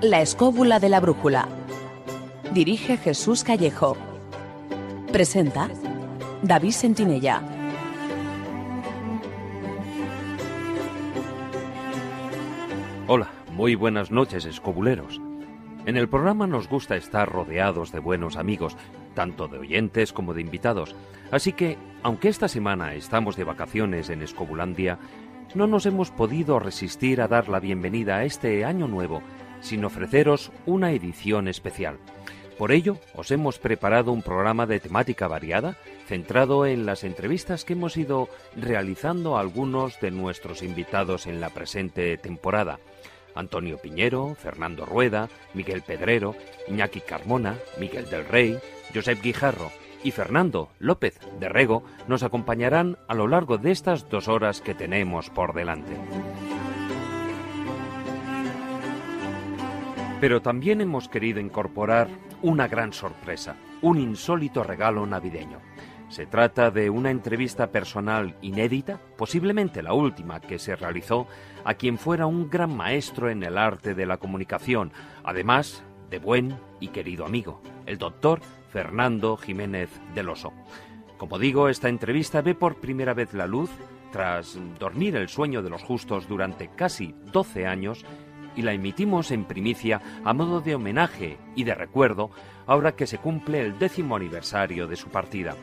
La escóbula de la brújula. Dirige Jesús Callejo. Presenta David Sentinella. Hola, muy buenas noches, escobuleros. En el programa nos gusta estar rodeados de buenos amigos, tanto de oyentes como de invitados. Así que, aunque esta semana estamos de vacaciones en Escobulandia, no nos hemos podido resistir a dar la bienvenida a este año nuevo sin ofreceros una edición especial. Por ello, os hemos preparado un programa de temática variada, centrado en las entrevistas que hemos ido realizando algunos de nuestros invitados en la presente temporada. Antonio Piñero, Fernando Rueda, Miguel Pedrero, Iñaki Carmona, Miguel del Rey, Josep Guijarro y Fernando López de Rego nos acompañarán a lo largo de estas dos horas que tenemos por delante. Pero también hemos querido incorporar una gran sorpresa, un insólito regalo navideño. Se trata de una entrevista personal inédita, posiblemente la última que se realizó a quien fuera un gran maestro en el arte de la comunicación, además de buen y querido amigo, el doctor Fernando Jiménez del Oso. Como digo, esta entrevista ve por primera vez la luz tras dormir el sueño de los justos durante casi 12 años y la emitimos en primicia a modo de homenaje y de recuerdo ahora que se cumple el décimo aniversario de su partida.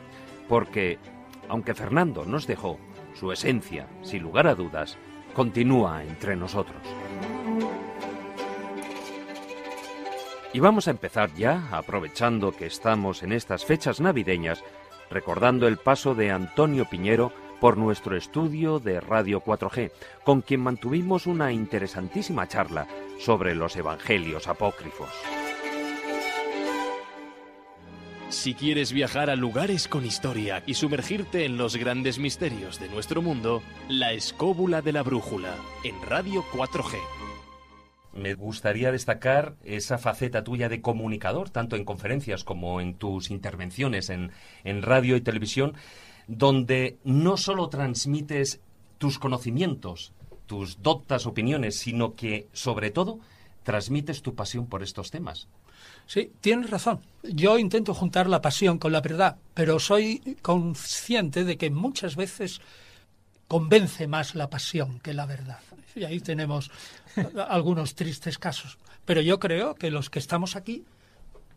Porque, aunque Fernando nos dejó, su esencia, sin lugar a dudas, continúa entre nosotros. Y vamos a empezar ya, aprovechando que estamos en estas fechas navideñas, recordando el paso de Antonio Piñero por nuestro estudio de Radio 4G, con quien mantuvimos una interesantísima charla sobre los Evangelios apócrifos. Si quieres viajar a lugares con historia y sumergirte en los grandes misterios de nuestro mundo, La Escóbula de la Brújula, en Radio 4G. Me gustaría destacar esa faceta tuya de comunicador, tanto en conferencias como en tus intervenciones en, en radio y televisión, donde no solo transmites tus conocimientos, tus doctas opiniones, sino que, sobre todo, transmites tu pasión por estos temas. Sí, tienes razón. Yo intento juntar la pasión con la verdad, pero soy consciente de que muchas veces convence más la pasión que la verdad. Y ahí tenemos algunos tristes casos. Pero yo creo que los que estamos aquí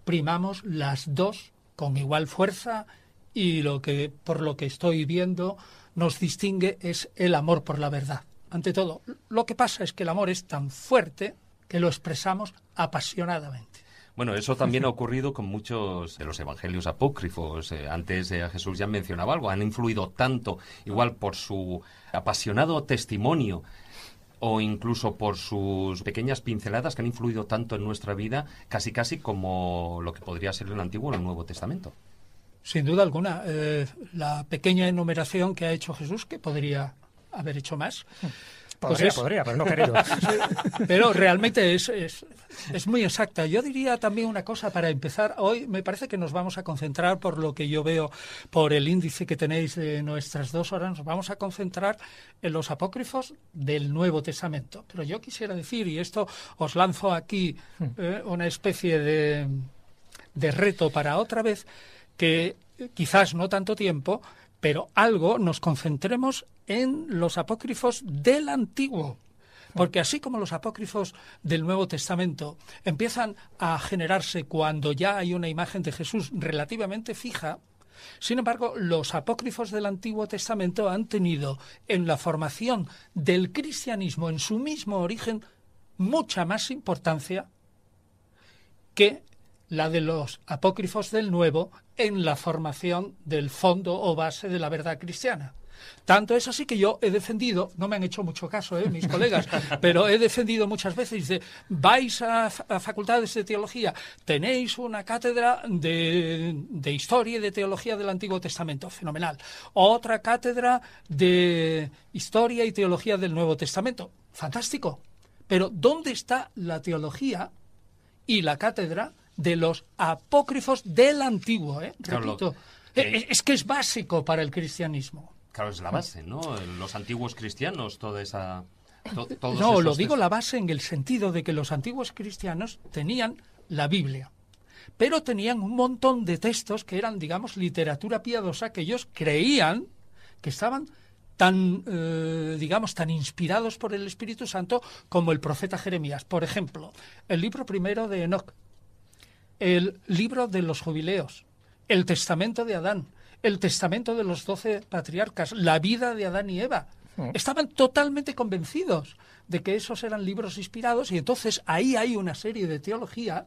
primamos las dos con igual fuerza y lo que por lo que estoy viendo nos distingue es el amor por la verdad. Ante todo, lo que pasa es que el amor es tan fuerte que lo expresamos apasionadamente. Bueno, eso también ha ocurrido con muchos de los evangelios apócrifos. Eh, antes eh, Jesús ya mencionaba algo, han influido tanto, igual por su apasionado testimonio o incluso por sus pequeñas pinceladas que han influido tanto en nuestra vida, casi casi como lo que podría ser el Antiguo o el Nuevo Testamento. Sin duda alguna. Eh, la pequeña enumeración que ha hecho Jesús, que podría haber hecho más. Podría, pues podría, pero no querido. pero realmente es, es, muy exacta. Yo diría también una cosa para empezar. Hoy me parece que nos vamos a concentrar, por lo que yo veo, por el índice que tenéis de nuestras dos horas, nos vamos a concentrar en los apócrifos del Nuevo Testamento. Pero yo quisiera decir, y esto os lanzo aquí hmm. eh, una especie de, de reto para otra vez, que eh, quizás no tanto tiempo, pero algo nos concentremos en los apócrifos del antiguo. Porque así como los apócrifos del Nuevo Testamento empiezan a generarse cuando ya hay una imagen de Jesús relativamente fija, sin embargo, los apócrifos del Antiguo Testamento han tenido en la formación del cristianismo, en su mismo origen, mucha más importancia que la de los apócrifos del Nuevo en la formación del fondo o base de la verdad cristiana. Tanto es así que yo he defendido, no me han hecho mucho caso eh, mis colegas, pero he defendido muchas veces, dice, vais a, facultades de teología, tenéis una cátedra de, de, historia y de teología del Antiguo Testamento, fenomenal. Otra cátedra de historia y teología del Nuevo Testamento, fantástico. Pero ¿dónde está la teología y la cátedra de los apócrifos del antiguo. ¿eh? Repito, es, que es básico para el cristianismo. Claro, es la base, ¿no? Los antiguos cristianos, toda esa... no, lo digo la base en el sentido de que los antiguos cristianos tenían la Biblia, pero tenían un montón de textos que eran, digamos, literatura piadosa que ellos creían que estaban tan, eh, digamos, tan inspirados por el Espíritu Santo como el profeta Jeremías. Por ejemplo, el libro primero de Enoch, el libro de los jubileos, el testamento de Adán, el testamento de los doce patriarcas, la vida de Adán y Eva. Mm. Estaban totalmente convencidos de que esos eran libros inspirados y entonces ahí hay una serie de teología,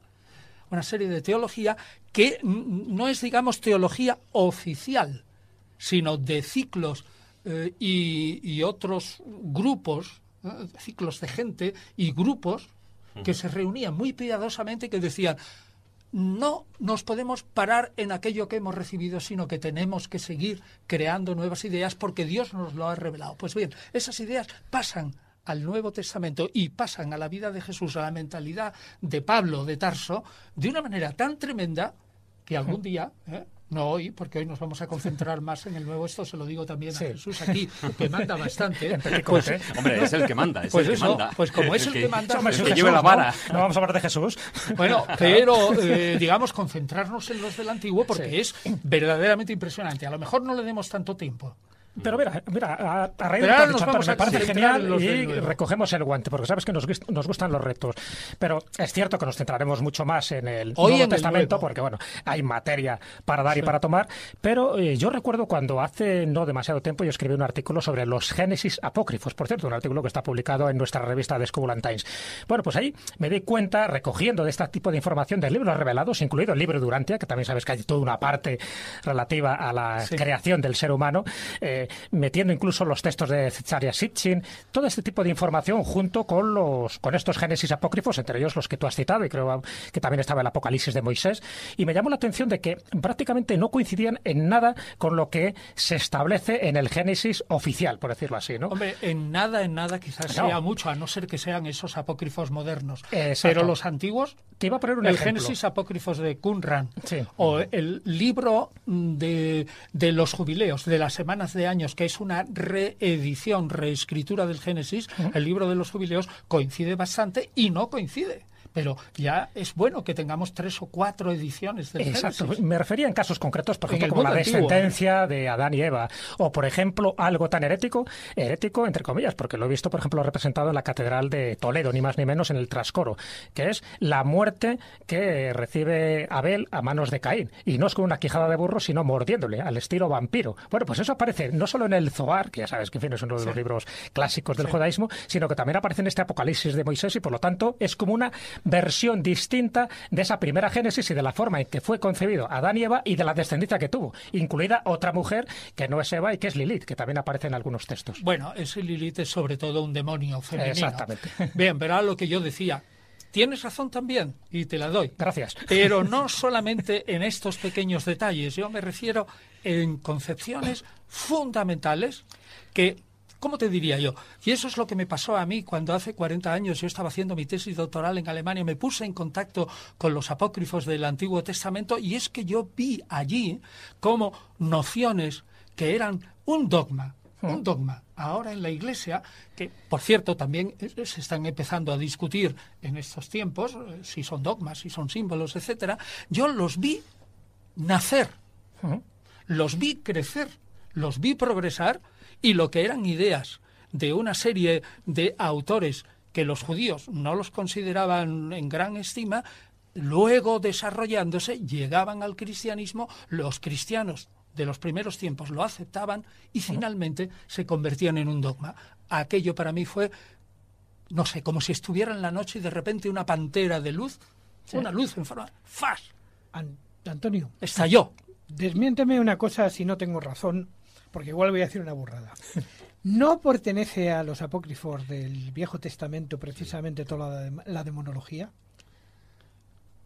una serie de teología que no es, digamos, teología oficial, sino de ciclos eh, y, otros grupos, ciclos de gente y grupos que se reunían muy piadosamente que decían, no nos podemos parar en aquello que hemos recibido, sino que tenemos que seguir creando nuevas ideas porque Dios nos lo ha revelado. Pues bien, esas ideas pasan al Nuevo Testamento y pasan a la vida de Jesús, a la mentalidad de Pablo de Tarso, de una manera tan tremenda que algún día ¿eh? No hoy, porque hoy nos vamos a concentrar más en el nuevo. Esto se lo digo también a Jesús aquí, que manda bastante. ¿eh? Pues, hombre, es el que manda. Es pues el que manda. Pues como es el, que, manda, que lleva la ¿no? vamos a hablar de Jesús. Bueno, pero eh, digamos concentrarnos en los del antiguo porque es verdaderamente impresionante. A lo mejor no le demos tanto tiempo. Pero mira, mira a, raíz de nos me parece genial y recogemos el guante, porque sabes que nos, gustan los retos. Pero es cierto que nos centraremos mucho más en el Nuevo Testamento, porque bueno, hay materia para dar y para tomar. Pero eh, yo recuerdo cuando hace no demasiado tiempo yo escribí un artículo sobre los Génesis apócrifos, por cierto, un artículo que está publicado en nuestra revista The School Times. Bueno, pues ahí me di cuenta, recogiendo de este tipo de información de libros revelados, incluido el libro Durantia, que también sabes que hay toda una parte relativa a la creación del ser humano. Eh, metiendo incluso los textos de Cesaria Sitchin, todo este tipo de información junto con los con estos génesis apócrifos, entre ellos los que tú has citado, y creo que también estaba el Apocalipsis de Moisés, y me llamó la atención de que prácticamente no coincidían en nada con lo que se establece en el génesis oficial, por decirlo así, ¿no? Hombre, en nada, en nada quizás sea mucho, a no ser que sean esos apócrifos modernos. Pero los antiguos... Te iba a poner un el génesis apócrifos de Kunran o el libro de, de los jubileos, de las semanas de que es una reedición, reescritura del Génesis, el libro de los jubileos coincide bastante y no coincide pero ya es bueno que tengamos tres o cuatro ediciones del Exacto. Me refería en casos concretos, por ejemplo, como la descendencia de Adán y Eva, o por ejemplo, algo tan herético, herético entre comillas, porque lo he visto, por ejemplo, representado en la Catedral de Toledo, ni más ni menos en el Trascoro, que es la muerte que recibe Abel a manos de Caín, y no es con una quijada de burro, sino mordiéndole, al estilo vampiro. Bueno, pues eso aparece no solo en el Zohar, que ya sabes que en fin, es uno de los libros clásicos del judaísmo, sino que también aparece en este Apocalipsis de Moisés, y por lo tanto es como una versión distinta de esa primera génesis y de la forma en que fue concebido Adán y Eva y de la descendencia que tuvo, incluida otra mujer que no es Eva y que es Lilith, que también aparece en algunos textos. Bueno, ese Lilith es sobre todo un demonio femenino. Exactamente. Bien, verá lo que yo decía, Tienes razón también y te la doy. Gracias. Pero no solamente en estos pequeños detalles, yo me refiero en concepciones fundamentales que ¿Cómo te diría yo? Y eso es lo que me pasó a mí cuando hace 40 años yo estaba haciendo mi tesis doctoral en Alemania, me puse en contacto con los apócrifos del Antiguo Testamento y es que yo vi allí como nociones que eran un dogma, hmm. un dogma. Ahora en la Iglesia, que por cierto también e, e, se están empezando a discutir en estos tiempos eh, si son dogmas, si son símbolos, etcétera, yo los vi nacer, hmm. los vi crecer, los vi progresar y lo que eran ideas de una serie de autores que los judíos no los consideraban en gran estima, luego desarrollándose llegaban al cristianismo los cristianos de los primeros tiempos lo aceptaban y finalmente se convertían en un dogma. Aquello para mí fue, no sé, como si estuviera en la noche y de repente una pantera de luz, una luz en forma... ¡Fas! Antonio. Estalló. Desmiénteme una cosa si no tengo razón porque igual voy a decir una burrada. No pertenece a los apócrifos del Viejo Testamento precisamente toda la, demonología.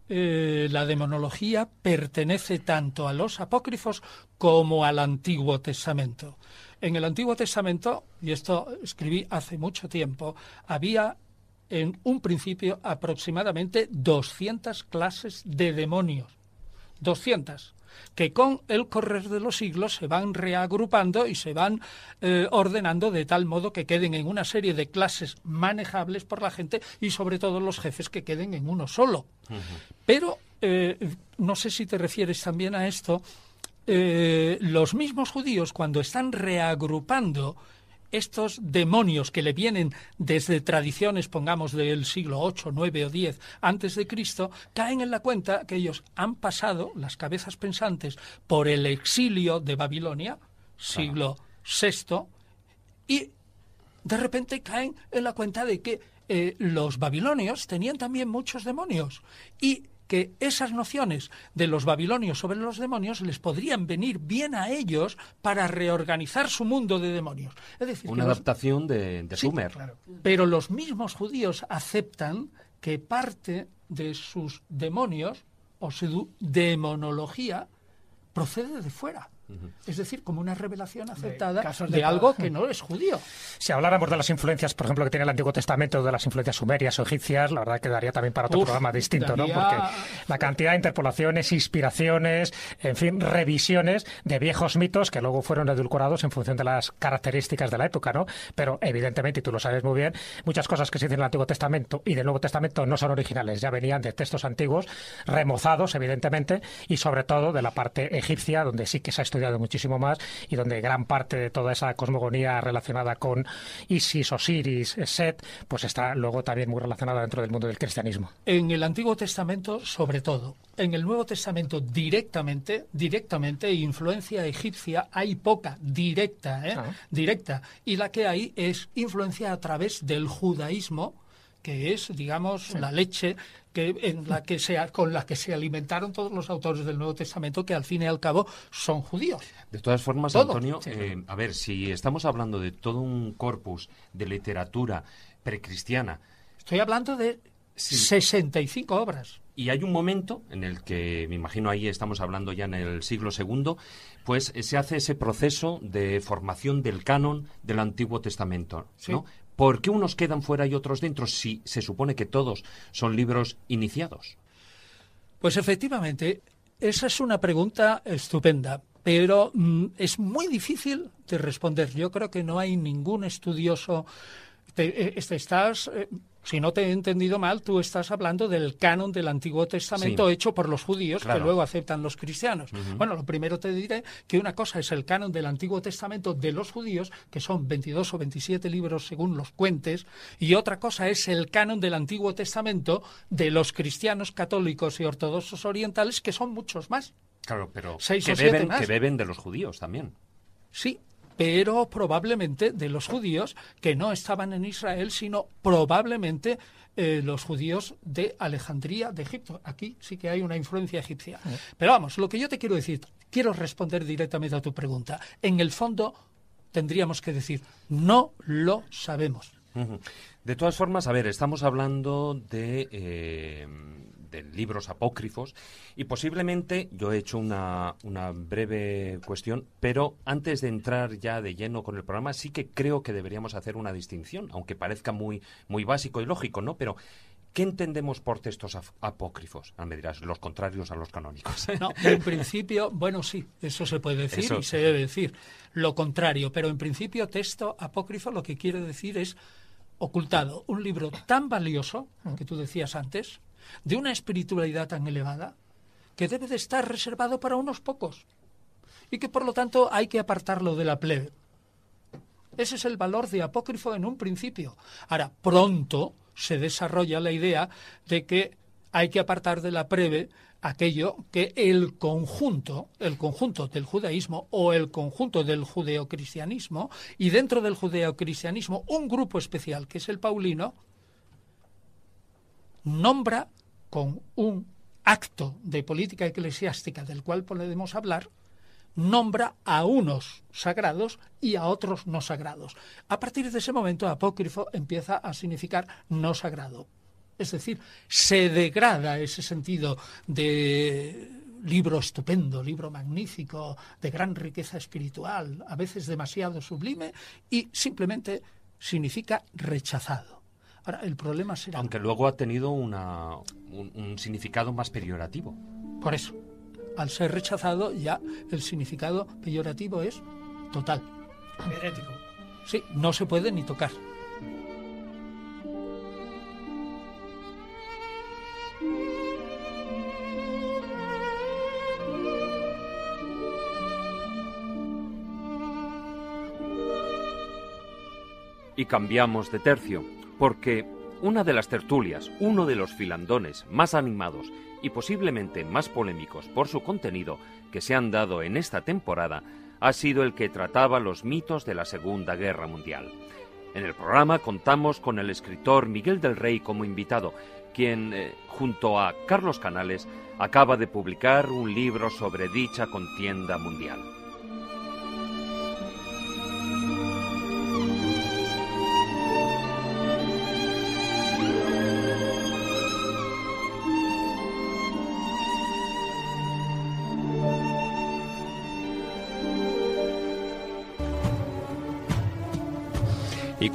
Eh, la demonología pertenece tanto a los apócrifos como al Antiguo Testamento. En el Antiguo Testamento, y esto escribí hace mucho tiempo, había en un principio aproximadamente 200 clases de demonios. 200 que con el correr de los siglos se van reagrupando y se van eh, ordenando de tal modo que queden en una serie de clases manejables por la gente y sobre todo los jefes que queden en uno solo. Pero eh, no sé si te refieres también a esto, eh, los mismos judíos cuando están reagrupando estos demonios que le vienen desde tradiciones, pongamos, del siglo 8, 9 o 10 antes de Cristo, caen en la cuenta que ellos han pasado, las cabezas pensantes, por el exilio de Babilonia, siglo VI, y de repente caen en la cuenta de que eh, los babilonios tenían también muchos demonios. Y que esas nociones de los babilonios sobre los demonios les podrían venir bien a ellos para reorganizar su mundo de demonios. Es decir, una adaptación de, Sumer. Pero los mismos judíos aceptan que parte de sus demonios o su demonología procede de fuera. Es decir, como una revelación aceptada de, algo que no es judío. Si habláramos de las influencias, por ejemplo, que tiene el Antiguo Testamento, de las influencias sumerias o egipcias, la verdad quedaría también para otro programa distinto, ¿no? Porque la cantidad de interpolaciones, inspiraciones, en fin, revisiones de viejos mitos que luego fueron edulcorados en función de las características de la época, ¿no? Pero evidentemente, y tú lo sabes muy bien, muchas cosas que se dicen en el Antiguo Testamento y del Nuevo Testamento no son originales, ya venían de textos antiguos, remozados, evidentemente, y sobre todo de la parte egipcia, donde sí que se ha muchísimo más y donde gran parte de toda esa cosmogonía relacionada con Isis, Osiris, Set, pues está luego también muy relacionada dentro del mundo del cristianismo. En el Antiguo Testamento, sobre todo, en el Nuevo Testamento directamente, directamente, influencia egipcia hay poca, directa, ¿eh? ah. directa, y la que hay es influencia a través del judaísmo, que es, digamos, la leche que, en la que con la que se alimentaron todos los autores del Nuevo Testamento, que al fin y al cabo son judíos. De todas formas, Antonio, eh, a ver, si estamos hablando de todo un corpus de literatura precristiana. Estoy hablando de 65 obras. Y hay un momento en el que, me imagino ahí estamos hablando ya en el siglo II, pues se hace ese proceso de formación del canon del Antiguo Testamento, ¿Por qué unos quedan fuera y otros dentro si se supone que todos son libros iniciados? Pues efectivamente, esa es una pregunta estupenda, pero mm, es muy difícil de responder. Yo creo que no hay ningún estudioso. Eh, este, estás eh, si no te he entendido mal, tú estás hablando del canon del Antiguo Testamento hecho por los judíos que luego aceptan los cristianos. Bueno, lo primero te diré que una cosa es el canon del Antiguo Testamento de los judíos, que son 22 o 27 libros según los cuentes, y otra cosa es el canon del Antiguo Testamento de los cristianos católicos y ortodoxos orientales, que son muchos más. Claro, pero beben, que beben de los judíos también. Sí, pero probablemente de los judíos que no estaban en Israel, sino probablemente eh, los judíos de Alejandría, de Egipto. Aquí sí que hay una influencia egipcia. Pero vamos, lo que yo te quiero decir, quiero responder directamente a tu pregunta. En el fondo tendríamos que decir, no lo sabemos. De todas formas, a ver, estamos hablando de... Eh, libros apócrifos. Y posiblemente, yo he hecho una, una breve cuestión, pero antes de entrar ya de lleno con el programa, sí que creo que deberíamos hacer una distinción, aunque parezca muy, muy básico y lógico, ¿no? Pero ¿Qué entendemos por textos apócrifos? Ah, me dirás, los contrarios a los canónicos. en principio, bueno, sí, eso se puede decir y se debe decir. Lo contrario, pero en principio texto apócrifo lo que quiere decir es ocultado. Un libro tan valioso, que tú decías antes, de una espiritualidad tan elevada que debe de estar reservado para unos pocos y que por lo tanto hay que apartarlo de la plebe. Ese es el valor de apócrifo en un principio. Ahora, pronto se desarrolla la idea de que hay que apartar de la plebe aquello que el conjunto, el conjunto del judaísmo o el conjunto del judeocristianismo, y dentro del judeocristianismo un grupo especial, que es el paulino, nombra con un acto de política eclesiástica del cual podemos hablar, nombra a unos sagrados y a otros no sagrados. A partir de ese momento, apócrifo empieza a significar no sagrado. Es decir, se degrada ese sentido de libro estupendo, libro magnífico, de gran riqueza espiritual, a veces demasiado sublime, y simplemente significa rechazado. Ahora, el problema será... Aunque luego ha tenido un, significado más peyorativo. Por eso, al ser rechazado ya el significado peyorativo es total. Herético. Sí, no se puede ni tocar. y cambiamos de tercio porque una de las tertulias, uno de los filandones más animados y posiblemente más polémicos por su contenido que se han dado en esta temporada, ha sido el que trataba los mitos de la Segunda Guerra Mundial. En el programa contamos con el escritor Miguel del Rey como invitado, quien, eh, junto a Carlos Canales, acaba de publicar un libro sobre dicha contienda mundial.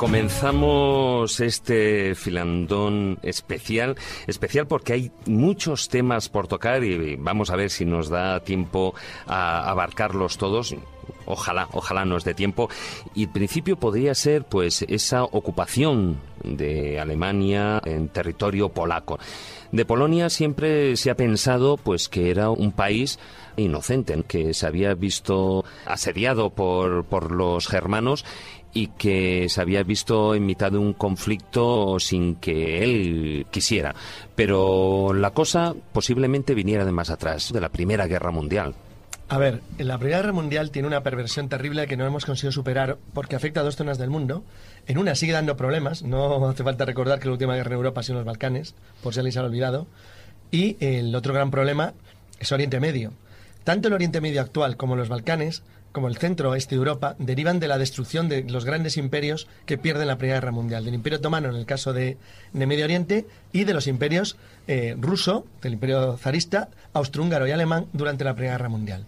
Comenzamos este filandón especial, especial porque hay muchos temas por tocar y vamos a ver si nos da tiempo a abarcarlos todos. Ojalá, ojalá nos dé tiempo. Y el principio podría ser pues esa ocupación de Alemania en territorio polaco. De Polonia siempre se ha pensado pues que era un país inocente, que se había visto asediado por, por los germanos y que se había visto en mitad de un conflicto sin que él quisiera. Pero la cosa posiblemente viniera de más atrás, de la Primera Guerra Mundial. A ver, la Primera Guerra Mundial tiene una perversión terrible que no hemos conseguido superar porque afecta a dos zonas del mundo. En una sigue dando problemas, no hace falta recordar que la última guerra en Europa ha sido en los Balcanes, por si alguien se ha olvidado. Y el otro gran problema es Oriente Medio. Tanto el Oriente Medio actual como los Balcanes como el centro oeste de Europa, derivan de la destrucción de los grandes imperios que pierden la Primera Guerra Mundial, del Imperio Otomano en el caso de, Medio Oriente y de los imperios eh, ruso, del Imperio Zarista, austrohúngaro y alemán durante la Primera Guerra Mundial.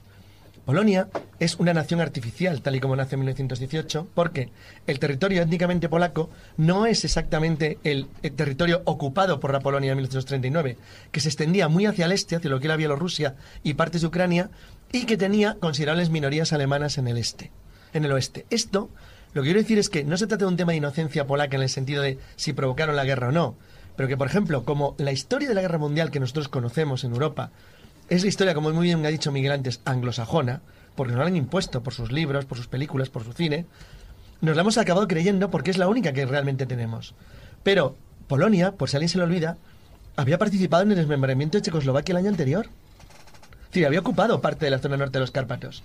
Polonia es una nación artificial, tal y como nace en 1918, porque el territorio étnicamente polaco no es exactamente el, el territorio ocupado por la Polonia en 1939, que se extendía muy hacia el este, hacia lo que era Bielorrusia y partes de Ucrania, y que tenía considerables minorías alemanas en el este, en el oeste. Esto, lo que quiero decir es que no se trata de un tema de inocencia polaca en el sentido de si provocaron la guerra o no, pero que, por ejemplo, como la historia de la guerra mundial que nosotros conocemos en Europa es la historia, como muy bien ha dicho Miguel antes, anglosajona, porque nos la han impuesto por sus libros, por sus películas, por su cine, nos la hemos acabado creyendo porque es la única que realmente tenemos. Pero Polonia, por si alguien se lo olvida, había participado en el desmembramiento de Checoslovaquia el año anterior. Sí, había ocupado parte de la zona norte de los Cárpatos.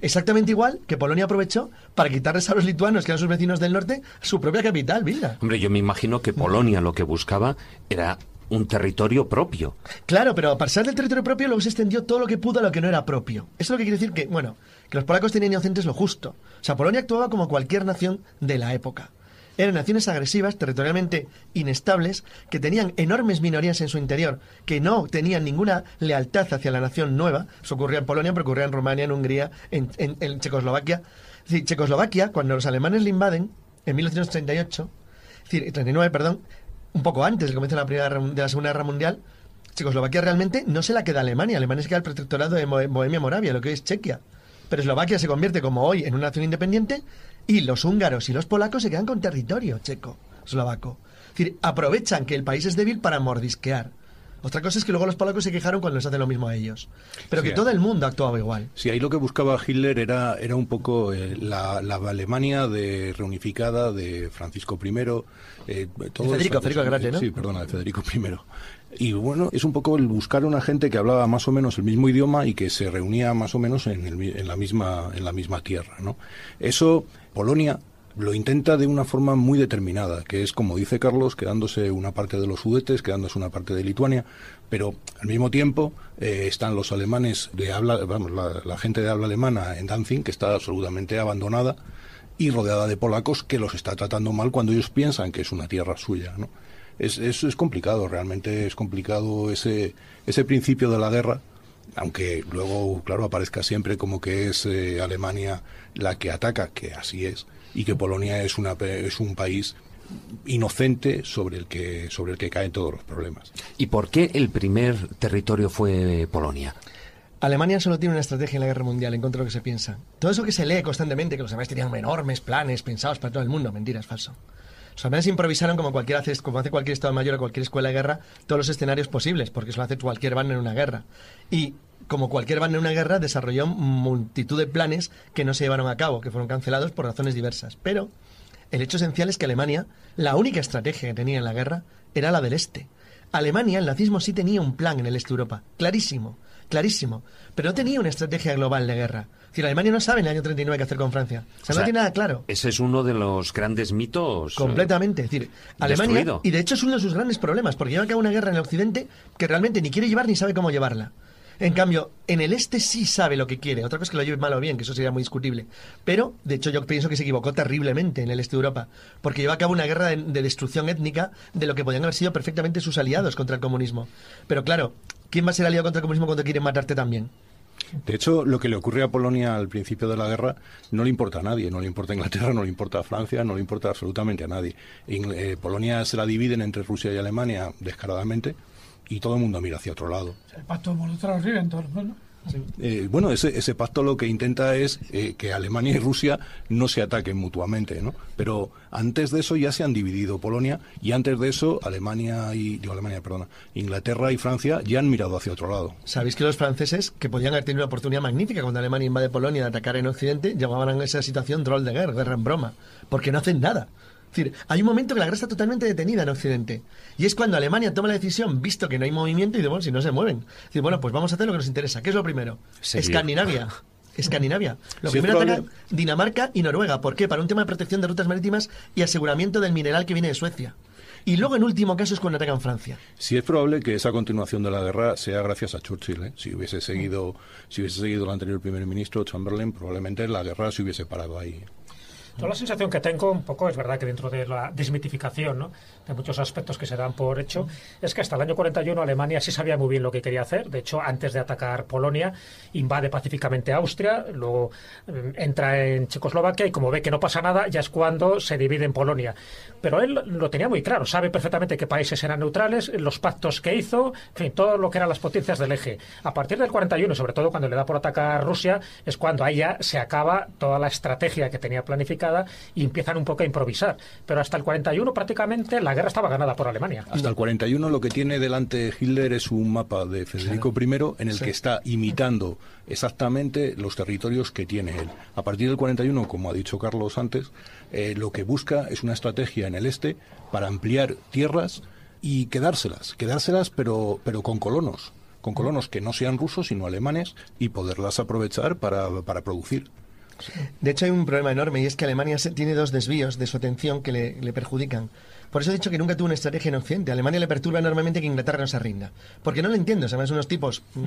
Exactamente igual que Polonia aprovechó para quitarles a los lituanos, que eran sus vecinos del norte, su propia capital, Vilna. Hombre, yo me imagino que Polonia lo que buscaba era un territorio propio. Claro, pero a pesar del territorio propio luego se extendió todo lo que pudo a lo que no era propio. Eso es lo que quiere decir que, bueno, que los polacos tenían inocentes lo justo. O sea, Polonia actuaba como cualquier nación de la época. Eran naciones agresivas, territorialmente inestables, que tenían enormes minorías en su interior, que no tenían ninguna lealtad hacia la nación nueva. Eso ocurría en Polonia, pero ocurría en Rumania, en Hungría, en, en, Checoslovaquia. Checoslovaquia, cuando los alemanes le invaden, en 1938, 39, perdón, un poco antes de comienzo de la, primera, de la Segunda Guerra Mundial, Checoslovaquia realmente no se la queda a Alemania. Alemania se queda el protectorado de Bohemia-Moravia, lo que es Chequia. Pero Eslovaquia se convierte, como hoy, en una nación independiente y los húngaros y los polacos se quedan con territorio checo, eslovaco. Es decir, aprovechan que el país es débil para mordisquear. Otra cosa es que luego los polacos se quejaron cuando les hacen lo mismo a ellos. Pero que todo el mundo actuaba igual. Sí, ahí lo que buscaba Hitler era, era un poco eh, la, Alemania de reunificada de Francisco I. Eh, Federico, Federico Grande, eh, ¿no? Sí, perdona, de Federico I. Y bueno, es un poco el buscar a una gente que hablaba más o menos el mismo idioma y que se reunía más o menos en, la, misma, en la misma tierra. ¿no? Eso, Polonia lo intenta de una forma muy determinada, que es como dice Carlos, quedándose una parte de los sudetes, quedándose una parte de Lituania, pero al mismo tiempo eh, están los alemanes de habla, vamos, la, gente de habla alemana en Danzig, que está absolutamente abandonada y rodeada de polacos que los está tratando mal cuando ellos piensan que es una tierra suya, ¿no? es, es, complicado, realmente es complicado ese, principio de la guerra, aunque luego, claro, aparezca siempre como que es eh, Alemania la que ataca, que así es, y que Polonia es, es un país inocente sobre el que sobre el que caen todos los problemas. ¿Y por qué el primer territorio fue eh, Polonia? Alemania solo tiene una estrategia en la guerra mundial, en contra de lo que se piensa. Todo eso que se lee constantemente, que los alemanes tenían enormes planes pensados para todo el mundo, mentira, es falso. Los alemanes improvisaron, como, cualquier hace, como hace cualquier Estado Mayor o cualquier escuela de guerra, todos los escenarios posibles, porque eso lo hace cualquier banda en una guerra. Y como cualquier banda en una guerra, desarrolló multitud de planes que no se llevaron a cabo, que fueron cancelados por razones diversas. Pero el hecho esencial es que Alemania, la única estrategia que tenía en la guerra, era la del este. Alemania, el nazismo sí tenía un plan en el este de Europa, clarísimo, clarísimo, pero no tenía una estrategia global de guerra. Es decir, Alemania no sabe en el año 39 qué hacer con Francia. O sea, no tiene nada claro. Ese es uno de los grandes mitos. Eh, Completamente. Es decir, Alemania. Y de hecho es uno de sus grandes problemas, porque lleva a cabo una guerra en el occidente que realmente ni quiere llevar ni sabe cómo llevarla. En cambio, en el este sí sabe lo que quiere. Otra cosa es que lo lleve mal o bien, que eso sería muy discutible. Pero, de hecho, yo pienso que se equivocó terriblemente en el este de Europa, porque lleva a cabo una guerra de, destrucción étnica de lo que podían haber sido perfectamente sus aliados contra el comunismo. Pero claro, ¿quién va a ser aliado contra el comunismo cuando quieren matarte también? De hecho, lo que le ocurre a Polonia al principio de la guerra no le importa a nadie, no le importa a Inglaterra, no le importa a Francia, no le importa absolutamente a nadie. Eh, Polonia se la dividen entre Rusia y Alemania descaradamente y todo el mundo mira hacia otro lado. Eh, bueno, ese, pacto lo que intenta es eh, que Alemania y Rusia no se ataquen mutuamente, ¿no? Pero antes de eso ya se han dividido Polonia y antes de eso Alemania y digo, Alemania, Inglaterra y Francia ya han mirado hacia otro lado. Sabéis que los franceses que podían haber tenido una oportunidad magnífica cuando Alemania invade Polonia de atacar en Occidente llamaban a esa situación troll de guerra, guerra en broma, porque no hacen nada hay un momento que la guerra está totalmente detenida en Occidente. Y es cuando Alemania toma la decisión, visto que no hay movimiento, y de bueno, si no se mueven. Es bueno, pues vamos a hacer lo que nos interesa. ¿Qué es lo primero? Escandinavia. Escandinavia. Lo primero atacar Dinamarca y Noruega. ¿Por qué? Para un tema de protección de rutas marítimas y aseguramiento del mineral que viene de Suecia. Y luego, en último caso, es cuando atacan Francia. Sí, es probable que esa continuación de la guerra sea gracias a Churchill. ¿eh? Si hubiese seguido, si hubiese seguido el anterior primer ministro Chamberlain, probablemente la guerra se hubiese parado ahí la sensación que tengo un poco, es verdad que dentro de la desmitificación, ¿no? de muchos aspectos que se dan por hecho, es que hasta el año 41 Alemania sí sabía muy bien lo que quería hacer. De hecho, antes de atacar Polonia, invade pacíficamente Austria, luego mm, entra en Checoslovaquia y como ve que no pasa nada, ya es cuando se divide en Polonia. Pero él lo tenía muy claro, sabe perfectamente qué países eran neutrales, los pactos que hizo, en fin, todo lo que eran las potencias del eje. A partir del 41, sobre todo cuando le da por atacar Rusia, es cuando ahí ya se acaba toda la estrategia que tenía planificada y empiezan un poco a improvisar. Pero hasta el 41 prácticamente la guerra estaba ganada por Alemania. Hasta el 41 lo que tiene delante Hitler es un mapa de Federico I en el que está imitando exactamente los territorios que tiene él. A partir del 41, como ha dicho Carlos antes, eh, lo que busca es una estrategia en el este para ampliar tierras y quedárselas, quedárselas pero, pero con colonos, con colonos que no sean rusos sino alemanes y poderlas aprovechar para, producir. De hecho, hay un problema enorme y es que Alemania tiene dos desvíos de su atención que le perjudican. Por eso he dicho que nunca tuvo una estrategia en Occidente. A Alemania le perturba enormemente que Inglaterra no se rinda. Porque no lo entiendo. O sea, son unos tipos mm,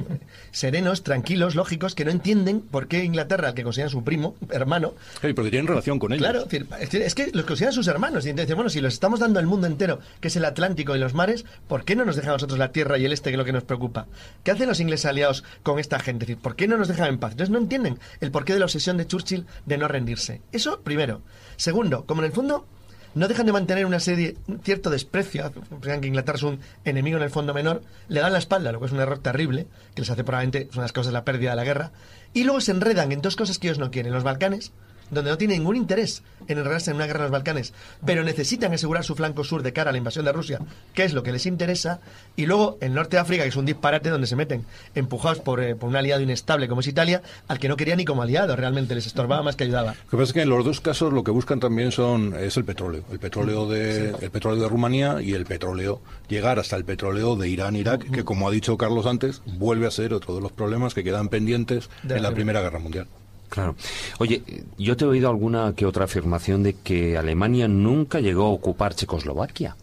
serenos, tranquilos, lógicos, que no entienden por qué Inglaterra, al que consideran su primo, hermano. y porque tienen relación con él Claro, es que los consideran sus hermanos. Y entonces, bueno, si los estamos dando al mundo entero, que es el Atlántico y los mares, ¿por qué no nos dejan a nosotros la tierra y el este, que es lo que nos preocupa? ¿Qué hacen los ingleses aliados con esta gente? decir, ¿por qué no nos dejan en paz? Entonces, no entienden el porqué de la obsesión de Churchill de no rendirse. Eso, primero. Segundo, como en el fondo no dejan de mantener una serie, cierto desprecio, piensan que Inglaterra es un enemigo en el fondo menor, le dan la espalda, lo que es un error terrible, que les hace probablemente, son las causas de la pérdida de la guerra, y luego se enredan en dos cosas que ellos no quieren, los Balcanes, donde no tiene ningún interés en enredarse en una guerra en los Balcanes, pero necesitan asegurar su flanco sur de cara a la invasión de Rusia, que es lo que les interesa, y luego el norte de África, que es un disparate donde se meten empujados eh, por, un aliado inestable como es Italia, al que no quería ni como aliado, realmente les estorbaba más que ayudaba. Lo que pasa es que en los dos casos lo que buscan también son es el petróleo, el petróleo de el petróleo de Rumanía y el petróleo llegar hasta el petróleo de Irán, Irak, que como ha dicho Carlos antes, vuelve a ser otro de los problemas que quedan pendientes en la Primera Guerra Mundial. Claro. Oye, yo te he oído alguna que otra afirmación de que Alemania nunca llegó a ocupar Checoslovaquia.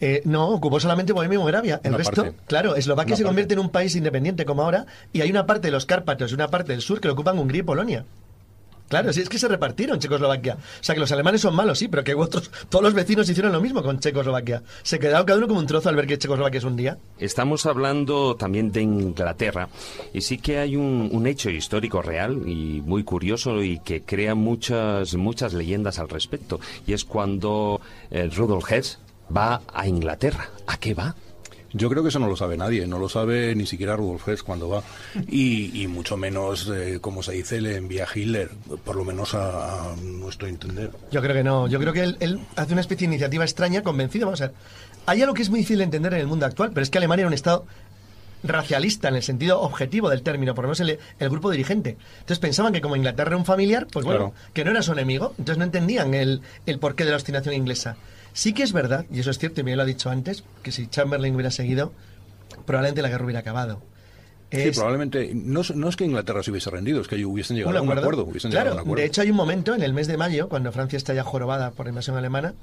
Eh, no, ocupó solamente Bohemia y Moravia. El resto, claro, Eslovaquia se convierte en un país independiente como ahora y hay una parte de los Cárpatos y una parte del sur que lo ocupan Hungría y Polonia. Claro, sí, es que se repartieron Checoslovaquia. O sea, que los alemanes son malos, sí, pero que otros, todos los vecinos hicieron lo mismo con Checoslovaquia. Se quedaron cada uno como un trozo al ver que Checoslovaquia es un día. Estamos hablando también de Inglaterra, y sí que hay un, hecho histórico real y muy curioso y que crea muchas, muchas leyendas al respecto, y es cuando eh, Rudolf Hess va a Inglaterra. ¿A qué va? Yo creo que eso no lo sabe nadie, no lo sabe ni siquiera Rudolf Hess cuando va, y, mucho menos, eh, como se dice, le envía Hitler, por lo menos a, nuestro entender. Yo creo que no, yo creo que él, hace una especie de iniciativa extraña, convencido, vamos a ver. Hay algo que es muy difícil de entender en el mundo actual, pero es que Alemania era un Estado racialista en el sentido objetivo del término, por lo menos el, grupo dirigente. Entonces pensaban que como Inglaterra era un familiar, pues bueno, que no era su enemigo, entonces no entendían el, el porqué de la obstinación inglesa. Sí que es verdad, y eso es cierto, y me lo ha dicho antes, que si Chamberlain hubiera seguido, probablemente la guerra hubiera acabado. Sí, probablemente. No, es que Inglaterra se hubiese rendido, es que hubiesen llegado a un acuerdo. claro, de hecho hay un momento, en el mes de mayo, cuando Francia está ya jorobada por la invasión alemana,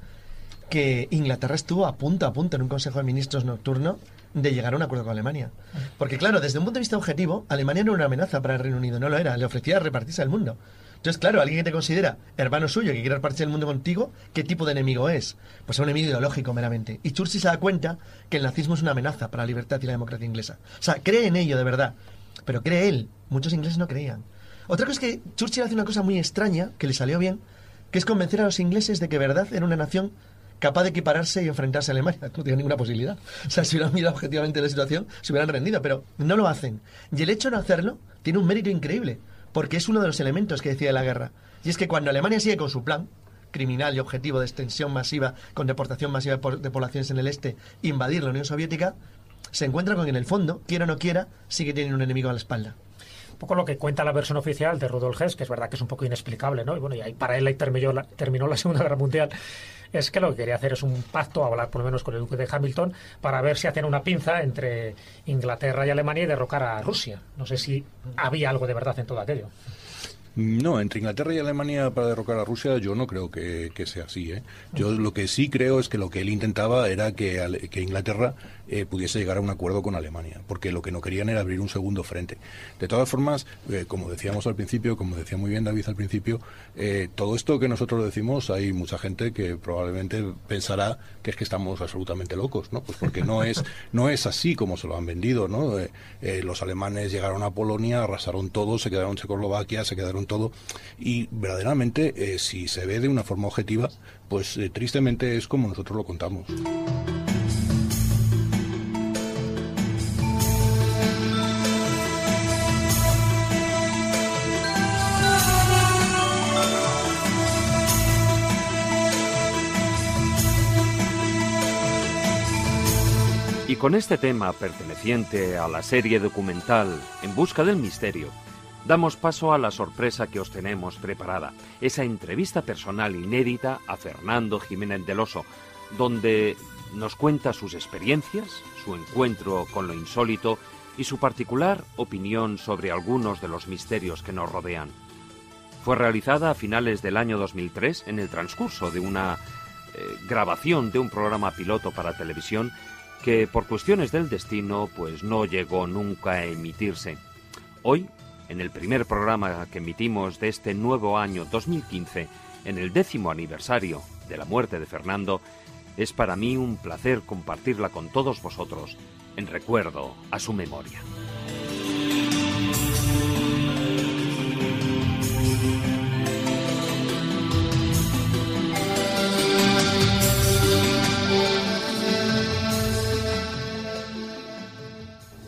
que Inglaterra estuvo a punto, a punto, en un Consejo de Ministros nocturno, de llegar a un acuerdo con Alemania. Porque claro, desde un punto de vista objetivo, Alemania no era una amenaza para el Reino Unido, no lo era, le ofrecía repartirse al mundo. Entonces, claro, alguien que te considera hermano suyo, que quiere repartir el mundo contigo, ¿qué tipo de enemigo es? Pues es un enemigo ideológico meramente. Y Churchill se da cuenta que el nazismo es una amenaza para la libertad y la democracia inglesa. O sea, cree en ello de verdad, pero cree él. Muchos ingleses no creían. Otra cosa es que Churchill hace una cosa muy extraña, que le salió bien, que es convencer a los ingleses de que verdad era una nación capaz de equipararse y enfrentarse a Alemania. No tiene ninguna posibilidad. O sea, si hubieran mirado objetivamente la situación, se hubieran rendido, pero no lo hacen. Y el hecho de no hacerlo tiene un mérito increíble porque es uno de los elementos que decide la guerra. Y es que cuando Alemania sigue con su plan criminal y objetivo de extensión masiva, con deportación masiva de poblaciones en el este, invadir la Unión Soviética, se encuentra con que en el fondo, quiera o no quiera, sigue teniendo un enemigo a la espalda un poco lo que cuenta la versión oficial de Rudolf Hess, que es verdad que es un poco inexplicable, ¿no? Y bueno, y para él terminó la, terminó la Segunda Guerra Mundial es que lo que quería hacer es un pacto, hablar por lo menos con el duque de Hamilton, para ver si hacían una pinza entre Inglaterra y Alemania y derrocar a Rusia. No sé si había algo de verdad en todo aquello. No, entre Inglaterra y Alemania para derrocar a Rusia yo no creo que, sea así. ¿eh? Yo lo que sí creo es que lo que él intentaba era que, Inglaterra eh, pudiese llegar a un acuerdo con Alemania, porque lo que no querían era abrir un segundo frente. De todas formas, eh, como decíamos al principio, como decía muy bien David al principio, todo esto que nosotros decimos hay mucha gente que probablemente pensará que es que estamos absolutamente locos, ¿no? Pues porque no es, no es así como se lo han vendido, ¿no? los alemanes llegaron a Polonia, arrasaron todo, se quedaron en Checoslovaquia, se quedaron todo. Y verdaderamente, eh, si se ve de una forma objetiva, pues eh, tristemente es como nosotros lo contamos. Y con este tema perteneciente a la serie documental En Busca del Misterio, damos paso a la sorpresa que os tenemos preparada, esa entrevista personal inédita a Fernando Jiménez del Oso, donde nos cuenta sus experiencias, su encuentro con lo insólito y su particular opinión sobre algunos de los misterios que nos rodean. Fue realizada a finales del año 2003 en el transcurso de una eh, grabación de un programa piloto para televisión que por cuestiones del destino pues no llegó nunca a emitirse. Hoy en el primer programa que emitimos de este nuevo año 2015, en el décimo aniversario de la muerte de Fernando, es para mí un placer compartirla con todos vosotros en recuerdo a su memoria.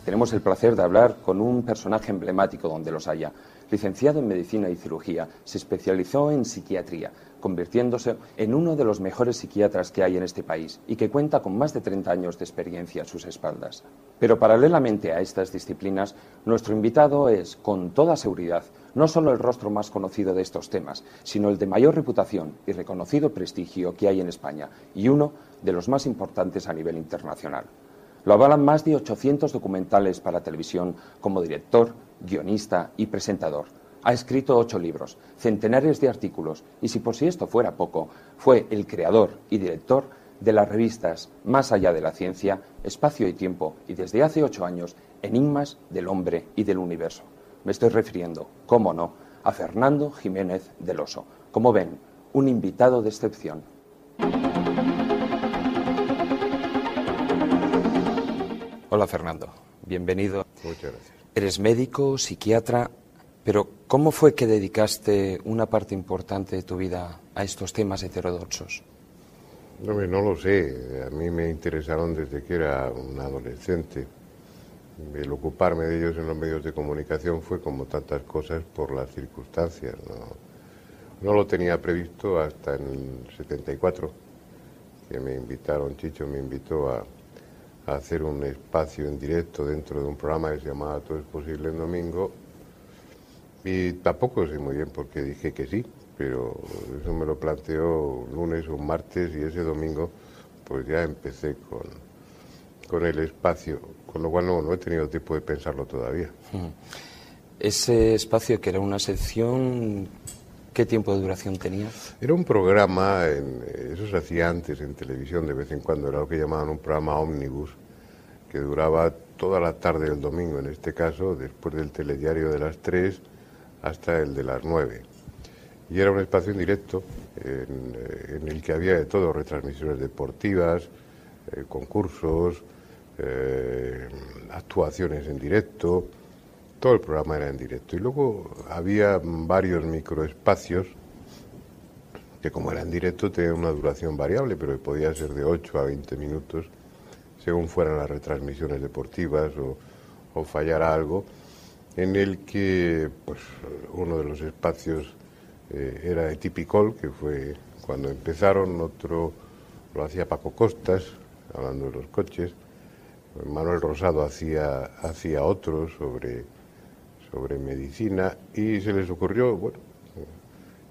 tenemos el placer de hablar con un personaje emblemático donde los haya. Licenciado en Medicina y Cirugía, se especializó en psiquiatría, convirtiéndose en uno de los mejores psiquiatras que hay en este país y que cuenta con más de 30 años de experiencia a sus espaldas. Pero paralelamente a estas disciplinas, nuestro invitado es, con toda seguridad, no solo el rostro más conocido de estos temas, sino el de mayor reputación y reconocido prestigio que hay en España y uno de los más importantes a nivel internacional. Lo avalan más de 800 documentales para televisión como director, guionista y presentador. Ha escrito ocho libros, centenares de artículos y si por si esto fuera poco, fue el creador y director de las revistas Más allá de la ciencia, Espacio y Tiempo y desde hace ocho años Enigmas del Hombre y del Universo. Me estoy refiriendo, cómo no, a Fernando Jiménez del Oso. Como ven, un invitado de excepción. Hola Fernando, bienvenido. Muchas gracias. Eres médico, psiquiatra, pero ¿cómo fue que dedicaste una parte importante de tu vida a estos temas heterodoxos? No, no lo sé, a mí me interesaron desde que era un adolescente. El ocuparme de ellos en los medios de comunicación fue como tantas cosas por las circunstancias. No, no lo tenía previsto hasta en el 74, que me invitaron, Chicho me invitó a, hacer un espacio en directo dentro de un programa que se llamaba Todo es posible en domingo. Y tampoco sé muy bien porque dije que sí, pero eso me lo planteó lunes o martes y ese domingo pues ya empecé con, con el espacio, con lo cual no, no he tenido tiempo de pensarlo todavía. Hmm. Ese espacio que era una sección ¿Qué tiempo de duración tenía? Era un programa, eh, eso se hacía antes en televisión de vez en cuando, era lo que llamaban un programa ómnibus, que duraba toda la tarde del domingo, en este caso, después del telediario de las 3 hasta el de las 9. Y era un espacio en directo eh, en, el que había de todo, retransmisiones deportivas, eh, concursos, actuaciones en directo, todo el programa era en directo. Y luego había varios microespacios que como eran en directo una duración variable, pero podía ser de 8 a 20 minutos, según fueran las retransmisiones deportivas o, fallara algo, en el que pues, uno de los espacios eh, era de Tipicol, que fue cuando empezaron, otro lo hacía Paco Costas, hablando de los coches, Manuel Rosado hacía, hacía otro sobre sobre medicina y se les ocurrió, bueno,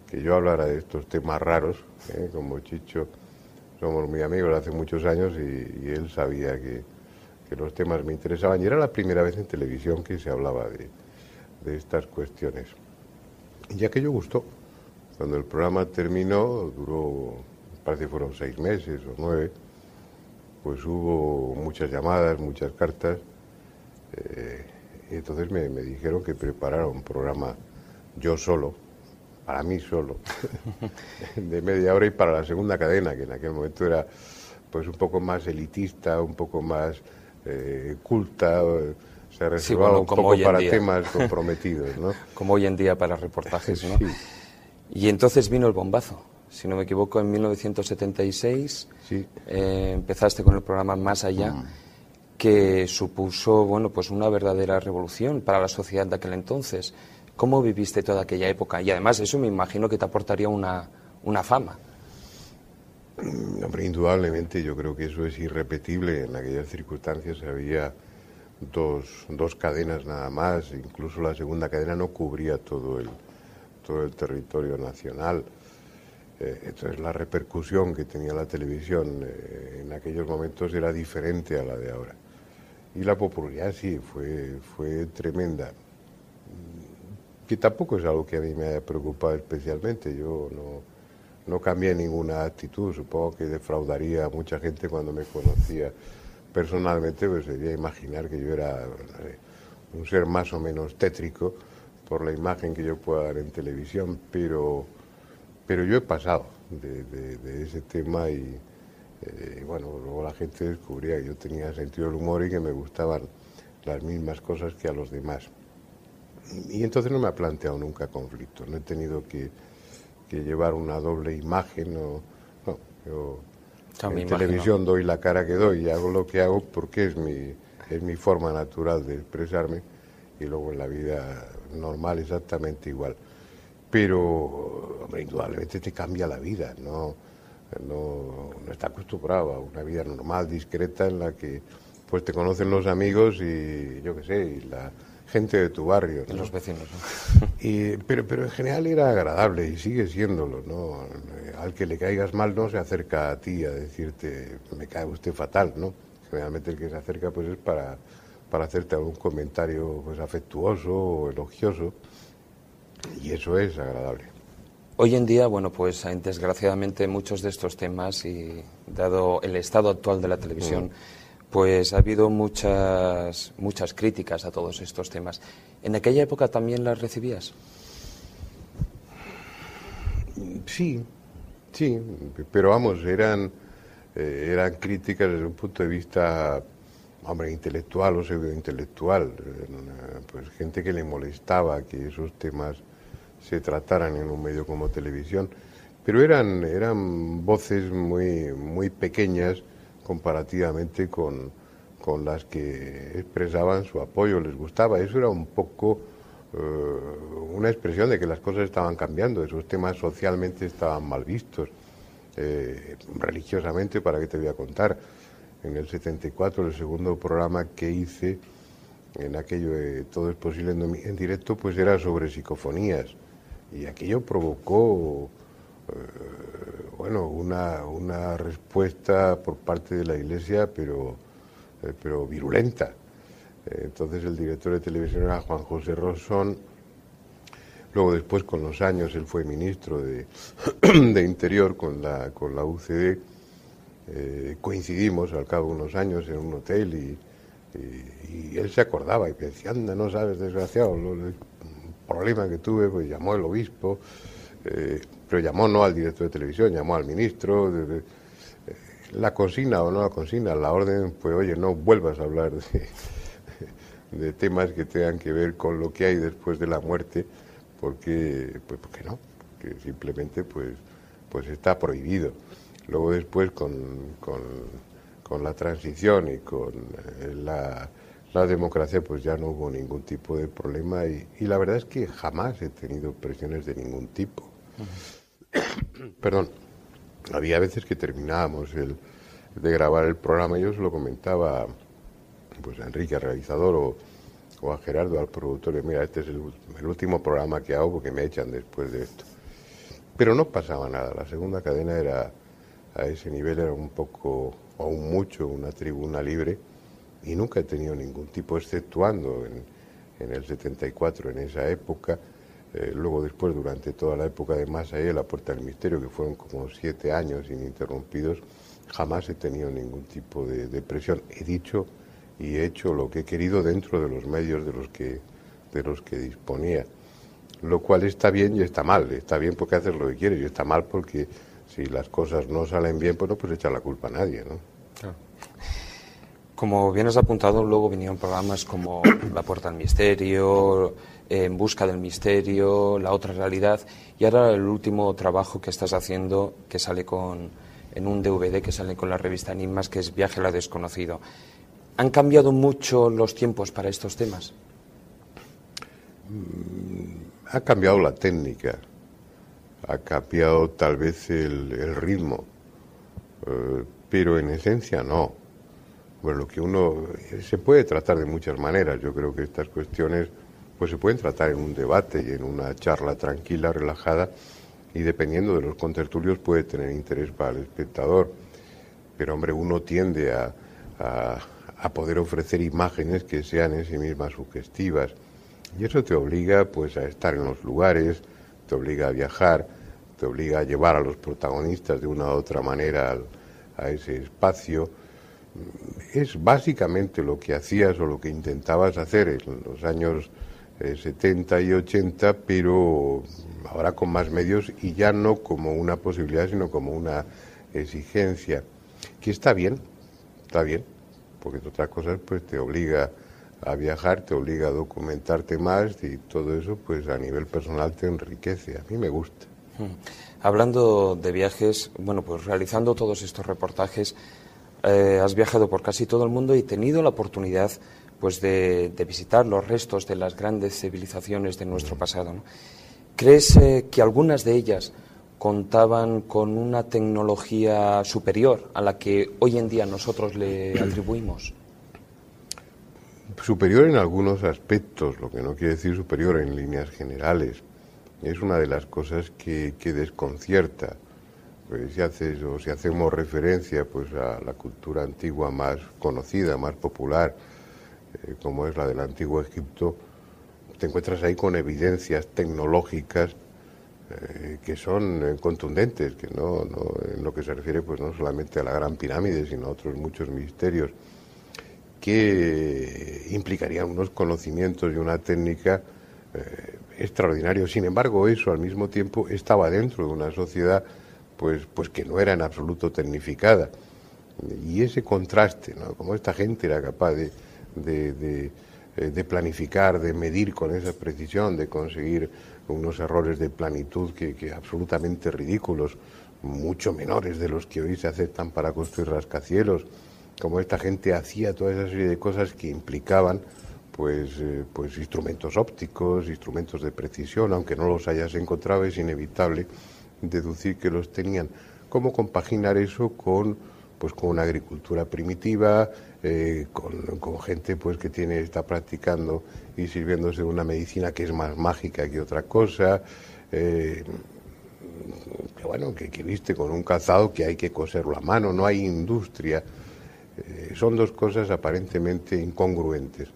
que yo hablara de estos temas raros, ¿eh? como Chicho, somos muy amigos hace muchos años y, él sabía que, los temas me interesaban y era la primera vez en televisión que se hablaba de, estas cuestiones. Y yo gustó. Cuando el programa terminó, duró, parece que fueron seis meses o nueve, pues hubo muchas llamadas, muchas cartas. Eh, entonces me, dijeron que preparara un programa yo solo, para mí solo, de media hora y para la segunda cadena, que en aquel momento era pues un poco más elitista, un poco más eh, culta, se reservaba un poco para temas comprometidos, ¿no? como hoy en día para reportajes, ¿no? Y entonces vino el bombazo. Si no me equivoco, en 1976 eh, empezaste con el programa Más Allá. Mm que supuso bueno, pues una verdadera revolución para la sociedad de aquel entonces. ¿Cómo viviste toda aquella época? Y además eso me imagino que te aportaría una, fama. Mm, hombre, indudablemente yo creo que eso es irrepetible. En aquellas circunstancias había dos, dos cadenas nada más, incluso la segunda cadena no cubría todo el, todo el territorio nacional. Eh, entonces la repercusión que tenía la televisión eh, en aquellos momentos era diferente a la de ahora y la popularidad sí, fue, fue tremenda. Mm, que tampoco es algo que a mí me haya preocupado especialmente. Yo no, cambié ninguna actitud. Supongo que defraudaría a mucha gente cuando me conocía personalmente, pues sería imaginar que yo era un ser más o menos tétrico por la imagen que yo pueda dar en televisión, pero, pero yo he pasado de ese tema y eh, y bueno, luego la gente descubría que yo tenía sentido del humor y que me gustaban las mismas cosas que a los demás. Y entonces no me ha planteado nunca conflicto, no he tenido que, llevar una doble imagen o, en televisión doy la cara que doy y hago lo que hago porque es mi, es mi forma natural de expresarme y luego en la vida normal exactamente igual. Pero, hombre, indudablemente te cambia la vida, ¿no? no, está acostumbrado a una vida normal, discreta, en la que pues te conocen los amigos y yo qué sé, y la gente de tu barrio. Los vecinos. Y, pero, pero en general era agradable y sigue siéndolo, ¿no? Al que le caigas mal no se acerca a ti a decirte, me cae usted fatal, ¿no? Generalmente el que se acerca pues es para, para hacerte algún comentario pues afectuoso o elogioso y eso es agradable. Hoy en día, bueno, pues desgraciadamente muchos de estos temas y dado el estado actual de la televisión, mm. pues ha habido muchas muchas críticas a todos estos temas. ¿En aquella época también las recibías? Sí, sí, pero vamos, eran eh, eran críticas desde un punto de vista hombre intelectual o pseudo-intelectual, eh, pues gente que le molestaba que esos temas se trataran en un medio como televisión. Pero eran, eran voces muy, muy pequeñas comparativamente con, las que expresaban su apoyo, les gustaba. Eso era un poco eh, una expresión de que las cosas estaban cambiando, esos temas socialmente estaban mal vistos, eh, religiosamente, ¿para qué te voy a contar? En el 74, el segundo programa que hice, en aquello de Todo es posible en, en directo, pues era sobre psicofonías y aquello provocó eh, bueno, una, respuesta por parte de la Iglesia, pero, eh, pero virulenta. Eh, entonces el director de televisión era Juan José Rosón, luego después con los años él fue ministro de, Interior con la, con la UCD, coincidimos al cabo de unos años en un hotel y, él se acordaba y decía, anda, no sabes, desgraciado problema que tuve, pues llamó el obispo, eh, pero llamó no al director de televisión, llamó al ministro. Eh, la consigna o no la consigna, la orden pues oye, no vuelvas a hablar de, de temas que tengan que ver con lo que hay después de la muerte, porque, pues, porque no, que simplemente pues, pues está prohibido. Luego después con la transición y con eh, la la democracia, pues ya no hubo ningún tipo de problema y, la verdad es que jamás he tenido presiones de ningún tipo. Perdón, había veces que terminábamos de grabar el programa, yo se lo comentaba pues a Enrique, al realizador, o, a Gerardo, al productor, mira, este es el, último programa que hago porque me echan después de esto. Pero no pasaba nada, la segunda cadena era, a ese nivel era un poco, o mucho, una tribuna libre y nunca he tenido ningún tipo, exceptuando en, en el 74, en esa época, eh, luego después durante toda la época de Massa ahí la Puerta del Misterio, que fueron como siete años ininterrumpidos, jamás he tenido ningún tipo de, presión. He dicho y he hecho lo que he querido dentro de los medios de los que, de los que disponía, lo cual está bien y está mal, está bien porque haces lo que quieres y está mal porque si las cosas no salen bien, pues no puedes echar la culpa a nadie, ¿no? Como bien has apuntado, luego vinieron programas como La Puerta al Misterio, eh, En Busca del Misterio, La Otra Realidad y ahora el último trabajo que estás haciendo que sale con, en un DVD que sale con la revista Animas que es Viaje a Desconocido. ¿Han cambiado mucho los tiempos para estos temas? Mm, ha cambiado la técnica, ha cambiado tal vez el, ritmo, eh, pero en esencia no bueno, lo que uno eh, se puede tratar de muchas maneras. Yo creo que estas cuestiones pues se pueden tratar en un debate y en una charla tranquila, relajada y dependiendo de los contertulios puede tener interés para el espectador. Pero hombre, uno tiende a, a, poder ofrecer imágenes que sean en sí mismas sugestivas y eso te obliga pues a estar en los lugares, te obliga a viajar, te obliga a llevar a los protagonistas de una u otra manera a ese espacio es básicamente lo que hacías o lo que intentabas hacer en los años 70 eh, y 80, pero ahora con más medios y ya no como una posibilidad, sino como una exigencia, que está bien, está bien, porque entre otras cosas pues te obliga a viajar, te obliga a documentarte más y todo eso pues a nivel personal te enriquece, a mí me gusta. Hmm. Hablando de viajes, bueno, pues realizando todos estos reportajes, eh, has viajado por casi todo el mundo y tenido la oportunidad pues de, visitar los restos de las grandes civilizaciones de nuestro pasado. ¿Crees eh, que algunas de ellas contaban con una tecnología superior a la que hoy en día nosotros le atribuimos? Superior en algunos aspectos, lo que no quiere decir superior en líneas generales. Es una de las cosas que desconcierta si, o si hacemos referencia pues, a la cultura antigua más conocida, más popular, eh, como es la del antiguo Egipto, te encuentras ahí con evidencias tecnológicas eh, que son eh, contundentes, que no, en lo que se refiere pues no solamente a la Gran Pirámide, sino a otros muchos misterios, que implicarían unos conocimientos y una técnica extraordinarios. Sin embargo, eso al mismo tiempo estaba dentro de una sociedad pues, pues que no era en absoluto tecnificada. Y ese contraste, ¿no? como esta gente era capaz de, de, eh, planificar, de medir con esa precisión, de conseguir unos errores de planitud que, absolutamente ridículos, mucho menores de los que hoy se aceptan para construir rascacielos, como esta gente hacía toda esa serie de cosas que implicaban pues, eh, pues instrumentos ópticos, instrumentos de precisión, aunque no los hayas encontrado es inevitable deducir que los tenían. ¿Cómo compaginar eso con, pues, con una agricultura primitiva, eh, con, gente pues, que tiene, está practicando y sirviéndose de una medicina que es más mágica que otra cosa? Eh, que bueno, que, viste con un calzado que hay que coserlo a mano, no hay industria. Eh, son dos cosas aparentemente incongruentes.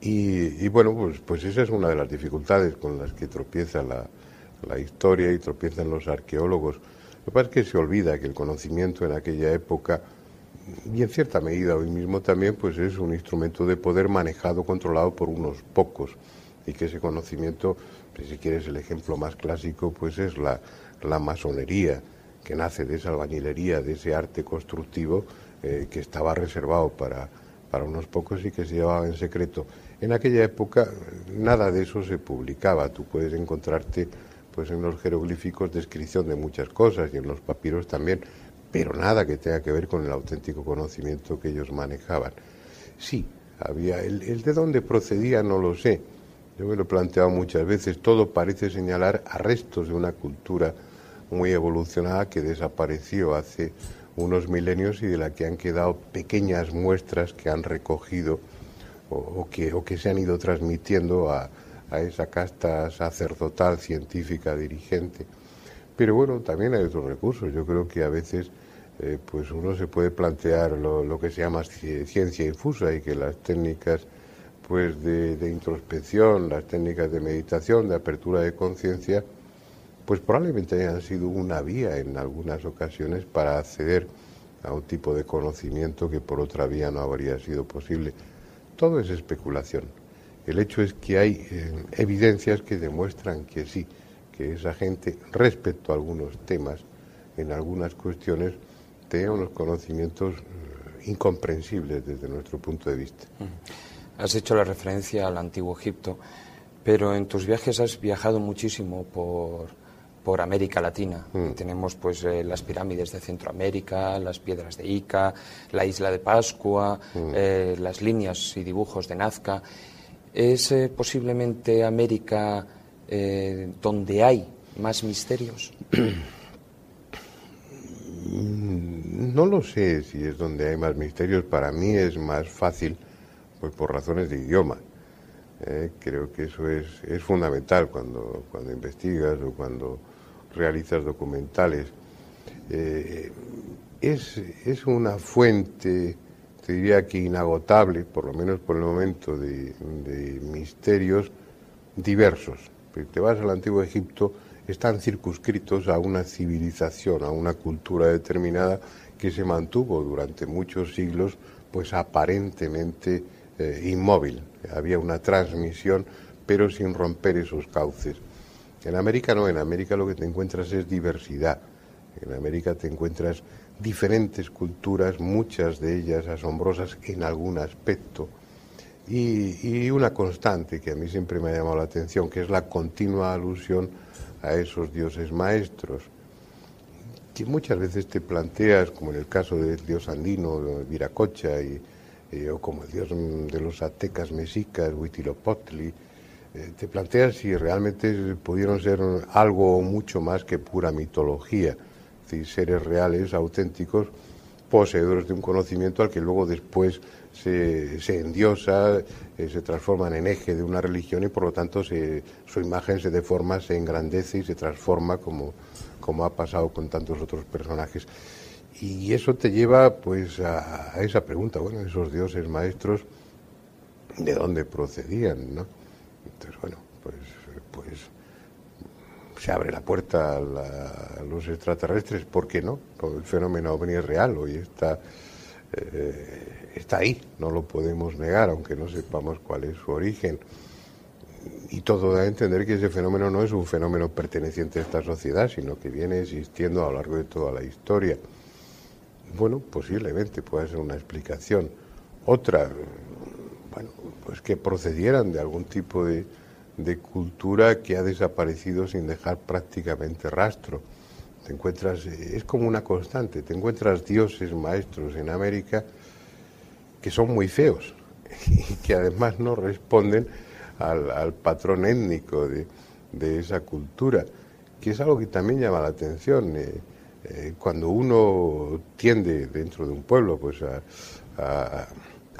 Y, bueno, pues, pues, esa es una de las dificultades con las que tropieza la, la historia y tropiezan los arqueólogos. Lo que pasa es que se olvida que el conocimiento en aquella época, y en cierta medida hoy mismo también, pues es un instrumento de poder manejado, controlado por unos pocos, y que ese conocimiento, pues, si quieres el ejemplo más clásico, pues es la, masonería, que nace de esa albañilería, de ese arte constructivo eh, que estaba reservado para, para unos pocos y que se llevaba en secreto. En aquella época nada de eso se publicaba. Tú puedes encontrarte pues en los jeroglíficos descripción de muchas cosas y en los papiros también, pero nada que tenga que ver con el auténtico conocimiento que ellos manejaban. Sí, había el, de dónde procedía no lo sé. Yo me lo he planteado muchas veces, todo parece señalar a restos de una cultura muy evolucionada que desapareció hace unos milenios y de la que han quedado pequeñas muestras que han recogido o, que, o que se han ido transmitiendo a, a esa casta sacerdotal, científica, dirigente. Pero bueno, también hay otros recursos. Yo creo que a veces eh, pues uno se puede plantear lo, que se llama ciencia infusa y que las técnicas pues de, de introspección, las técnicas de meditación, de apertura de conciencia, pues probablemente hayan sido una vía en algunas ocasiones para acceder a un tipo de conocimiento que por otra vía no habría sido posible. Todo es especulación. El hecho es que hay eh, evidencias que demuestran que sí, que esa gente, respecto a algunos temas, en algunas cuestiones, tiene unos conocimientos eh, incomprensibles desde nuestro punto de vista. Has hecho la referencia al antiguo Egipto, pero en tus viajes has viajado muchísimo por, América Latina. Mm. Tenemos pues eh, las pirámides de Centroamérica, las piedras de Ica, la isla de Pascua, mm. las líneas y dibujos de Nazca es eh, posiblemente América eh, donde hay más misterios? Mm, no lo sé si es donde hay más misterios. Para mí es más fácil, pues por razones de idioma. Eh. creo que eso es, fundamental cuando, cuando investigas o cuando realizas documentales. es, es una fuente te diría que inagotable, por lo menos por el momento, de, misterios diversos. Si te vas al antiguo Egipto, están circunscritos a una civilización, a una cultura determinada que se mantuvo durante muchos siglos, pues aparentemente eh, inmóvil. Había una transmisión, pero sin romper esos cauces. En América no, en América lo que te encuentras es diversidad. En América te encuentras diferentes culturas, muchas de ellas asombrosas en algún aspecto, y, una constante que a mí siempre me ha llamado la atención, que es la continua alusión a esos dioses maestros, que muchas veces te planteas, como en el caso del dios andino, Viracocha, y, o como el dios de los aztecas mesicas, Huitzilopochtli, eh, te planteas si realmente pudieron ser algo mucho más que pura mitología decir, seres reales, auténticos, poseedores de un conocimiento al que luego después se, se endiosa, eh, se transforman en eje de una religión y por lo tanto su imagen se deforma, se engrandece y se transforma como, como ha pasado con tantos otros personajes. Y eso te lleva pues a, esa pregunta, bueno, esos dioses maestros, ¿de dónde procedían? No? Entonces, bueno, pues, pues se abre la puerta a, los extraterrestres, ¿por qué no? Pues el fenómeno ovni es real, hoy está, eh, está ahí, no lo podemos negar, aunque no sepamos cuál es su origen. Y todo da a entender que ese fenómeno no es un fenómeno perteneciente a esta sociedad, sino que viene existiendo a lo largo de toda la historia. Bueno, posiblemente pueda ser una explicación. Otra, bueno, pues que procedieran de algún tipo de, de cultura que ha desaparecido sin dejar prácticamente rastro. Te encuentras, eh, es como una constante, te encuentras dioses maestros en América que son muy feos y que además no responden al, patrón étnico de, esa cultura, que es algo que también llama la atención. Eh, eh, cuando uno tiende dentro de un pueblo pues a,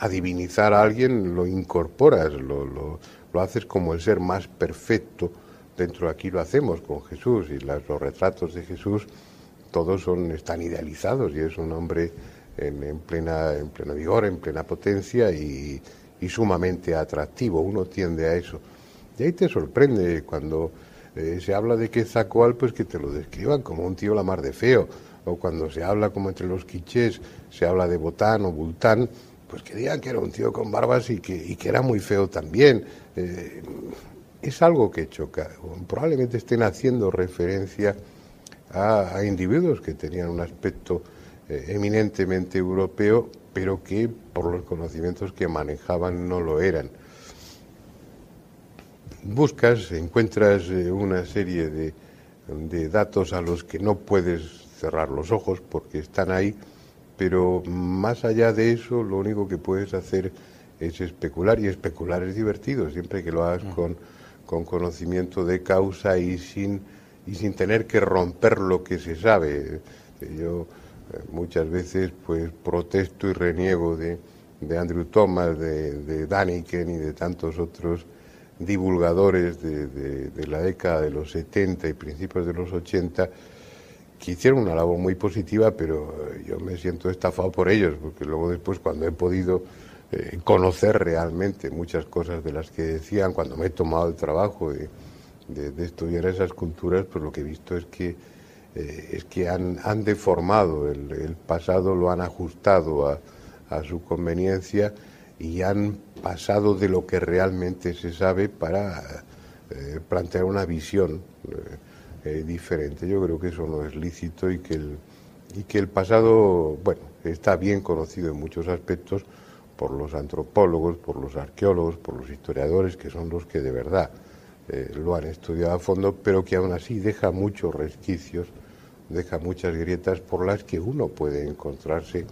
a, divinizar a alguien, lo incorporas, lo lo haces como el ser más perfecto. Dentro de aquí lo hacemos con Jesús y los retratos de Jesús todos están idealizados y es un hombre en, plena, vigor, en plena potencia y, sumamente atractivo. Uno tiende a eso. Y ahí te sorprende cuando eh, se habla de que Zacual, pues que te lo describan como un tío la mar de feo. O cuando se habla como entre los quichés, se habla de Botán o Bultán, pues digan que era un tío con barbas y que, que era muy feo también. Eh, es algo que choca. Probablemente estén haciendo referencia a, individuos que tenían un aspecto eh, eminentemente europeo, pero que por los conocimientos que manejaban no lo eran. Buscas, encuentras eh, una serie de, de datos a los que no puedes cerrar los ojos porque están ahí pero más allá de eso, lo único que puedes hacer es especular, y especular es divertido, siempre que lo hagas mm. con, conocimiento de causa y sin, y sin tener que romper lo que se sabe. Yo eh, muchas veces pues protesto y reniego de, Andrew Thomas, de, Daniken y de tantos otros divulgadores de, de, la década de los 70 y principios de los 80 que hicieron una labor muy positiva, pero eh, yo me siento estafado por ellos, porque luego después cuando he podido eh, conocer realmente muchas cosas de las que decían, cuando me he tomado el trabajo de, estudiar esas culturas, pues lo que he visto es que, eh, es que han, deformado el, pasado, lo han ajustado a, su conveniencia y han pasado de lo que realmente se sabe para plantear una visión eh, diferente. Yo creo que eso no es lícito y que el, y que el pasado, bueno, está bien conocido en muchos aspectos por los antropólogos, por los arqueólogos, por los historiadores, que son los que de verdad eh, lo han estudiado a fondo, pero que aún así deja muchos resquicios, deja muchas grietas por las que uno puede encontrarse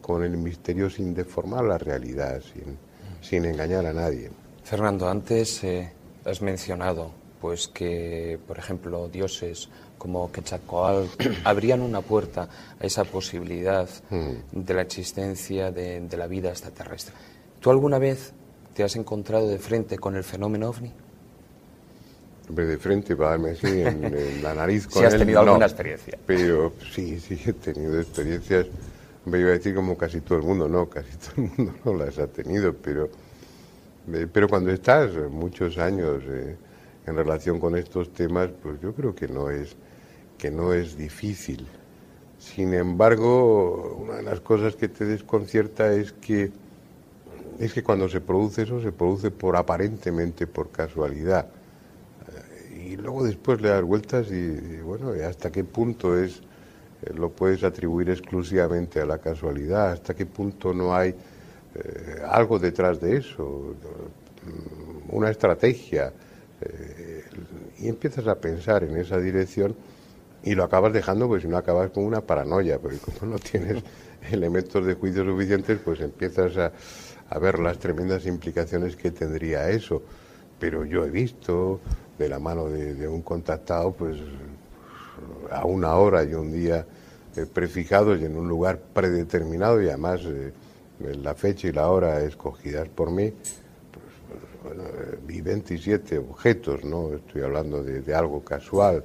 con el misterio sin deformar la realidad, sin, sin engañar a nadie. Fernando, antes eh, has mencionado pues que, por ejemplo, dioses como Quetzalcoatl abrían una puerta a esa posibilidad mm. de la existencia de, la vida extraterrestre. ¿Tú alguna vez te has encontrado de frente con el fenómeno ovni? de frente, para darme así en, la nariz con has tenido alguna experiencia? Pero sí, sí, he tenido experiencias, me iba a decir como casi todo el mundo, no, casi todo el mundo no las ha tenido, pero, eh, pero cuando estás muchos años... Eh, en relación con estos temas, pues yo creo que no es, que no es difícil. Sin embargo, una de las cosas que te desconcierta es que, es que cuando se produce eso, se produce por aparentemente por casualidad. Eh, y luego después le das vueltas y, bueno, hasta qué punto es eh, lo puedes atribuir exclusivamente a la casualidad, hasta qué punto no hay eh, algo detrás de eso, mm, una estrategia, eh, y empiezas a pensar en esa dirección y lo acabas dejando, pues si no acabas con una paranoia, porque como no tienes elementos de juicio suficientes, pues empiezas a, ver las tremendas implicaciones que tendría eso. Pero yo he visto de la mano de, un contactado, pues a una hora y un día eh, prefijado y en un lugar predeterminado y además eh, la fecha y la hora escogidas por mí, eh, vi 27 objetos, no estoy hablando de, algo casual.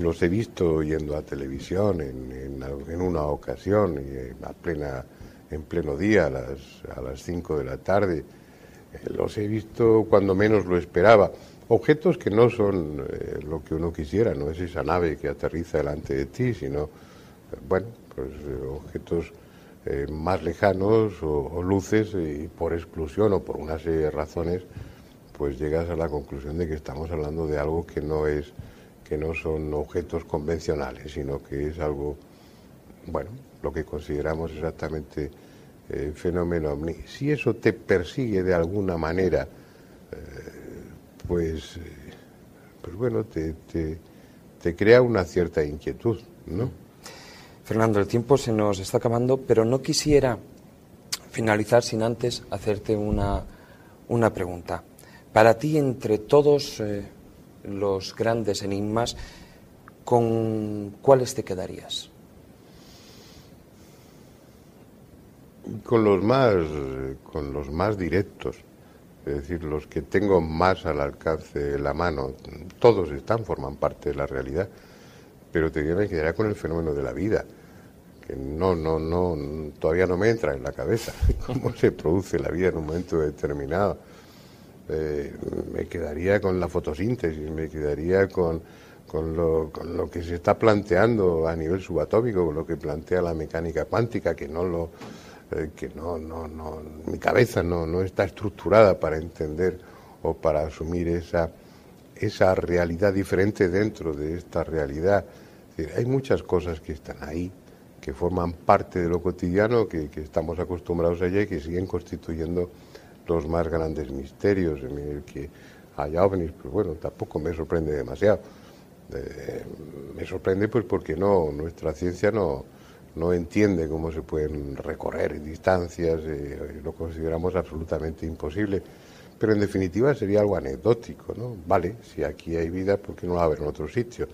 Los he visto yendo a televisión en, una ocasión, y eh, a plena, en pleno día, a las, a las 5 de la tarde. Eh, los he visto cuando menos lo esperaba. Objetos que no son lo que uno quisiera, no es esa nave que aterriza delante de ti, sino, bueno, pues objetos eh, más lejanos o, luces y por exclusión o por una serie de razones, pues llegas a la conclusión de que estamos hablando de algo que no es que no son objetos convencionales, sino que es algo, bueno, lo que consideramos exactamente eh, fenómeno omni. Si eso te persigue de alguna manera, eh, pues, pues bueno, te, te, te, crea una cierta inquietud, ¿no? Fernando, el tiempo se nos está acabando, pero no quisiera finalizar sin antes hacerte una, pregunta. Para ti, entre todos eh, los grandes enigmas, ¿con cuáles te quedarías? Con los más, con los más directos, es decir, los que tengo más al alcance de la mano. Todos están, forman parte de la realidad, pero te quedaría con el fenómeno de la vida no, no, no, todavía no me entra en la cabeza cómo se produce la vida en un momento determinado. Eh, me quedaría con la fotosíntesis, me quedaría con, lo, que se está planteando a nivel subatómico, con lo que plantea la mecánica cuántica, que no lo eh, que no, no, mi cabeza no, está estructurada para entender o para asumir esa, esa realidad diferente dentro de esta realidad. hay muchas cosas que están ahí, que forman parte de lo cotidiano, que, que estamos acostumbrados allá y que siguen constituyendo los más grandes misterios. El que haya ovnis, pues bueno, tampoco me sorprende demasiado. Eh, me sorprende pues porque no, nuestra ciencia no, no entiende cómo se pueden recorrer distancias, eh, lo consideramos absolutamente imposible. Pero en definitiva sería algo anecdótico, ¿no? Vale, si aquí hay vida, ¿por qué no la haber en otro sitio?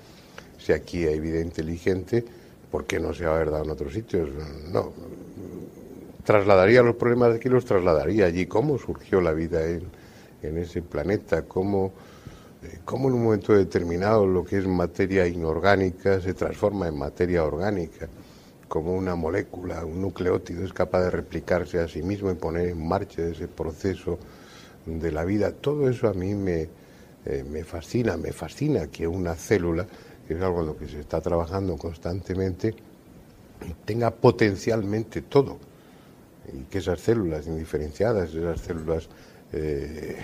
Si aquí hay vida inteligente, ¿por qué no se haber dado en otros sitios? No. Trasladaría los problemas de aquí, los trasladaría allí. ¿Cómo surgió la vida en, ese planeta? Eh, ¿Cómo, en un momento determinado lo que es materia inorgánica se transforma en materia orgánica? Como una molécula, un nucleótido es capaz de replicarse a sí mismo y poner en marcha ese proceso de la vida. Todo eso a mí me, eh, me fascina, me fascina que una célula que es algo en lo que se está trabajando constantemente, tenga potencialmente todo. Y que esas células indiferenciadas, esas células eh,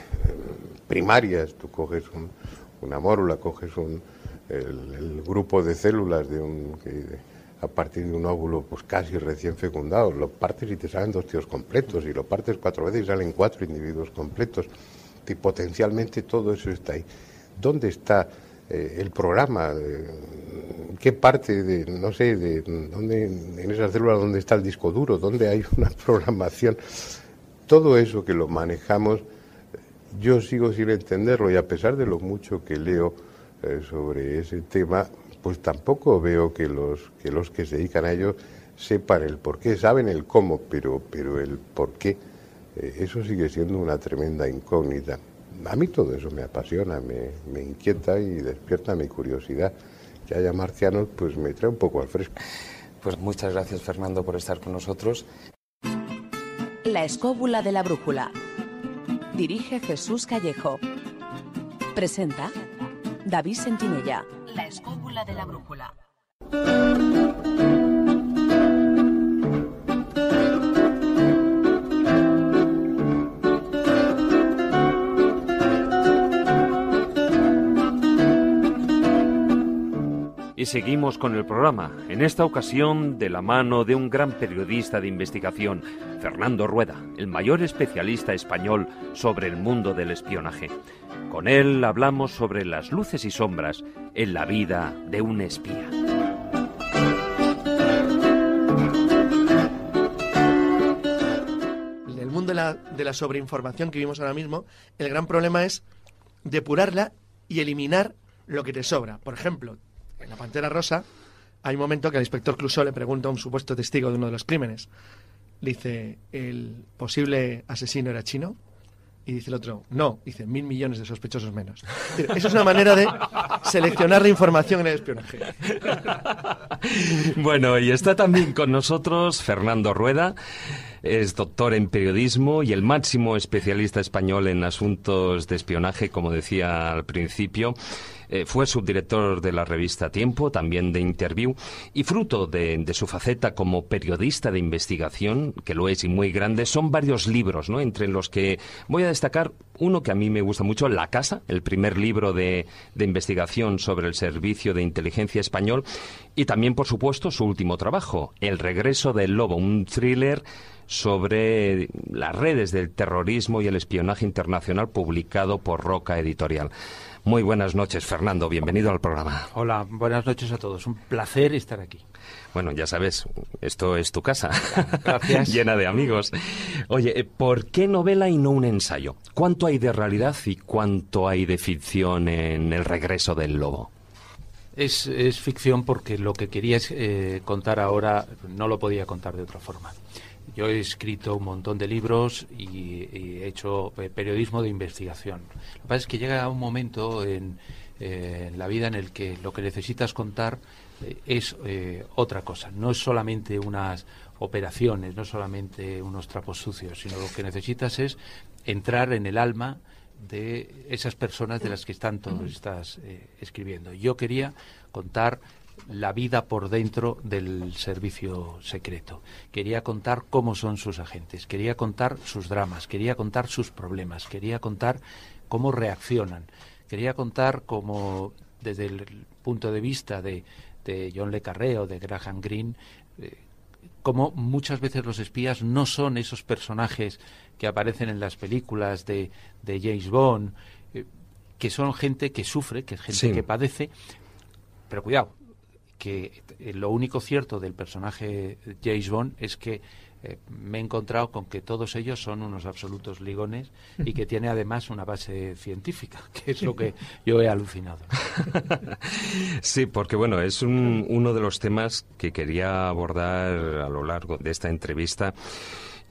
primarias, tú coges un, una mórula, coges un, el, grupo de células de un, a partir de un óvulo pues casi recién fecundado, lo partes y te salen dos tíos completos, y lo partes cuatro veces y salen cuatro individuos completos. Y potencialmente todo eso está ahí. ¿Dónde está? Eh, el programa, eh, qué parte de, no sé, de dónde, en esa célula donde está el disco duro, dónde hay una programación. Todo eso que lo manejamos, yo sigo sin entenderlo y a pesar de lo mucho que leo eh, sobre ese tema, pues tampoco veo que los que, los que se dedican a ello sepan el por qué, saben el cómo, pero, pero el por qué, eso sigue siendo una tremenda incógnita a mí todo eso me apasiona, me, inquieta y despierta mi curiosidad. Que haya marcianos, pues me trae un poco al fresco. Pues muchas gracias, Fernando, por estar con nosotros. La escóbula de la brújula. Dirige Jesús Callejo. Presenta David Sentinella. La escóbula de la brújula. seguimos con el programa, en esta ocasión de la mano de un gran periodista de investigación, Fernando Rueda, el mayor especialista español sobre el mundo del espionaje. Con él hablamos sobre las luces y sombras en la vida de un espía. En el mundo de la, sobreinformación que vimos ahora mismo, el gran problema es depurarla y eliminar lo que te sobra. Por ejemplo, en La Pantera Rosa, hay un momento que el inspector Clouseau le pregunta a un supuesto testigo de uno de los crímenes. dice, ¿el posible asesino era chino? Y dice el otro, no, dice, mil millones de sospechosos menos. Eso es una manera de seleccionar la información en el espionaje. Bueno, y está también con nosotros Fernando Rueda, es doctor en periodismo y el máximo especialista español en asuntos de espionaje, como decía al principio. Eh, fue subdirector de la revista Tiempo, también de Interview, y fruto de, su faceta como periodista de investigación, que lo es y muy grande, son varios libros, ¿no? entre los que voy a destacar uno que a mí me gusta mucho, La Casa, el primer libro de investigación sobre el Servicio de Inteligencia Español, y también, por supuesto, su último trabajo, El Regreso del Lobo, un thriller sobre las redes del terrorismo y el espionaje internacional publicado por Roca Editorial. Muy buenas noches, Fernando. Bienvenido al programa. Hola, buenas noches a todos. Un placer estar aquí. Bueno, ya sabes, esto es tu casa. Gracias. Llena de amigos. Oye, eh, ¿por qué novela y no un ensayo? ¿Cuánto hay de realidad y cuánto hay de ficción en El regreso del lobo? Es, ficción porque lo que quería eh, contar ahora no lo podía contar de otra forma. Yo he escrito un montón de libros y, he hecho eh, periodismo de investigación. Lo que pasa es que llega un momento en, eh, la vida en el que lo que necesitas contar eh, es otra cosa, no es solamente unas operaciones, no es solamente unos trapos sucios, sino lo que necesitas es entrar en el alma de esas personas de las que tanto estás escribiendo. Yo quería contar la vida por dentro del servicio secreto. Quería contar cómo son sus agentes, quería contar sus dramas, quería contar sus problemas, quería contar cómo reaccionan, quería contar cómo desde el punto de vista de, John Le Carré o de Graham Greene, eh, cómo muchas veces los espías no son esos personajes que aparecen en las películas de, James Bond, eh, que son gente que sufre, que es gente que padece, pero cuidado, que eh, lo único cierto del personaje James Bond es que eh, me he encontrado con que todos ellos son unos absolutos ligones y que tiene además una base científica, que es lo que yo he alucinado. Sí, porque bueno, es uno de los temas que quería abordar a lo largo de esta entrevista.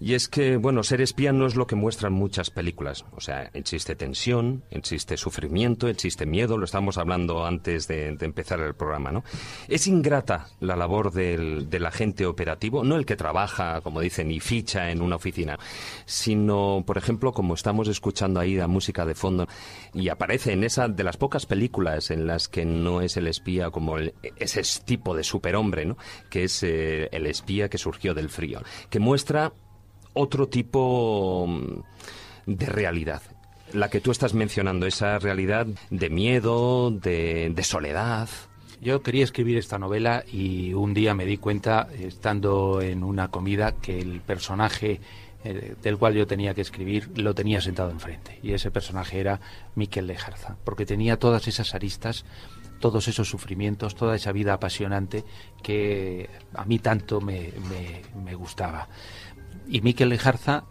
Y es que, bueno, ser espía no es lo que muestran muchas películas. O sea, existe tensión, existe sufrimiento, existe miedo, lo estamos hablando antes de, empezar el programa, ¿no? Es ingrata la labor del, del, agente operativo, no el que trabaja, como dicen, y ficha en una oficina, sino, por ejemplo, como estamos escuchando ahí la música de fondo, y aparece en esa de las pocas películas en las que no es el espía como ese tipo de superhombre, ¿no? Que es eh, el espía que surgió del frío, que muestra otro tipo mm, de realidad. La que tú estás mencionando, esa realidad de miedo, de, soledad. Yo quería escribir esta novela y un día me di cuenta, estando en una comida, que el personaje eh, del cual yo tenía que escribir lo tenía sentado enfrente. Y ese personaje era Miquel Lejarza, porque tenía todas esas aristas, todos esos sufrimientos, toda esa vida apasionante que a mí tanto me gustaba. Y Miquel Lejarza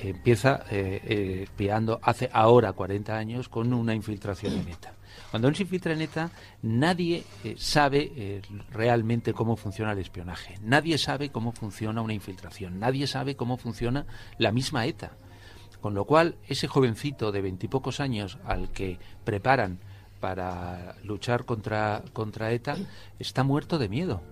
eh, empieza eh, espiando eh, hace ahora 40 años con una infiltración en ETA. Cuando uno se infiltra en ETA, nadie eh, sabe realmente cómo funciona el espionaje, nadie sabe cómo funciona una infiltración, nadie sabe cómo funciona la misma ETA. Con lo cual, ese jovencito de veintipocos años al que preparan para luchar contra, contra ETA está muerto de miedo.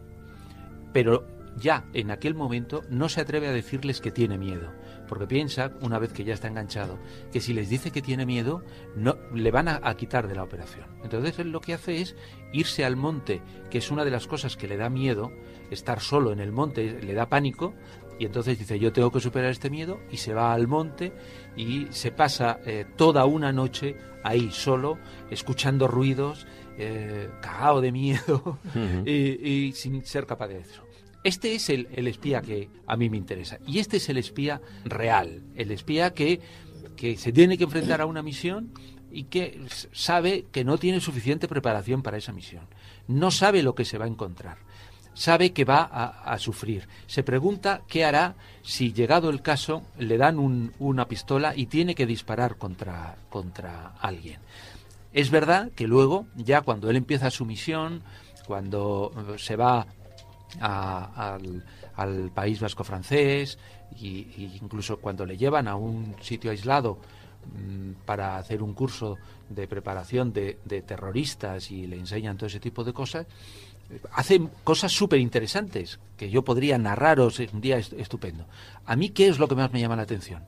Pero ya en aquel momento no se atreve a decirles que tiene miedo, porque piensa, una vez que ya está enganchado, que si les dice que tiene miedo, no, le van a, quitar de la operación. Entonces él lo que hace es irse al monte, que es una de las cosas que le da miedo, estar solo en el monte le da pánico, y entonces dice, yo tengo que superar este miedo, y se va al monte y se pasa eh, toda una noche ahí solo, escuchando ruidos, eh, cagado de miedo, y, y sin ser capaz de eso. Este es el, espía que a mí me interesa. Y este es el espía real, el espía que, se tiene que enfrentar a una misión y que sabe que no tiene suficiente preparación para esa misión. No sabe lo que se va a encontrar. Sabe que va a, sufrir. Se pregunta qué hará si, llegado el caso, le dan una pistola y tiene que disparar contra, contra alguien. Es verdad que luego, ya cuando él empieza su misión, cuando eh, se va al, país vasco francés y, incluso cuando le llevan a un sitio aislado mm, para hacer un curso de preparación de, terroristas y le enseñan todo ese tipo de cosas, hacen cosas súper interesantes que yo podría narraros eh, un día estupendo. A mí, ¿qué es lo que más me llama la atención?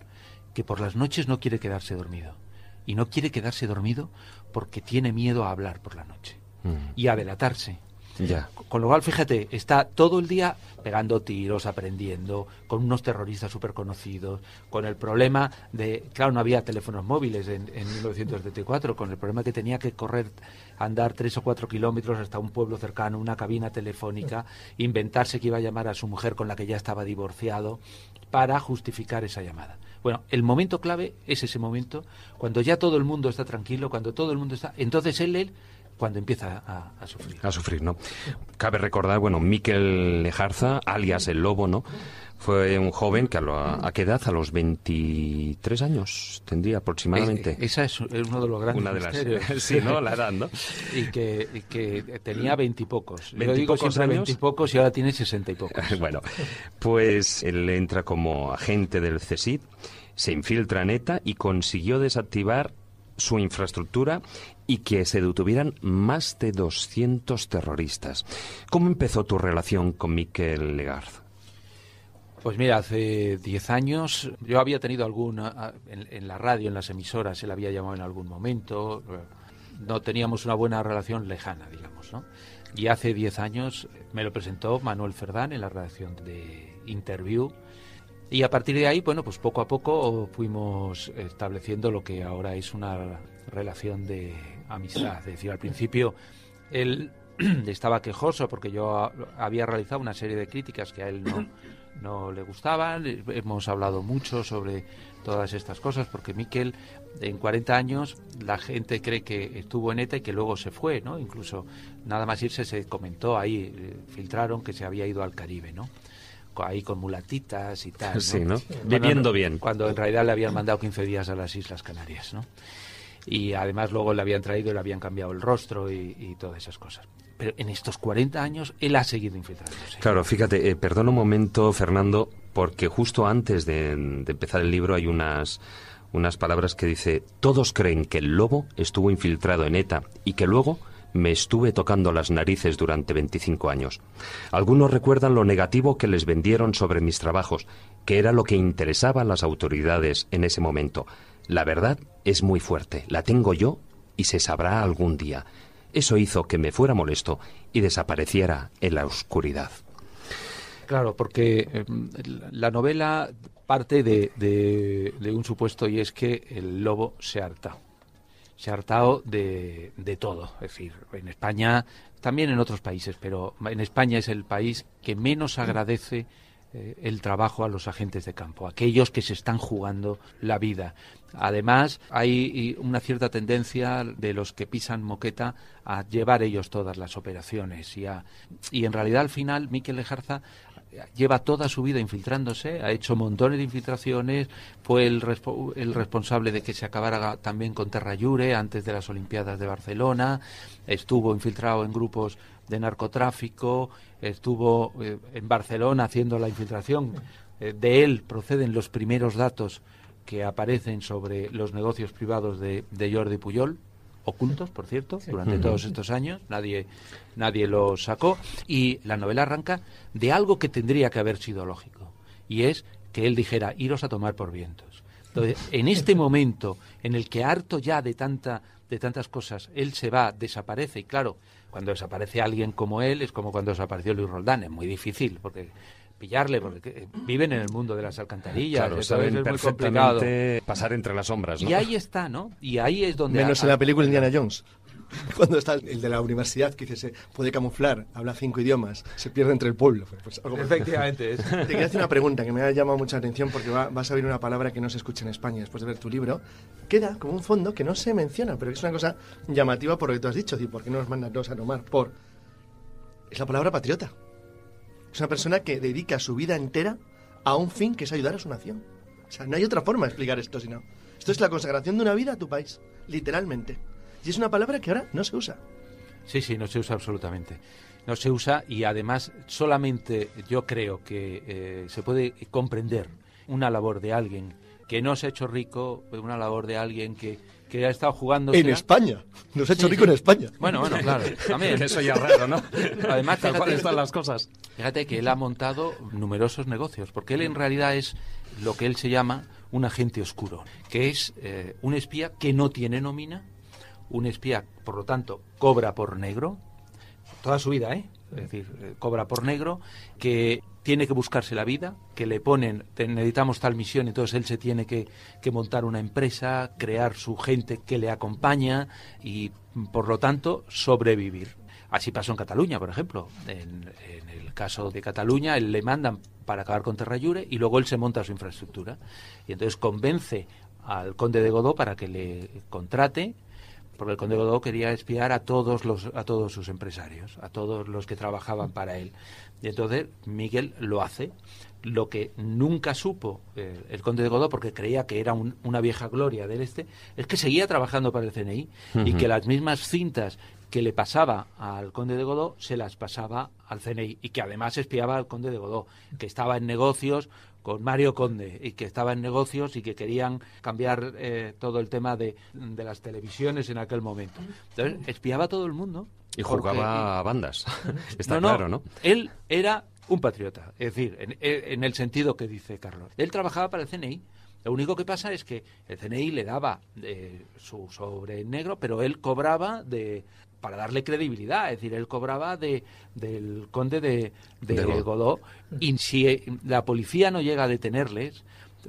Que por las noches no quiere quedarse dormido. Y no quiere quedarse dormido porque tiene miedo a hablar por la noche mm. y a delatarse con lo cual, fíjate, está todo el día pegando tiros, aprendiendo, con unos terroristas súper conocidos, con el problema de, claro, no había teléfonos móviles en, en 1974, con el problema que tenía que correr, andar tres o cuatro kilómetros hasta un pueblo cercano, una cabina telefónica, inventarse que iba a llamar a su mujer con la que ya estaba divorciado, para justificar esa llamada. Bueno, el momento clave es ese momento, cuando ya todo el mundo está tranquilo, cuando todo el mundo está... Entonces él, él cuando empieza a, sufrir. A sufrir, ¿no? Cabe recordar, bueno, Miquel Lejarza, alias el Lobo, ¿no? Fue un joven que a, a, qué edad, a los 23 años tendría aproximadamente. E, e, esa es, uno de los grandes Una de las, sí, ¿no? La edad, ¿no? y, que, tenía veintipocos. Yo digo siempre veintipocos y ahora tiene sesenta y pocos. bueno, pues él entra como agente del CSID, se infiltra en ETA y consiguió desactivar su infraestructura y que se detuvieran más de 200 terroristas. ¿Cómo empezó tu relación con Miquel Legard? Pues mira, hace 10 años yo había tenido alguna en, la radio, en las emisoras, se la había llamado en algún momento. Eh, no teníamos una buena relación lejana, digamos, ¿no? Y hace 10 años me lo presentó Manuel Ferdán en la redacción de Interview y a partir de ahí, bueno, pues poco a poco fuimos estableciendo lo que ahora es una relación de amistad. Es decir, al principio él estaba quejoso porque yo había realizado una serie de críticas que a él no, le gustaban. Hemos hablado mucho sobre todas estas cosas porque Miquel, en 40 años, la gente cree que estuvo en ETA y que luego se fue, ¿no? Incluso nada más irse se comentó ahí, eh, filtraron que se había ido al Caribe, ¿no? ahí con mulatitas y tal. ¿no? Sí, Viviendo bien. Cuando en realidad le habían mandado 15 días a las Islas Canarias, ¿no? Y además luego le habían traído y le habían cambiado el rostro y, todas esas cosas pero en estos 40 años él ha seguido infiltrándose. Claro, fíjate, perdón eh, perdona un momento, Fernando, porque justo antes de, empezar el libro hay unas, unas palabras que dice, todos creen que el lobo estuvo infiltrado en ETA y que luego me estuve tocando las narices durante 25 años. Algunos recuerdan lo negativo que les vendieron sobre mis trabajos, que era lo que interesaba a las autoridades en ese momento. La verdad es muy fuerte, la tengo yo y se sabrá algún día. Eso hizo que me fuera molesto y desapareciera en la oscuridad. Claro, porque em, la novela parte de, un supuesto y es que el lobo se harta se ha hartado de, de todo. Es decir, en España, también en otros países, pero en España es el país que menos agradece eh, el trabajo a los agentes de campo, aquellos que se están jugando la vida. Además, hay una cierta tendencia de los que pisan moqueta a llevar ellos todas las operaciones y, a, y en realidad al final Miquel Lejarza lleva toda su vida infiltrándose, ha hecho montones de infiltraciones, fue el, responsable de que se acabara también con Terrayure antes de las Olimpiadas de Barcelona, estuvo infiltrado en grupos de narcotráfico, estuvo eh, en Barcelona haciendo la infiltración. Eh, de él proceden los primeros datos que aparecen sobre los negocios privados de, de Jordi Puyol, ocultos, por cierto, durante todos estos años, nadie, nadie los sacó, y la novela arranca de algo que tendría que haber sido lógico, y es que él dijera, iros a tomar por vientos. Entonces, en este momento en el que harto ya de tanta de tantas cosas, él se va, desaparece y claro, cuando desaparece alguien como él es como cuando desapareció Luis Roldán, es muy difícil porque pillarle, porque eh, viven en el mundo de las alcantarillas, saben perfectamente pasar entre las sombras. Y ahí está, ¿no? Y ahí es donde... Menos en la película Indiana Jones. Cuando está el de la universidad que dice, se puede camuflar, habla cinco idiomas, se pierde entre el pueblo. Pues, pues Efectivamente. Es. Te quería hacer una pregunta que me ha llamado mucha atención porque vas a ver una palabra que no se escucha en España después de ver tu libro. Queda como un fondo que no se menciona, pero que es una cosa llamativa por lo que tú has dicho, y por qué no nos mandan dos a nomar por... Es la palabra patriota. Es una persona que dedica su vida entera a un fin que es ayudar a su nación. O sea, no hay otra forma de explicar esto, sino. Esto es la consagración de una vida a tu país, literalmente. Y es una palabra que ahora no se usa. Sí, sí, no se usa absolutamente. No se usa y además solamente yo creo que eh, se puede comprender una labor de alguien que no se ha hecho rico de una labor de alguien que, ha estado jugando. En España. No Nos ha hecho rico en España. Bueno, bueno, claro. También. Eso ya raro, ¿no? Además, fíjate, las cosas? Fíjate que él ha montado numerosos negocios, porque él en realidad es lo que él se llama un agente oscuro, que es eh, un espía que no tiene nómina, un espía, por lo tanto, cobra por negro, toda su vida, ¿eh? es decir, eh, cobra por negro, que tiene que buscarse la vida, que le ponen, necesitamos tal misión, entonces él se tiene que, que montar una empresa, crear su gente que le acompaña y, por lo tanto, sobrevivir. Así pasó en Cataluña, por ejemplo. En, el caso de Cataluña, él le mandan para acabar con Terrayure y luego él se monta su infraestructura. Y entonces convence al conde de Godó para que le contrate porque el conde de Godó quería espiar a todos los a todos sus empresarios, a todos los que trabajaban para él. Y entonces Miguel lo hace. Lo que nunca supo eh, el conde de Godó, porque creía que era una vieja gloria del este, es que seguía trabajando para el CNI y que las mismas cintas que le pasaba al conde de Godó se las pasaba al CNI y que además espiaba al conde de Godó, que estaba en negocios con Mario Conde y que estaba en negocios y que querían cambiar eh, todo el tema de, las televisiones en aquel momento. Entonces, espiaba a todo el mundo. Y jugaba a bandas. Está claro, ¿no? Él era un patriota, es decir, en, el sentido que dice Carlos. Él trabajaba para el CNI. Lo único que pasa es que el CNI le daba eh, su sobre negro, pero él cobraba de, para darle credibilidad. Es decir, él cobraba de, del conde de, de, Godó y si eh, la policía no llega a detenerles,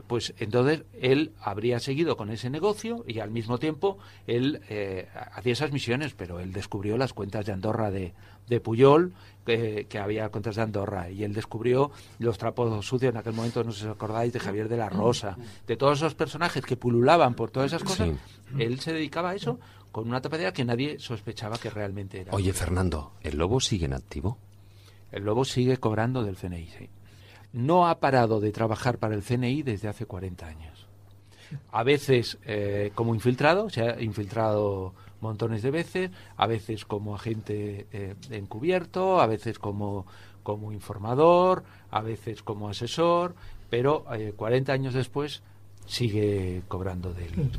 pues entonces él habría seguido con ese negocio y al mismo tiempo él eh, hacía esas misiones, pero él descubrió las cuentas de Andorra de, de Puyol, que había cuentas de Andorra, y él descubrió los trapos sucios en aquel momento, no sé si os acordáis, de Javier de la Rosa, mm. de todos esos personajes que pululaban por todas esas cosas, él se dedicaba a eso con una tapadera que nadie sospechaba que realmente era. Oye, Fernando, ¿el lobo sigue en activo? El lobo sigue cobrando del CNI, sí. No ha parado de trabajar para el CNI desde hace 40 años. A veces eh, como infiltrado, se ha infiltrado montones de veces, a veces como agente eh, encubierto, a veces como, como informador, a veces como asesor, pero 40 eh, años después sigue cobrando del CNI.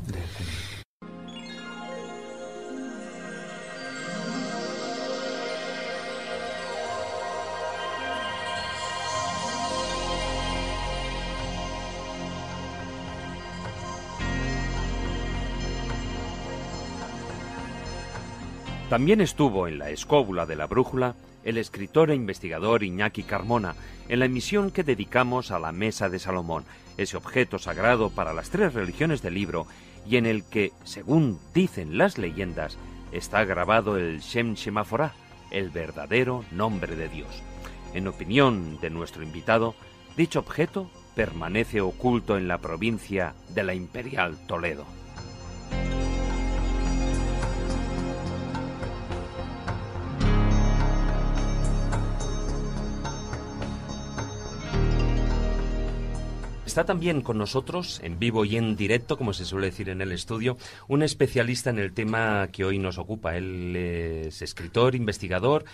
También estuvo en la escóbula de la brújula el escritor e investigador Iñaki Carmona, en la emisión que dedicamos a la Mesa de Salomón, ese objeto sagrado para las tres religiones del libro, y en el que, según dicen las leyendas, está grabado el Shem Shemaforá, el verdadero nombre de Dios. En opinión de nuestro invitado, dicho objeto permanece oculto en la provincia de la Imperial Toledo. Está también con nosotros, en vivo y en directo, como se suele decir en el estudio, un especialista en el tema que hoy nos ocupa. Él es escritor, investigador.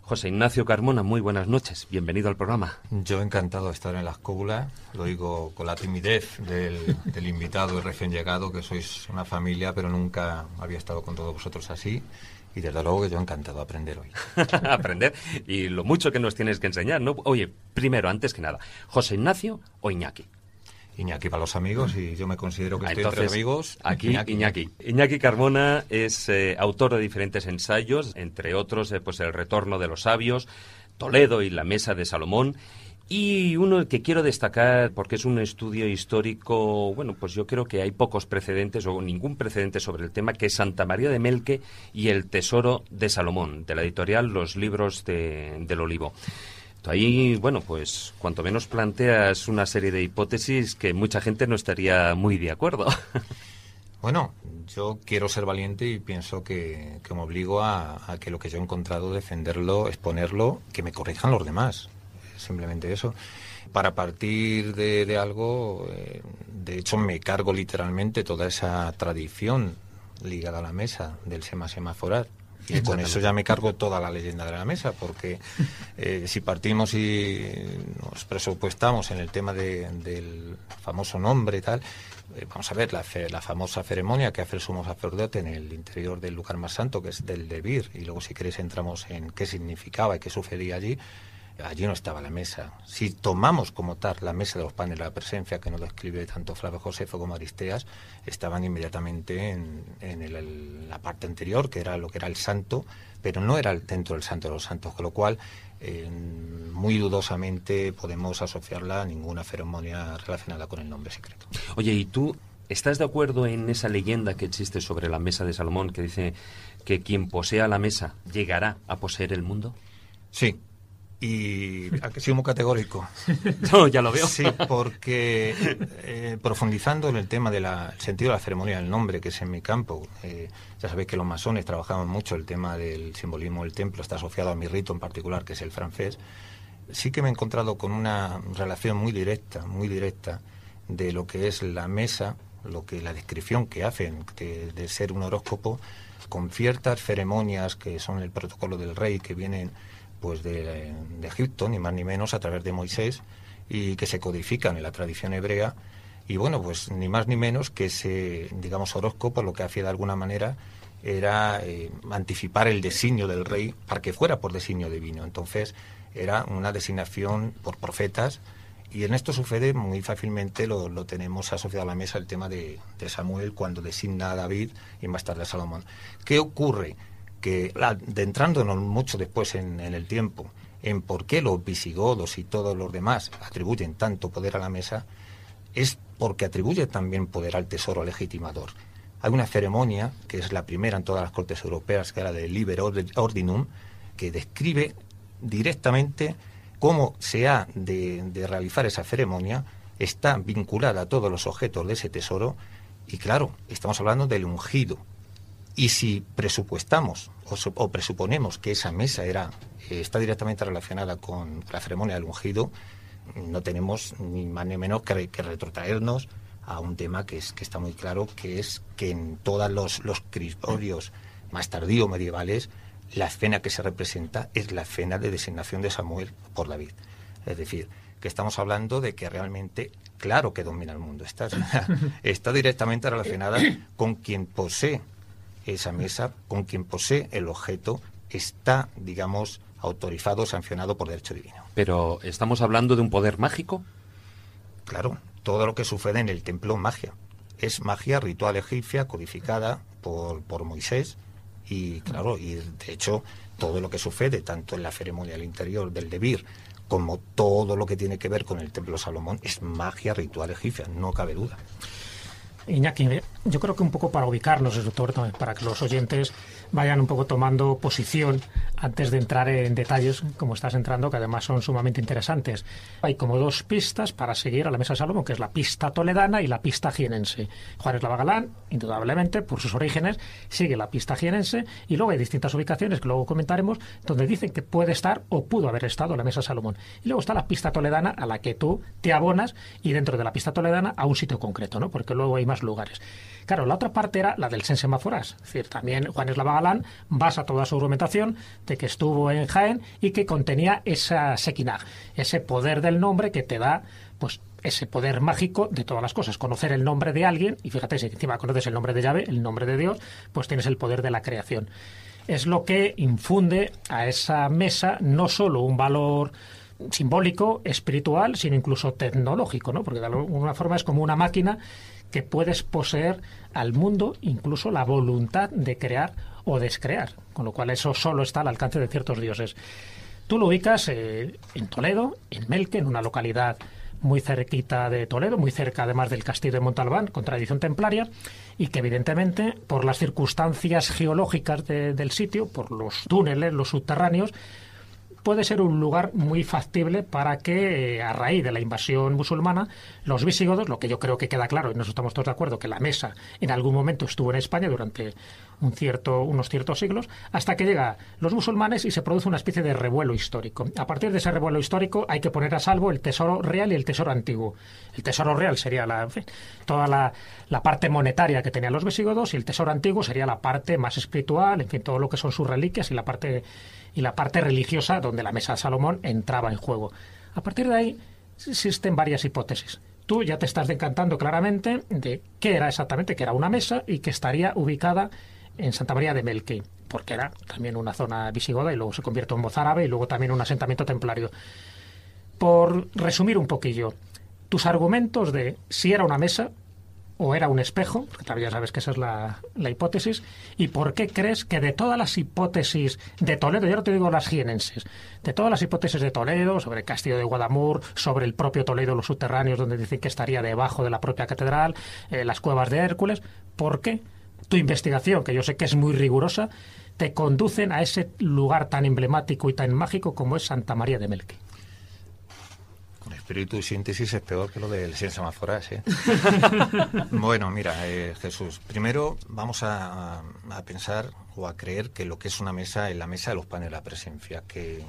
José Ignacio Carmona, muy buenas noches. Bienvenido al programa. Yo he encantado de estar en las cúbulas Lo digo con la timidez del, del invitado recién llegado, que sois una familia, pero nunca había estado con todos vosotros así. Y desde luego que yo he encantado de aprender hoy. aprender y lo mucho que nos tienes que enseñar, ¿no? Oye, primero, antes que nada, José Ignacio o Iñaki para los amigos y yo me considero que estoy entre amigos. Aquí Iñaki. Iñaki, Carmona es eh, autor de diferentes ensayos, entre otros eh, pues El retorno de los sabios, Toledo y la mesa de Salomón. Y uno que quiero destacar, porque es un estudio histórico, bueno, pues yo creo que hay pocos precedentes o ningún precedente sobre el tema, que es Santa María de Melque y El Tesoro de Salomón, de la editorial Los Libros de, del Olivo. Ahí, bueno, pues cuanto menos planteas una serie de hipótesis que mucha gente no estaría muy de acuerdo. Bueno, yo quiero ser valiente y pienso que, me obligo a, que lo que yo he encontrado, defenderlo, exponerlo, que me corrijan los demás. Simplemente eso. Para partir de, algo, eh, de hecho me cargo literalmente toda esa tradición ligada a la mesa del sema semaforar y con eso ya me cargo toda la leyenda de la mesa, porque eh, si partimos y nos presupuestamos en el tema del famoso nombre y tal, eh, vamos a ver la, la, famosa ceremonia que hace el sumo sacerdote en el interior del lugar más santo, que es del Debir, y luego si queréis entramos en qué significaba y qué sucedía allí, allí no estaba la mesa. Si tomamos como tal la mesa de los panes, la presencia que nos describe tanto Flavio Josefo como Aristeas, estaban inmediatamente en, la parte anterior, que era lo que era el santo, pero no era el dentro del santo de los santos, con lo cual eh, muy dudosamente podemos asociarla a ninguna ceremonia relacionada con el nombre secreto. Oye, ¿y tú estás de acuerdo en esa leyenda que existe sobre la mesa de Salomón que dice que quien posea la mesa llegará a poseer el mundo? Sí, y ha sido muy categórico. no, ya lo veo. Sí, porque eh, profundizando en el tema del sentido de la ceremonia del nombre, que es en mi campo, eh, ya sabéis que los masones trabajaban mucho el tema del simbolismo del templo, está asociado a mi rito en particular, que es el francés. Sí que me he encontrado con una relación muy directa, muy directa, de lo que es la mesa, lo que la descripción que hacen de ser un horóscopo, con ciertas ceremonias que son el protocolo del rey, que vienen pues de, Egipto, ni más ni menos, a través de Moisés, y que se codifican en la tradición hebrea. Y bueno, pues ni más ni menos que ese, digamos, horóscopo, lo que hacía de alguna manera era eh, anticipar el designio del rey para que fuera por designio divino. Entonces, era una designación por profetas. Y en esto sucede muy fácilmente, lo, lo tenemos asociado a la mesa el tema de, Samuel cuando designa a David y más tarde a Salomón. ¿Qué ocurre? que ah, adentrándonos mucho después en, el tiempo, en por qué los visigodos y todos los demás atribuyen tanto poder a la mesa, es porque atribuye también poder al tesoro legitimador. Hay una ceremonia, que es la primera en todas las cortes europeas, que era del Liber Ordinum, que describe directamente cómo se ha de realizar esa ceremonia, está vinculada a todos los objetos de ese tesoro, y claro, estamos hablando del ungido, y si presupuestamos o, presuponemos que esa mesa era, eh, está directamente relacionada con la ceremonia del ungido, no tenemos ni más ni menos que, retrotraernos a un tema que, es, que está muy claro, que es que en todos los, los más tardíos medievales, la escena que se representa es la cena de designación de Samuel por David. Es decir, que estamos hablando de que realmente, claro que domina el mundo, está, está directamente relacionada con quien posee esa mesa con quien posee el objeto está, digamos, autorizado, sancionado por derecho divino. Pero estamos hablando de un poder mágico. Claro, todo lo que sucede en el templo magia. Es magia ritual egipcia codificada por, por Moisés y claro, y de hecho todo lo que sucede, tanto en la ceremonia del interior del Debir como todo lo que tiene que ver con el templo Salomón, es magia ritual egipcia, no cabe duda. Iñaki, yo creo que un poco para ubicarnos... ...el doctor, para que los oyentes vayan un poco tomando posición antes de entrar en detalles como estás entrando, que además son sumamente interesantes. Hay como dos pistas para seguir a la Mesa Salomón, que es la pista toledana y la pista jienense. ...Juanes Lavagalán, indudablemente, por sus orígenes, sigue la pista jienense y luego hay distintas ubicaciones que luego comentaremos donde dicen que puede estar o pudo haber estado la Mesa Salomón. Y luego está la pista toledana a la que tú te abonas y dentro de la pista toledana a un sitio concreto, ¿no? porque luego hay más lugares. Claro, la otra parte era la del Sense Es decir, también Juanes Lavagalán... ...vas basa toda su argumentación que estuvo en Jaén y que contenía esa sequinag, ese poder del nombre que te da pues ese poder mágico de todas las cosas, conocer el nombre de alguien, y fíjate, si encima conoces el nombre de llave, el nombre de Dios, pues tienes el poder de la creación. Es lo que infunde a esa mesa no solo un valor simbólico, espiritual, sino incluso tecnológico, ¿no? Porque de alguna forma es como una máquina que puedes poseer al mundo, incluso la voluntad de crear o descrear, con lo cual eso solo está al alcance de ciertos dioses. Tú lo ubicas eh, en Toledo, en Melque, en una localidad muy cerquita de Toledo, muy cerca además del castillo de Montalbán, con tradición templaria, y que evidentemente por las circunstancias geológicas del sitio, por los túneles, los subterráneos, puede ser un lugar muy factible para que, eh, a raíz de la invasión musulmana, los visigodos, lo que yo creo que queda claro, y nos estamos todos de acuerdo, que la mesa en algún momento estuvo en España durante un cierto, unos ciertos siglos, hasta que llegan los musulmanes y se produce una especie de revuelo histórico. A partir de ese revuelo histórico hay que poner a salvo el tesoro real y el tesoro antiguo. El tesoro real sería la, toda la, parte monetaria que tenían los visigodos y el tesoro antiguo sería la parte más espiritual, en fin, todo lo que son sus reliquias y la parte, y la parte religiosa donde la mesa de Salomón entraba en juego. A partir de ahí existen varias hipótesis tú ya te estás decantando claramente de qué era exactamente, que era una mesa y que estaría ubicada en Santa María de Melqui, porque era también una zona visigoda y luego se convirtió en mozárabe y luego también un asentamiento templario. Por resumir un poquillo, tus argumentos de si era una mesa o era un espejo, porque todavía sabes que esa es la, hipótesis, y por qué crees que de todas las hipótesis de Toledo, ya no te digo las jienenses, de todas las hipótesis de Toledo, sobre el castillo de Guadamur, sobre el propio Toledo, los subterráneos donde dicen que estaría debajo de la propia catedral, eh, las cuevas de Hércules, ¿por qué? tu investigación, que yo sé que es muy rigurosa, te conducen a ese lugar tan emblemático y tan mágico como es Santa María de Melqui. Con espíritu y síntesis es peor que lo del Ciencia ¿eh? bueno, mira, eh, Jesús, primero vamos a, pensar o a creer que lo que es una mesa es la mesa de los panes de la presencia, que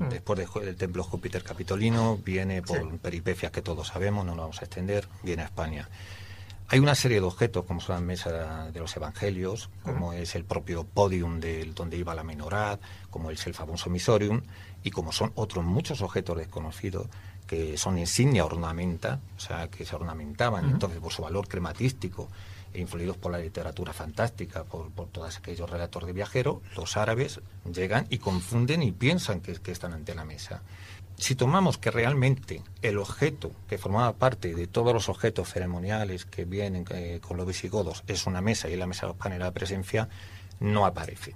mm. después del templo Júpiter Capitolino viene por peripecias que todos sabemos, no lo vamos a extender, viene a España. Hay una serie de objetos, como son la mesa de los evangelios, como es el propio podium del donde iba la menorad, como es el famoso misorium, y como son otros muchos objetos desconocidos que son insignia ornamenta, o sea, que se ornamentaban, entonces por su valor crematístico e influidos por la literatura fantástica, por, todos aquellos relatos de viajeros, los árabes llegan y confunden y piensan que, que están ante la mesa si tomamos que realmente el objeto que formaba parte de todos los objetos ceremoniales que vienen eh, con los visigodos es una mesa y la mesa los panes la presencia, no aparece.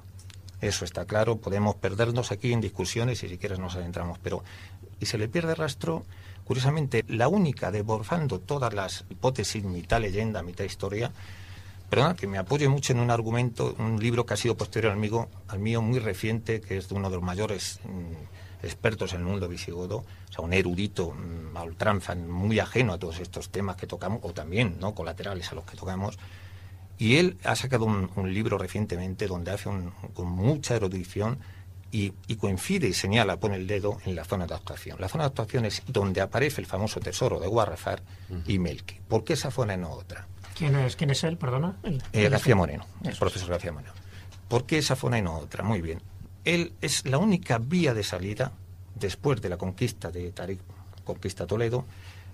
Eso está claro, podemos perdernos aquí en discusiones y si quieres nos adentramos, pero y se le pierde rastro, curiosamente, la única desbordando todas las hipótesis, mitad leyenda, mitad historia, perdona, que me apoye mucho en un argumento, un libro que ha sido posterior al mío, al mío muy reciente, que es de uno de los mayores... Mm, expertos en el mundo visigodo, o sea, un erudito mm, a ultranza muy ajeno a todos estos temas que tocamos, o también no colaterales a los que tocamos. Y él ha sacado un, libro recientemente donde hace con mucha erudición y, coincide y señala, pone el dedo en la zona de actuación. La zona de actuación es donde aparece el famoso tesoro de Guarrazar y Melqui. ¿Por qué esa zona y no otra? ¿Quién es, quién es él, perdona? Eh, García Moreno, el profesor García Moreno. ¿Por qué esa zona y no otra? Muy bien él es la única vía de salida después de la conquista de Tarik, conquista Toledo.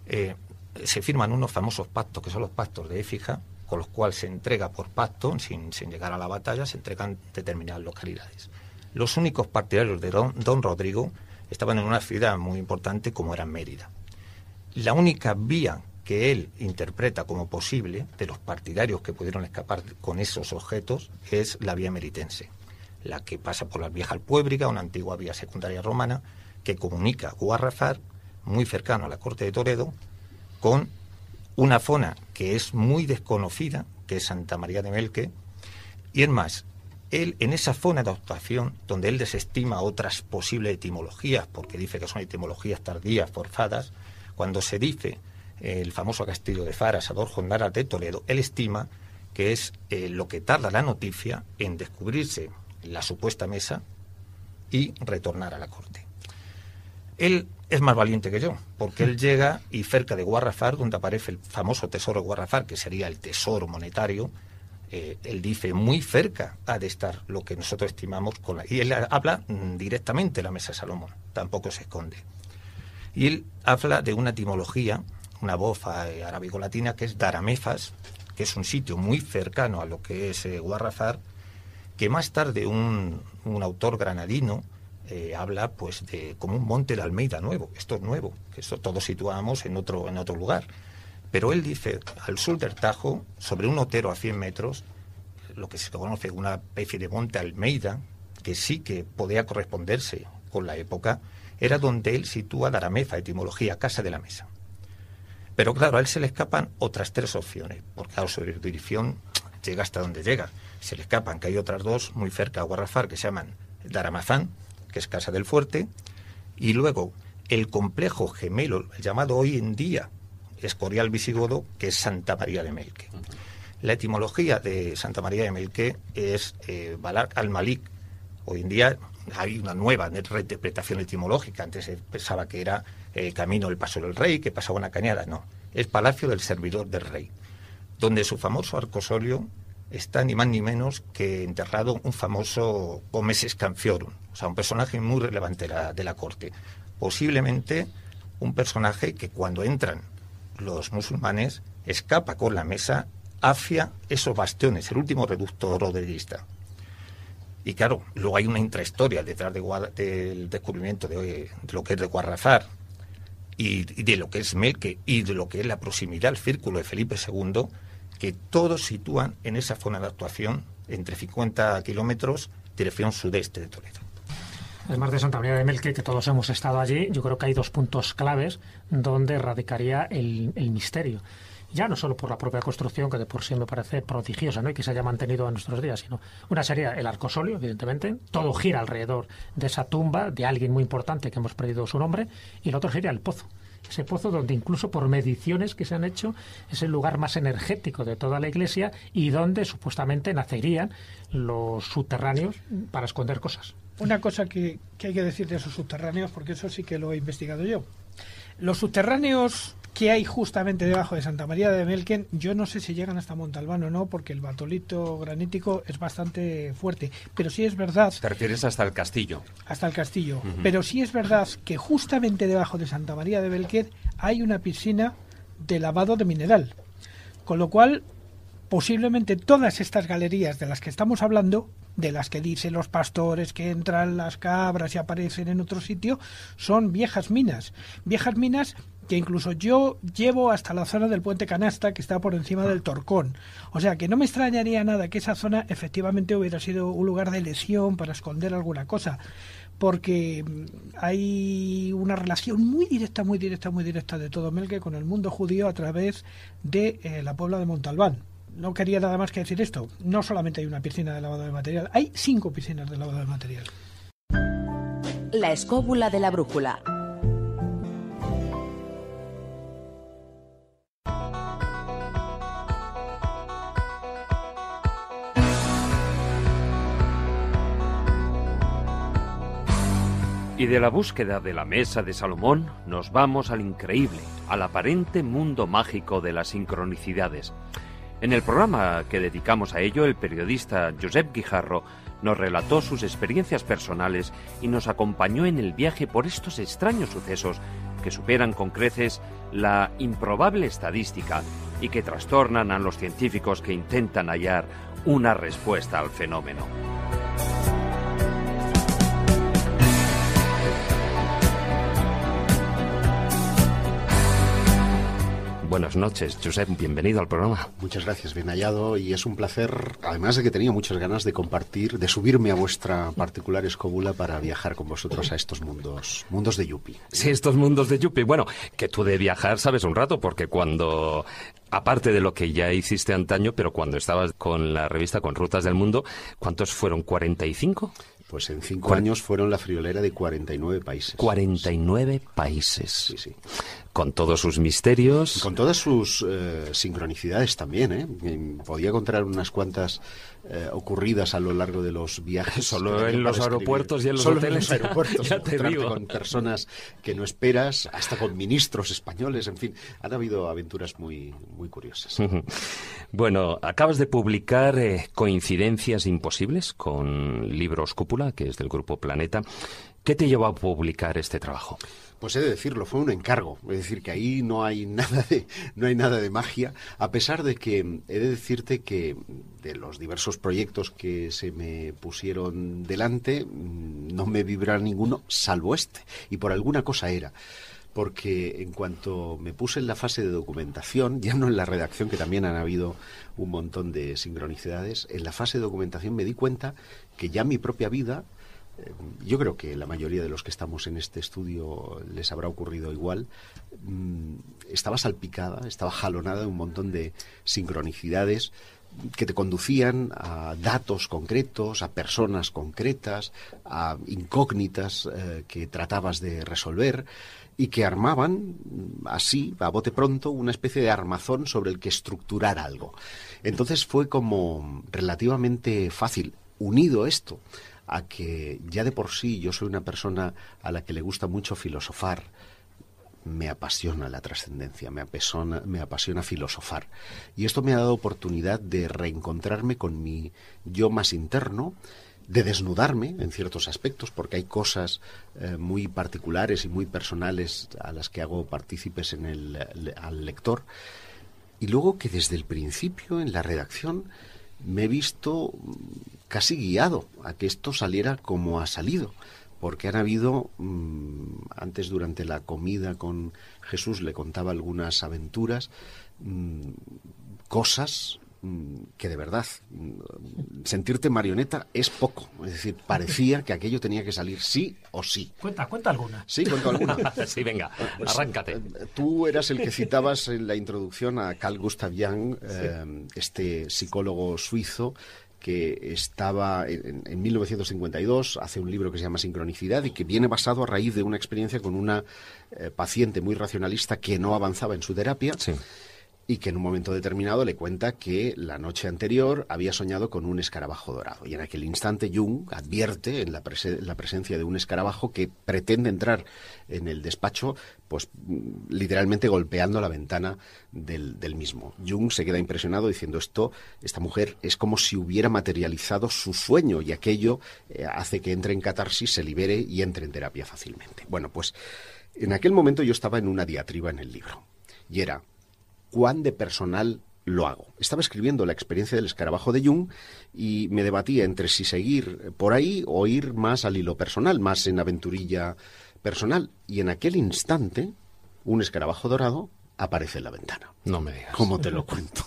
Eh, se firman unos famosos pactos, que son los pactos de Éfija, con los cuales se entrega por pacto, sin, llegar a la batalla, se entregan determinadas localidades. Los únicos partidarios de don, don Rodrigo estaban en una ciudad muy importante como era Mérida. La única vía que él interpreta como posible de los partidarios que pudieron escapar con esos objetos es la vía meritense la que pasa por la vieja Alpuébriga, una antigua vía secundaria romana, que comunica Guarrafar, muy cercano a la corte de Toledo, con una zona que es muy desconocida, que es Santa María de Melque, y es más, él en esa zona de actuación... donde él desestima otras posibles etimologías, porque dice que son etimologías tardías, forzadas, cuando se dice el famoso castillo de Faras, Adolfo Nara de Toledo, él estima que es eh, lo que tarda la noticia en descubrirse la supuesta mesa y retornar a la corte. Él es más valiente que yo, porque él llega y cerca de Guarrafar, donde aparece el famoso tesoro de Guarrafar, que sería el tesoro monetario, eh, él dice muy cerca ha de estar lo que nosotros estimamos con la... Y él habla mm, directamente la mesa Salomón, tampoco se esconde. Y él habla de una etimología, una bofa eh, arábigo latina que es Daramefas, que es un sitio muy cercano a lo que es eh, Guarrafar, que más tarde un, autor granadino eh, habla pues de como un monte de Almeida nuevo, esto es nuevo, que esto todos situamos en otro, en otro lugar. Pero él dice, al sur del Tajo, sobre un otero a 100 metros, lo que se conoce como una especie de monte Almeida, que sí que podía corresponderse con la época, era donde él sitúa Daramefa, etimología, casa de la mesa. Pero claro, a él se le escapan otras tres opciones, porque la su llega hasta donde llega se le escapan, que hay otras dos muy cerca a Guarrafar que se llaman Daramazán, que es Casa del Fuerte, y luego el complejo gemelo, llamado hoy en día Escorial Visigodo, que es Santa María de Melque. La etimología de Santa María de Melque es Balar eh, Balak al-Malik. Hoy en día hay una nueva reinterpretación etimológica. Antes se pensaba que era eh, el camino del paso del rey, que pasaba una cañada. No, es Palacio del Servidor del Rey, donde su famoso arcosolio está ni más ni menos que enterrado un famoso Gómez Canfiorum, o sea, un personaje muy relevante de la corte. Posiblemente un personaje que cuando entran los musulmanes escapa con la mesa hacia esos bastiones, el último reducto roderista. Y claro, luego hay una intrahistoria detrás del descubrimiento de, de, lo que es de Guarrazar y, y de lo que es Melque y de lo que es la proximidad al círculo de Felipe II que todos sitúan en esa zona de actuación entre 50 kilómetros dirección sudeste de Toledo. Además de Santa María de Melque, que todos hemos estado allí, yo creo que hay dos puntos claves donde radicaría el, misterio ya no solo por la propia construcción, que de por sí me parece prodigiosa ¿no? y que se haya mantenido en nuestros días, sino una sería el arcosolio, evidentemente, todo gira alrededor de esa tumba de alguien muy importante que hemos perdido su nombre, y el otro sería el pozo ese pozo donde incluso por mediciones que se han hecho es el lugar más energético de toda la iglesia y donde supuestamente nacerían los subterráneos para esconder cosas. Una cosa que, hay que decir de esos subterráneos, porque eso sí que lo he investigado yo. Los subterráneos que hay justamente debajo de Santa María de Melken. Yo no sé si llegan hasta Montalbán o no, porque el batolito granítico es bastante fuerte. Pero sí es verdad. Te refieres hasta el castillo. Hasta el castillo. Pero sí es verdad que justamente debajo de Santa María de Belquer hay una piscina de lavado de mineral. Con lo cual, posiblemente todas estas galerías de las que estamos hablando, de las que dicen los pastores que entran las cabras y aparecen en otro sitio, son viejas minas. Viejas minas que incluso yo llevo hasta la zona del puente canasta que está por encima del ah. Torcón. O sea que no me extrañaría nada que esa zona efectivamente hubiera sido un lugar de lesión para esconder alguna cosa porque mm, hay una relación muy directa, muy directa, muy directa de todo Melque con el mundo judío a través de eh, la Puebla de Montalbán. No quería nada más que decir esto. No solamente hay una piscina de lavado de material, hay cinco piscinas de lavado de material. La escóbula de la brújula Y de la búsqueda de la mesa de Salomón nos vamos al increíble, al aparente mundo mágico de las sincronicidades. En el programa que dedicamos a ello, el periodista Josep Guijarro nos relató sus experiencias personales y nos acompañó en el viaje por estos extraños sucesos que superan con creces la improbable estadística y que trastornan a los científicos que intentan hallar una respuesta al fenómeno. buenas noches. Josep, bienvenido al programa. Muchas gracias, bien hallado. Y es un placer, además de que tenía muchas ganas de compartir, de subirme a vuestra particular escobula para viajar con vosotros a estos mundos, mundos de Yupi. Sí, estos mundos de Yupi. Bueno, que tú de viajar sabes un rato, porque cuando aparte de lo que ya hiciste antaño, pero cuando estabas con la revista con Rutas del Mundo, ¿cuántos fueron? ¿45? Pues en cinco años fueron la friolera de 49 países. 49 países. Sí, sí con todos sus misterios. con todas sus eh, sincronicidades también, ¿eh? Podía encontrar unas cuantas eh, ocurridas a lo largo de los viajes. Solo en los aeropuertos y en los hoteles. aeropuertos, con personas que no esperas, hasta con ministros españoles, en fin, han habido aventuras muy, muy curiosas. bueno, acabas de publicar eh, Coincidencias Imposibles con Libros Cúpula, que es del grupo Planeta. ¿Qué te llevó a publicar este trabajo? Pues he de decirlo, fue un encargo. Es decir, que ahí no hay nada de, no hay nada de magia, a pesar de que he de decirte que de los diversos proyectos que se me pusieron delante, mm, no me vibra ninguno, salvo este. Y por alguna cosa era porque en cuanto me puse en la fase de documentación, ya no en la redacción, que también han habido un montón de sincronicidades, en la fase de documentación me di cuenta que ya mi propia vida eh, yo creo que la mayoría de los que estamos en este estudio les habrá ocurrido igual. Mm, estaba salpicada, estaba jalonada de un montón de sincronicidades que te conducían a datos concretos, a personas concretas, a incógnitas eh, que tratabas de resolver y que armaban mm, así, a bote pronto, una especie de armazón sobre el que estructurar algo. Entonces fue como relativamente fácil, unido esto a que ya de por sí yo soy una persona a la que le gusta mucho filosofar. Me apasiona la trascendencia, me apasiona, me apasiona filosofar. Y esto me ha dado oportunidad de reencontrarme con mi yo más interno, de desnudarme en ciertos aspectos, porque hay cosas eh, muy particulares y muy personales a las que hago partícipes en el, al lector. Y luego que desde el principio en la redacción me he visto casi guiado a que esto saliera como ha salido, porque han habido, mm, antes durante la comida con Jesús le contaba algunas aventuras, mm, cosas Mm, que de verdad mm, sentirte marioneta es poco. Es decir, parecía que aquello tenía que salir sí o sí. Cuenta, cuenta alguna. Sí, cuenta alguna. sí, venga, eh, pues, arráncate. Eh, tú eras el que citabas en la introducción a Carl Gustav Jung, eh, este psicólogo suizo que estaba en, 1952, hace un libro que se llama Sincronicidad y que viene basado a raíz de una experiencia con una paciente muy racionalista que no avanzaba en su terapia. Sí y que en un momento determinado le cuenta que la noche anterior había soñado con un escarabajo dorado. Y en aquel instante Jung advierte en la, presencia de un escarabajo que pretende entrar en el despacho, pues mm, literalmente golpeando la ventana del, mismo. Jung se queda impresionado diciendo esto, esta mujer es como si hubiera materializado su sueño y aquello eh, hace que entre en catarsis, se libere y entre en terapia fácilmente. Bueno, pues en aquel momento yo estaba en una diatriba en el libro. Y era, cuán de personal lo hago. Estaba escribiendo la experiencia del escarabajo de Jung y me debatía entre si seguir por ahí o ir más al hilo personal, más en aventurilla personal. Y en aquel instante, un escarabajo dorado aparece en la ventana. No me digas. ¿Cómo te lo cuento?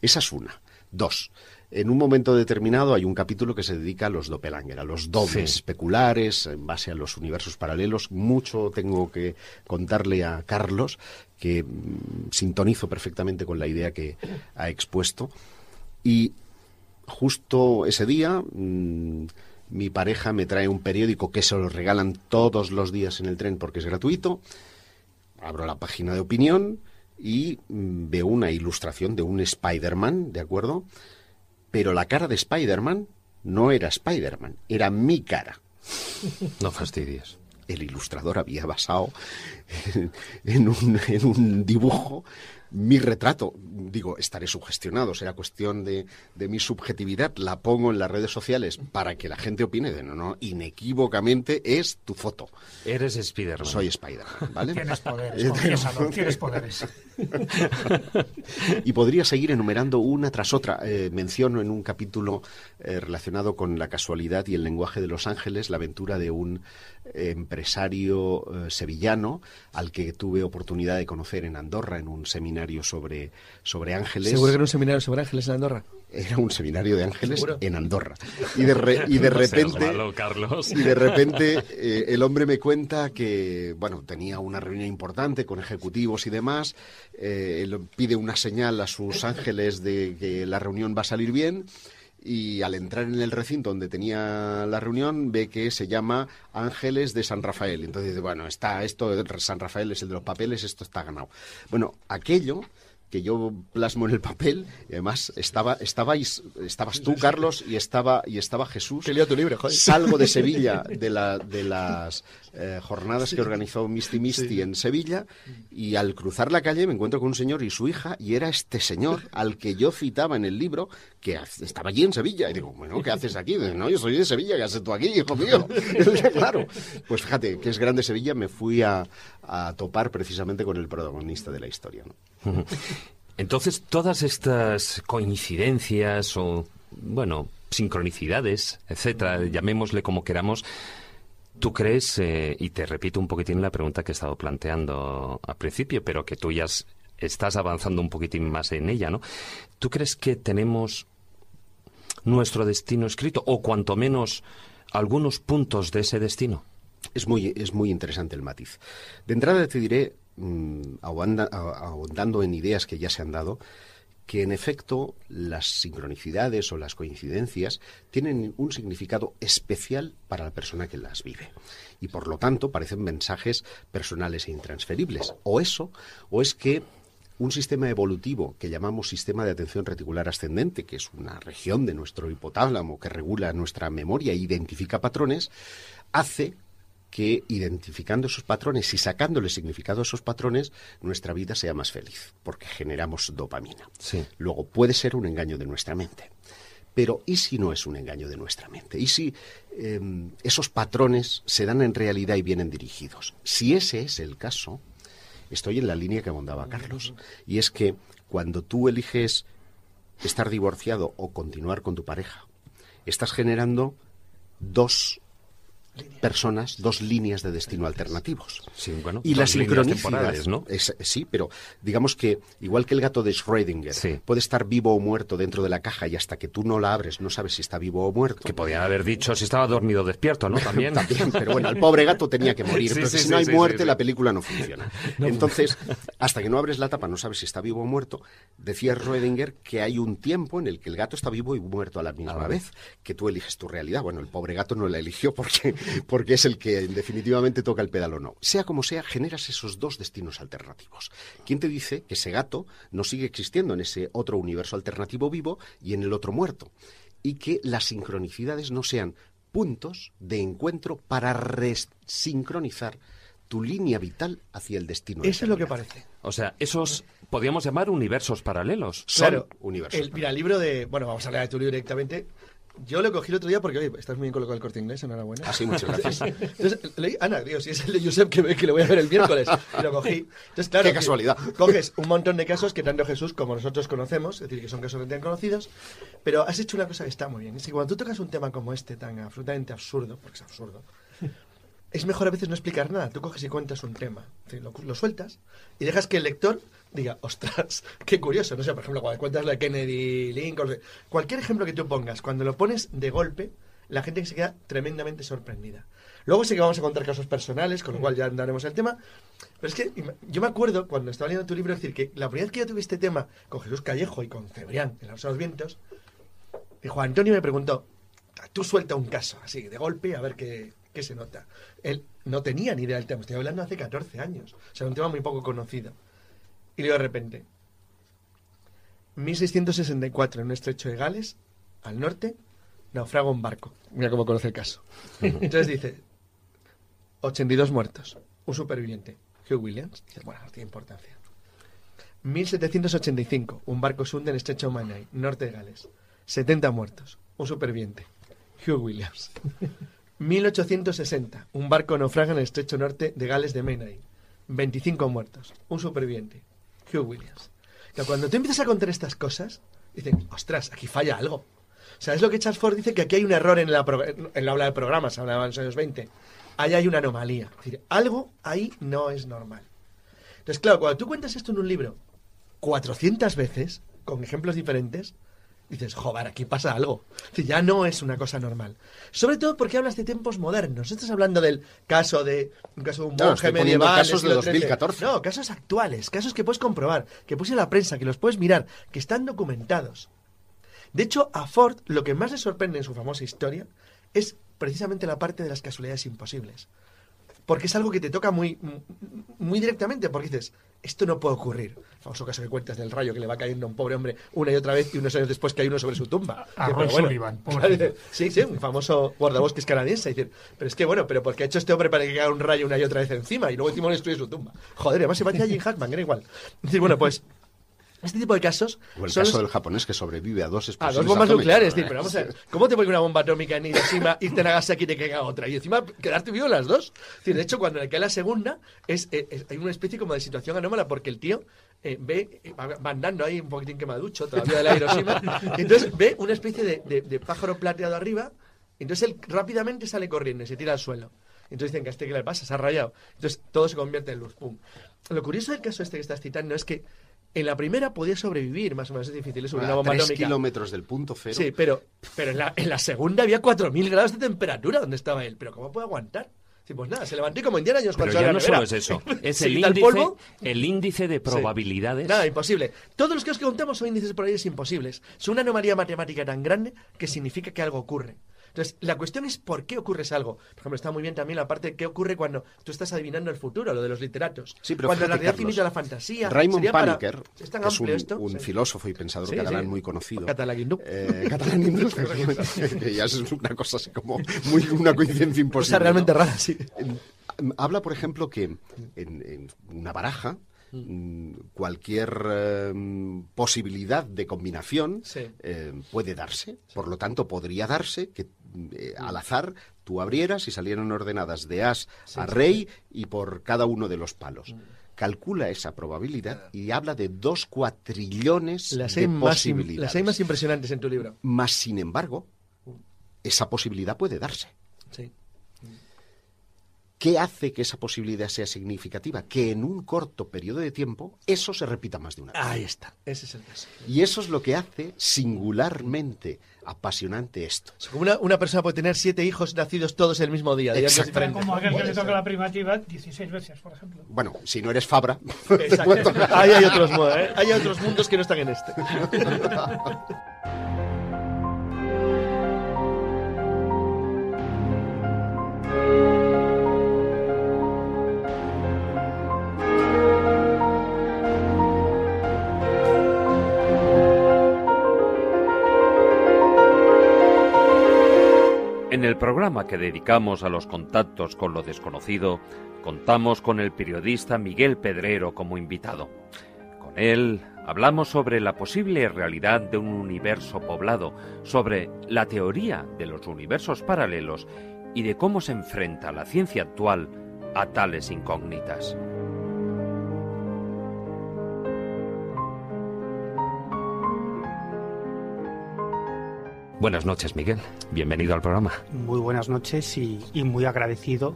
Esa es una. Dos, en un momento determinado hay un capítulo que se dedica a los doppelanger, a los dobles especulares, en base a los universos paralelos. Mucho tengo que contarle a Carlos, que mm, sintonizo perfectamente con la idea que ha expuesto. Y justo ese día... Mm, mi pareja me trae un periódico que se lo regalan todos los días en el tren porque es gratuito. Abro la página de opinión y mm, veo una ilustración de un Spider-Man, ¿de acuerdo? Pero la cara de Spider-Man no era Spider-Man, era mi cara. No fastidies. El ilustrador había basado en, en un dibujo mi retrato. Digo, estaré sugestionado, será cuestión de, de, mi subjetividad. La pongo en las redes sociales para que la gente opine de no, no, inequívocamente es tu foto. Eres Spiderman. Soy Spiderman, ¿vale? Tienes poderes, tienes poderes. y podría seguir enumerando una tras otra. Eh, menciono en un capítulo eh, relacionado con la casualidad y el lenguaje de Los Ángeles la aventura de un empresario eh, sevillano al que tuve oportunidad de conocer en Andorra en un seminario sobre, sobre ángeles. Seguro que era un seminario sobre ángeles en Andorra. Era un seminario de ángeles en Andorra. Y de, y de repente, Carlos. Y de repente eh, el hombre me cuenta que, bueno, tenía una reunión importante con ejecutivos y demás. Eh, pide una señal a sus ángeles de que la reunión va a salir bien y al entrar en el recinto donde tenía la reunión ve que se llama Ángeles de San Rafael. Entonces dice, bueno, está esto, San Rafael es el de los papeles, esto está ganado. Bueno, aquello que yo plasmo en el papel, y además estaba, estabais, estabas tú, Carlos, y estaba, y estaba Jesús. salvo tu libro, joder. Salgo de Sevilla de, las eh, jornadas que organizó Misty Misty en Sevilla, y al cruzar la calle me encuentro con un señor y su hija, y era este señor al que yo citaba en el libro, que estaba allí en Sevilla. Y digo, bueno, ¿qué haces aquí? no, yo soy de Sevilla, ¿qué haces tú aquí, hijo mío? claro. Pues fíjate, que es grande Sevilla, me fui a, a topar precisamente con el protagonista de la historia. Entonces, todas estas coincidencias o, bueno, sincronicidades, etcétera, llamémosle como queramos, ¿Tú crees, eh, y te repito un poquitín la pregunta que he estado planteando al principio, pero que tú ya estás avanzando un poquitín más en ella, ¿no? ¿Tú crees que tenemos nuestro destino escrito, o cuanto menos algunos puntos de ese destino. Es muy, es muy interesante el matiz. De entrada te diré, mm, ahondando en ideas que ya se han dado, que en efecto las sincronicidades o las coincidencias tienen un significado especial para la persona que las vive y por lo tanto parecen mensajes personales e intransferibles. O eso, o es que un sistema evolutivo que llamamos sistema de atención reticular ascendente, que es una región de nuestro hipotálamo que regula nuestra memoria e identifica patrones, hace que identificando esos patrones y sacándole significado a esos patrones, nuestra vida sea más feliz, porque generamos dopamina. Luego puede ser un engaño de nuestra mente. Pero ¿y si no es un engaño de nuestra mente? ¿Y si em, esos patrones se dan en realidad y vienen dirigidos? Si ese es el caso, estoy en la línea que abundaba Carlos. Y es que cuando tú eliges estar divorciado o continuar con tu pareja, estás generando dos personas dos líneas de destino alternativos. Sí, bueno, y las sincronicidades, ¿no? sí, pero digamos que igual que el gato de Schrödinger puede estar vivo o muerto dentro de la caja y hasta que tú no la abres no sabes si está vivo o muerto. Que podían haber dicho si estaba dormido o despierto, ¿no? También. pero bueno, el pobre gato tenía que morir. Entonces, si no hay muerte, la película no funciona. Entonces, hasta que no abres la tapa no sabes si está vivo o muerto. Decía Schrödinger que hay un tiempo en el que el gato está vivo y muerto a la misma ah, vez, que tú eliges tu realidad. Bueno, el pobre gato no la eligió porque porque es el que definitivamente toca el pedal o no. Sea como sea, generas esos dos destinos alternativos. ¿Quién te dice que ese gato no sigue existiendo en ese otro universo alternativo vivo y en el otro muerto? Y que las sincronicidades no sean puntos de encuentro para resincronizar tu línea vital hacia el destino. Eso es lo que parece. O sea, esos podríamos llamar universos paralelos. Son universos. mira, libro de. Bueno, vamos a leer tu libro directamente. Yo lo cogí el otro día porque, oye, estás muy bien colocado el corte inglés, enhorabuena. Ah, sí, muchas gracias. Entonces, leí, Ana, digo, si es el de Josep que, le lo voy a ver el miércoles. Y lo cogí. Entonces, claro. Qué casualidad. Coges un montón de casos que tanto Jesús como nosotros conocemos, es decir, que son casos que han conocidos, pero has hecho una cosa que está muy bien. Es que cuando tú tocas un tema como este, tan absolutamente absurdo, porque es absurdo, es mejor a veces no explicar nada. Tú coges y cuentas un tema, lo, sueltas y dejas que el lector diga, ostras, qué curioso. No sé, por ejemplo, cuando cuentas la Kennedy, Lincoln, cualquier ejemplo que tú pongas, cuando lo pones de golpe, la gente se queda tremendamente sorprendida. Luego sí que vamos a contar casos personales, con lo mm. cual ya andaremos el tema. Pero es que yo me acuerdo cuando estaba leyendo tu libro decir que la primera vez que yo tuve este tema con Jesús Callejo y con Cebrián en Los Vientos, dijo Juan Antonio me preguntó, tú suelta un caso, así, de golpe, a ver qué, que se nota. Él no tenía ni idea del tema, estoy hablando hace 14 años, o sea, un tema muy poco conocido. Y luego de repente, 1664 en un estrecho de Gales, al norte, naufraga un barco. Mira cómo conoce el caso. Entonces dice, 82 muertos, un superviviente, Hugh Williams. dice Bueno, no tiene importancia. 1785, un barco se hunde en estrecho Manay, norte de Gales. 70 muertos, un superviviente, Hugh Williams. 1860. Un barco naufraga en el estrecho norte de Gales de Menai, 25 muertos. Un superviviente. Hugh Williams. Que cuando tú empiezas a contar estas cosas, dicen, ostras, aquí falla algo. O sea, es lo que Charles Ford dice que aquí hay un error en la, en la habla de programas, hablaba en los años 20. Ahí hay una anomalía. Es decir, algo ahí no es normal. Entonces, claro, cuando tú cuentas esto en un libro 400 veces, con ejemplos diferentes, dices, joder, aquí pasa algo. ya no es una cosa normal. Sobre todo porque hablas de tiempos modernos. No Estás hablando del caso de un caso de no, casos de 2014. No, casos actuales, casos que puedes comprobar, que puse la prensa, que los puedes mirar, que están documentados. De hecho, a Ford lo que más le sorprende en su famosa historia es precisamente la parte de las casualidades imposibles. Porque es algo que te toca muy, muy directamente, porque dices, esto no puede ocurrir. famoso caso de cuentas del rayo que le va cayendo a un pobre hombre una y otra vez y unos años después que hay uno sobre su tumba. A, Sí, sí, un famoso guardabosques canadiense. Decir, pero es que bueno, pero porque ha hecho este hombre para que caiga un rayo una y otra vez encima y luego encima le destruye su tumba. Joder, además se parecía a Jim Hackman, era igual. Es bueno, pues este tipo de casos. O el caso del japonés que sobrevive a dos explosiones. A dos bombas nucleares, sí, ¿eh? pero vamos a ver. ¿Cómo te pone una bomba atómica en Hiroshima y te aquí y te caiga otra? Y encima quedarte vivo las dos. decir de hecho, cuando le cae la segunda, eh, es, hay una especie como de situación anómala porque el tío eh, ve, va andando ahí un poquitín quemaducho todavía de la Hiroshima, entonces ve una especie de, pájaro plateado arriba, entonces él rápidamente sale corriendo y se tira al suelo. Entonces dicen, que este, le pasa? Se ha rayado. Entonces todo se convierte en luz. ¡Pum! Lo curioso del caso este que estás citando es que en la primera podía sobrevivir, más o menos es difícil, sobre una bomba atómica. kilómetros del punto cero. Sí, pero, pero en, la, en la segunda había 4.000 grados de temperatura donde estaba él. Pero ¿cómo puede aguantar? pues nada, se levantó como Indiana Jones Pero ya no solo es eso, es el, índice, de probabilidades. Nada, imposible. Todos los que os contamos son índices de probabilidades imposibles. Es una anomalía matemática tan grande que significa que algo ocurre. Entonces, la cuestión es por qué ocurre algo. Por ejemplo, está muy bien también la parte de qué ocurre cuando tú estás adivinando el futuro, lo de los literatos. Sí, pero cuando la realidad Carlos, la fantasía. Raymond Paniker, es, un, filósofo y pensador catalán muy conocido. Catalán hindú. Eh, catalán hindú, que ya es una cosa así como muy, una coincidencia imposible. sea, realmente rara, sí. Habla, por ejemplo, que en, una baraja, mm, cualquier em, posibilidad de combinación eh, puede darse. Por lo tanto, podría darse que eh, al mm. azar tú abrieras y salieron ordenadas de as a rey y por cada uno de los palos. Mm. Calcula esa probabilidad y habla de dos cuatrillones de posibilidades. las hay más impresionantes en tu libro. Más sin embargo, mm. esa posibilidad puede darse. Sí. ¿Qué hace que esa posibilidad sea significativa? Que en un corto periodo de tiempo eso se repita más de una vez. Ahí está, ese es el caso. Y eso es lo que hace singularmente apasionante esto. Como una, persona puede tener siete hijos nacidos todos el mismo día, días Como aquel que le toca la primativa 16 veces, por ejemplo. Bueno, si no eres Fabra. Exacto. Ahí hay otros, eh, hay otros mundos que no están en este. En el programa que dedicamos a los contactos con lo desconocido, contamos con el periodista Miguel Pedrero como invitado. Con él hablamos sobre la posible realidad de un universo poblado, sobre la teoría de los universos paralelos y de cómo se enfrenta la ciencia actual a tales incógnitas. Buenas noches, Miguel. Bienvenido al programa. Muy buenas noches y, muy agradecido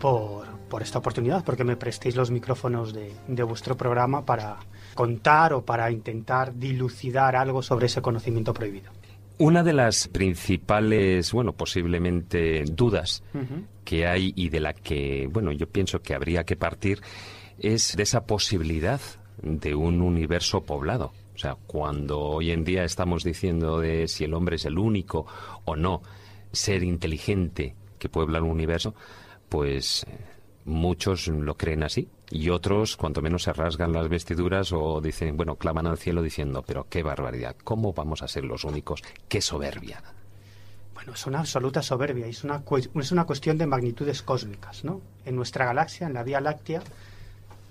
por, esta oportunidad, porque me prestéis los micrófonos de, vuestro programa para contar o para intentar dilucidar algo sobre ese conocimiento prohibido. Una de las principales, bueno, posiblemente dudas que hay y de la que, bueno, yo pienso que habría que partir es de esa posibilidad de un universo poblado. O sea, cuando hoy en día estamos diciendo de si el hombre es el único o no ser inteligente que puebla el universo, pues eh, muchos lo creen así y otros cuanto menos se rasgan las vestiduras o dicen, bueno, claman al cielo diciendo, pero qué barbaridad, ¿cómo vamos a ser los únicos? ¡Qué soberbia! Bueno, es una absoluta soberbia y es una, es una cuestión de magnitudes cósmicas, ¿no? En nuestra galaxia, en la Vía Láctea,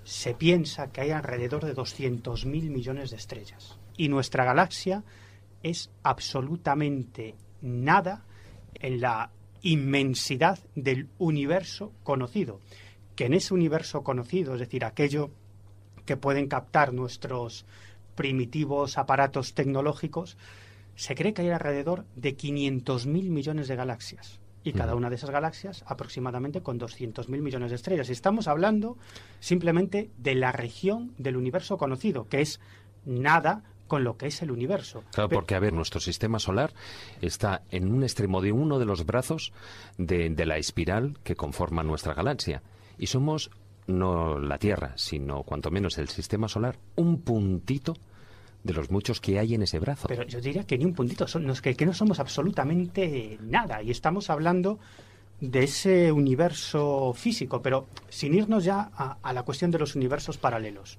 se piensa que hay alrededor de 200.000 millones de estrellas. Y nuestra galaxia es absolutamente nada en la inmensidad del universo conocido. Que en ese universo conocido, es decir, aquello que pueden captar nuestros primitivos aparatos tecnológicos, se cree que hay alrededor de 500.000 millones de galaxias y cada una de esas galaxias aproximadamente con 200.000 millones de estrellas. Estamos hablando simplemente de la región del universo conocido, que es nada con lo que es el universo. Claro, porque a ver, nuestro sistema solar está en un extremo de uno de los brazos de, de la espiral que conforma nuestra galaxia. Y somos no la Tierra, sino cuanto menos el sistema solar, un puntito de los muchos que hay en ese brazo. Pero yo diría que ni un puntito, son, que, no somos absolutamente nada y estamos hablando de ese universo físico, pero sin irnos ya a, a, la cuestión de los universos paralelos.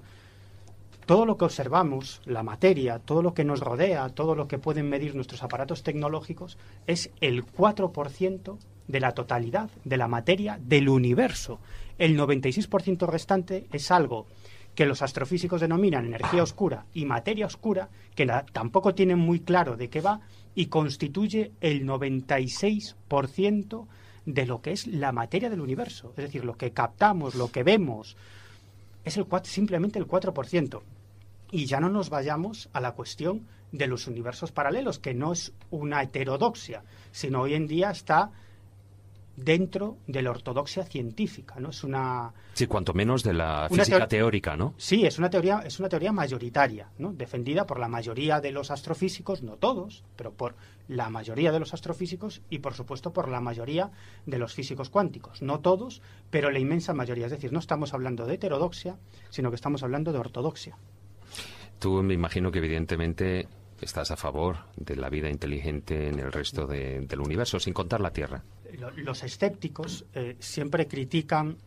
Todo lo que observamos, la materia, todo lo que nos rodea, todo lo que pueden medir nuestros aparatos tecnológicos, es el 4% de la totalidad de la materia del universo. El 96% restante es algo que los astrofísicos denominan energía oscura y materia oscura, que tampoco tienen muy claro de qué va y constituye el 96% de lo que es la materia del universo. Es decir, lo que captamos, lo que vemos, es el simplemente el 4%. Y ya no nos vayamos a la cuestión de los universos paralelos, que no es una heterodoxia, sino hoy en día está dentro de la ortodoxia científica, ¿no? Es una sí, cuanto menos de la física teórica, ¿no? Sí, es una teoría es una teoría mayoritaria, ¿no? Defendida por la mayoría de los astrofísicos, no todos, pero por la mayoría de los astrofísicos y por supuesto por la mayoría de los físicos cuánticos, no todos, pero la inmensa mayoría, es decir, no estamos hablando de heterodoxia, sino que estamos hablando de ortodoxia. Tú me imagino que evidentemente estás a favor de la vida inteligente en el resto del universo, sin contar la Tierra los escépticos eh, siempre critican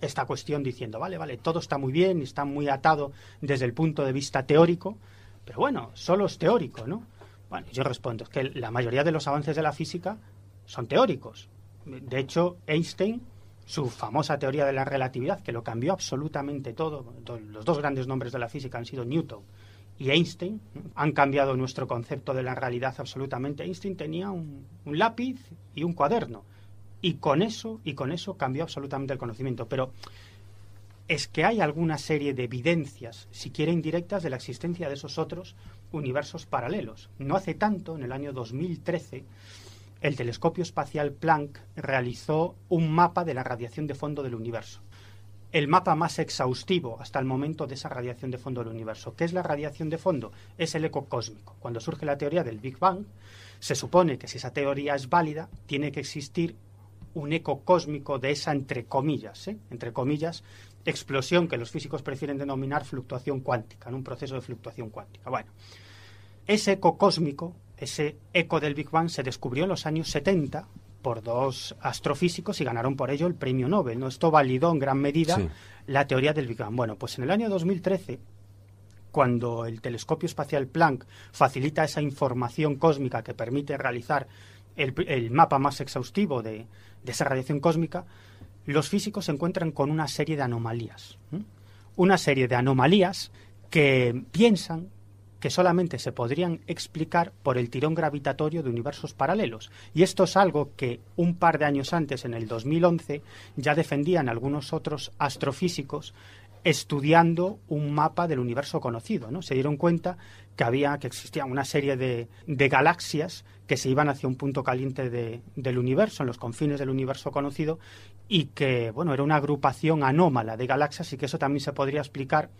esta cuestión diciendo, vale, vale, todo está muy bien, está muy atado desde el punto de vista teórico, pero bueno, solo es teórico, ¿no? Bueno, yo respondo, es que la mayoría de los avances de la física son teóricos. De hecho, Einstein, su famosa teoría de la relatividad, que lo cambió absolutamente todo, los dos grandes nombres de la física han sido Newton y Einstein han cambiado nuestro concepto de la realidad absolutamente. Einstein tenía un, lápiz y un cuaderno y con eso y con eso cambió absolutamente el conocimiento. Pero es que hay alguna serie de evidencias, siquiera indirectas, de la existencia de esos otros universos paralelos. No hace tanto, en el año 2013, el telescopio espacial Planck realizó un mapa de la radiación de fondo del universo el mapa más exhaustivo hasta el momento de esa radiación de fondo del universo. ¿Qué es la radiación de fondo? Es el eco cósmico. Cuando surge la teoría del Big Bang, se supone que si esa teoría es válida, tiene que existir un eco cósmico de esa, entre comillas, ¿eh? entre comillas, explosión que los físicos prefieren denominar fluctuación cuántica, en un proceso de fluctuación cuántica. Bueno, ese eco cósmico, ese eco del Big Bang, se descubrió en los años 70 por dos astrofísicos y ganaron por ello el premio Nobel. ¿no? Esto validó en gran medida la teoría del Big Bang. Bueno, pues en el año 2013, cuando el telescopio espacial Planck facilita esa información cósmica que permite realizar el, mapa más exhaustivo de, esa radiación cósmica, los físicos se encuentran con una serie de anomalías. Una serie de anomalías que piensan que solamente se podrían explicar por el tirón gravitatorio de universos paralelos. Y esto es algo que un par de años antes, en el 2011, ya defendían algunos otros astrofísicos estudiando un mapa del universo conocido, ¿no? Se dieron cuenta que había, que existía una serie de, de galaxias que se iban hacia un punto caliente del universo, en los confines del universo conocido, y que, bueno, era una agrupación anómala de galaxias y que eso también se podría explicar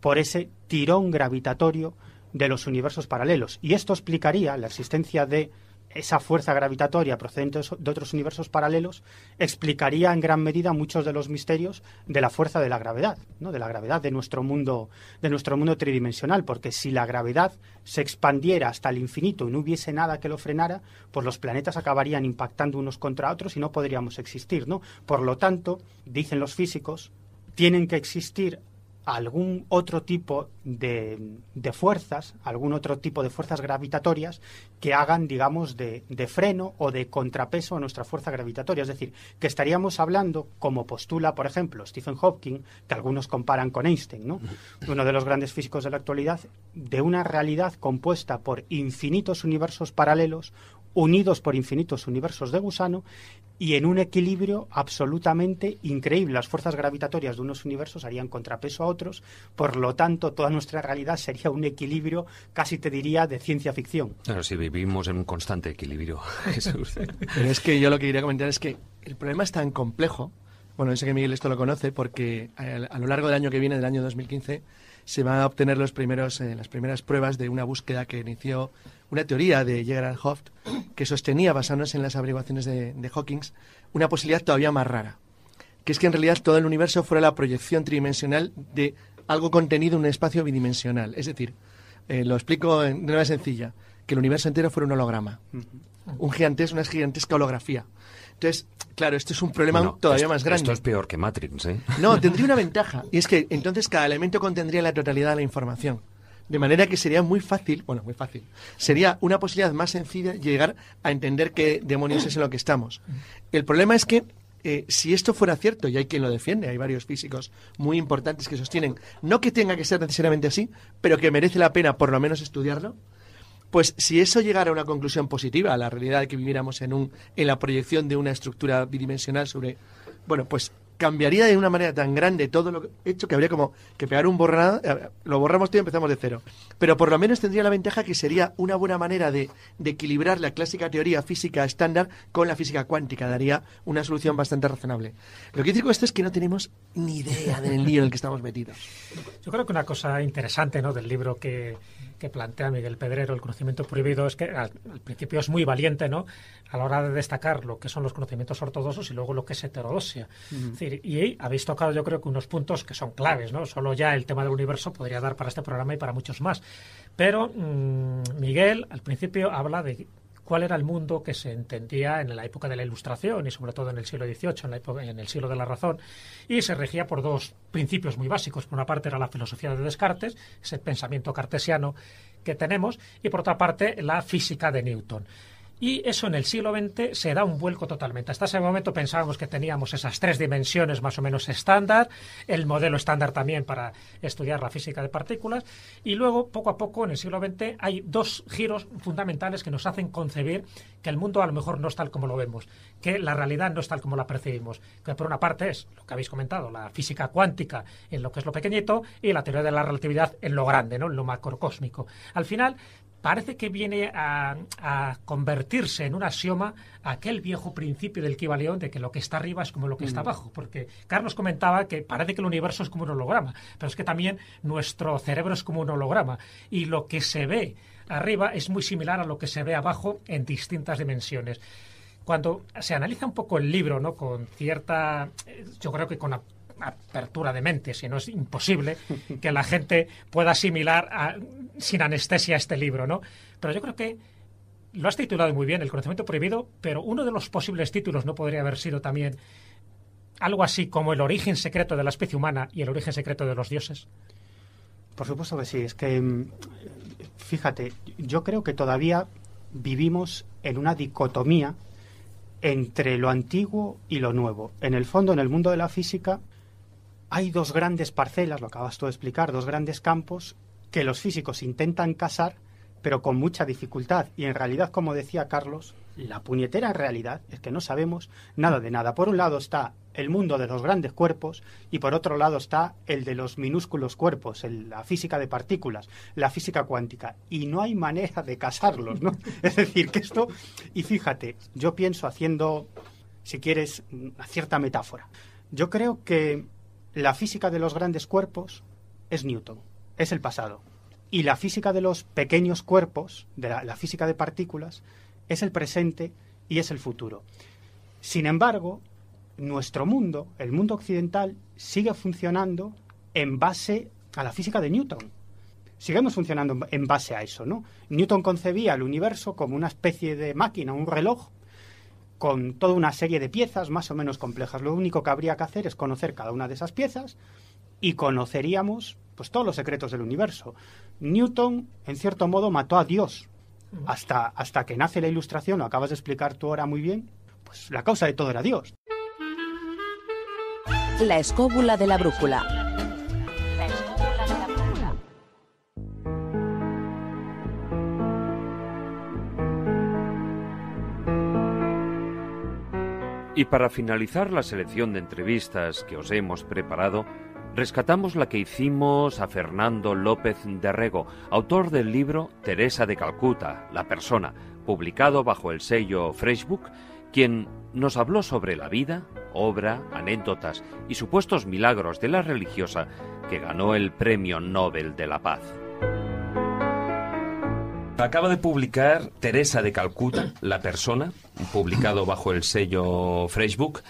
por ese tirón gravitatorio de los universos paralelos. Y esto explicaría la existencia de esa fuerza gravitatoria procedente de otros universos paralelos, explicaría en gran medida muchos de los misterios de la fuerza de la gravedad, ¿no? de la gravedad de nuestro mundo, de nuestro mundo tridimensional, porque si la gravedad se expandiera hasta el infinito y no hubiese nada que lo frenara, pues los planetas acabarían impactando unos contra otros y no podríamos existir, ¿no? Por lo tanto, dicen los físicos, tienen que existir algún otro tipo de, de, fuerzas, algún otro tipo de fuerzas gravitatorias que hagan, digamos, de, freno o de contrapeso a nuestra fuerza gravitatoria. Es decir, que estaríamos hablando, como postula, por ejemplo, Stephen Hawking, que algunos comparan con Einstein, ¿no? uno de los grandes físicos de la actualidad, de una realidad compuesta por infinitos universos paralelos unidos por infinitos universos de gusano y en un equilibrio absolutamente increíble. Las fuerzas gravitatorias de unos universos harían contrapeso a otros, por lo tanto, toda nuestra realidad sería un equilibrio, casi te diría, de ciencia ficción. Claro, si vivimos en un constante equilibrio, es que yo lo que quería comentar es que el problema es tan complejo. Bueno, yo sé que Miguel esto lo conoce porque a lo largo del año que viene, del año 2015, se van a obtener los primeros, eh, las primeras pruebas de una búsqueda que inició una teoría de Gerard Hoft que sostenía, basándose en las averiguaciones de, Hawking, una posibilidad todavía más rara, que es que en realidad todo el universo fuera la proyección tridimensional de algo contenido en un espacio bidimensional. Es decir, eh, lo explico de una manera sencilla, que el universo entero fuera un holograma, un es una gigantesca holografía. Entonces, claro, esto es un problema todavía más grande. Esto es peor que Matrix, ¿eh? No, tendría una ventaja. Y es que entonces cada elemento contendría la totalidad de la información. De manera que sería muy fácil, bueno, muy fácil, sería una posibilidad más sencilla llegar a entender qué demonios es en lo que estamos. El problema es que eh, si esto fuera cierto, y hay quien lo defiende, hay varios físicos muy importantes que sostienen, no que tenga que ser necesariamente así, pero que merece la pena por lo menos estudiarlo, pues si eso llegara a una conclusión positiva, la realidad de que viviéramos en, un, en la proyección de una estructura bidimensional sobre... Bueno, pues cambiaría de una manera tan grande todo lo hecho que habría como que pegar un borrado, eh, lo borramos todo y empezamos de cero. Pero por lo menos tendría la ventaja que sería una buena manera de, de equilibrar la clásica teoría física estándar con la física cuántica. Daría una solución bastante razonable. Lo que digo esto es que no tenemos ni idea del lío en el que estamos metidos. Yo creo que una cosa interesante ¿no? del libro que, que plantea Miguel Pedrero, el conocimiento prohibido, es que al, principio es muy valiente, ¿no? A la hora de destacar lo que son los conocimientos ortodoxos y luego lo que es heterodoxia. y habéis tocado, yo creo que unos puntos que son claves, ¿no? Solo ya el tema del universo podría dar para este programa y para muchos más. Pero mm, Miguel, al principio, habla de cuál era el mundo que se entendía en la época de la Ilustración y sobre todo en el siglo XVIII, en, en el siglo de la razón, y se regía por dos principios muy básicos. Por una parte era la filosofía de Descartes, ese pensamiento cartesiano que tenemos, y por otra parte la física de Newton. Y eso en el siglo XX se da un vuelco totalmente. Hasta ese momento pensábamos que teníamos esas tres dimensiones más o menos estándar, el modelo estándar también para estudiar la física de partículas, y luego poco a poco en el siglo XX hay dos giros fundamentales que nos hacen concebir que el mundo a lo mejor no es tal como lo vemos, que la realidad no es tal como la percibimos. Que por una parte es lo que habéis comentado, la física cuántica en lo que es lo pequeñito y la teoría de la relatividad en lo grande, en lo macrocósmico. Al final parece que viene a, convertirse en un axioma aquel viejo principio del Kibaleón de que lo que está arriba es como lo que está mm. abajo. Porque Carlos comentaba que parece que el universo es como un holograma, pero es que también nuestro cerebro es como un holograma. Y lo que se ve arriba es muy similar a lo que se ve abajo en distintas dimensiones cuando se analiza un poco el libro, ¿no? Con cierta, eh, yo creo que con apertura de mente, si no es imposible que la gente pueda asimilar sin anestesia este libro, ¿no? Pero yo creo que lo has titulado muy bien, El conocimiento prohibido, pero uno de los posibles títulos no podría haber sido también algo así como El origen secreto de la especie humana y el origen secreto de los dioses. Por supuesto que sí, es que mm, fíjate, yo creo que todavía vivimos en una dicotomía entre lo antiguo y lo nuevo. En el fondo, en el mundo de la física, hay dos grandes parcelas, lo acabas tú de explicar, dos grandes campos que los físicos intentan casar, pero con mucha dificultad. Y en realidad, como decía Carlos, la puñetera realidad es que no sabemos nada de nada. Por un lado está el mundo de los grandes cuerpos y por otro lado está el de los minúsculos cuerpos, la física de partículas, la física cuántica. Y no hay manera de casarlos, ¿no? Es decir, que esto... Y fíjate, yo pienso haciendo, si quieres, una cierta metáfora. Yo creo que la física de los grandes cuerpos es Newton, es el pasado. Y la física de los pequeños cuerpos, de la, física de partículas, es el presente y es el futuro. Sin embargo, nuestro mundo, el mundo occidental, sigue funcionando en base a la física de Newton. Sigamos funcionando en base a eso, ¿no? Newton concebía el universo como una especie de máquina, un reloj, con toda una serie de piezas más o menos complejas. Lo único que habría que hacer es conocer cada una de esas piezas y conoceríamos pues todos los secretos del universo. Newton, en cierto modo, mató a Dios. Hasta, hasta que nace la ilustración, lo acabas de explicar tú ahora muy bien, pues la causa de todo era Dios. La escóbula de la brújula Y para finalizar la selección de entrevistas que os hemos preparado, rescatamos la que hicimos a Fernando López de Rego, autor del libro Teresa de Calcuta, La Persona, publicado bajo el sello Freshbook, quien nos habló sobre la vida, obra, anécdotas y supuestos milagros de la religiosa que ganó el Premio Nobel de la Paz. Acaba de publicar Teresa de Calcuta, La Persona, publicado bajo el sello Facebook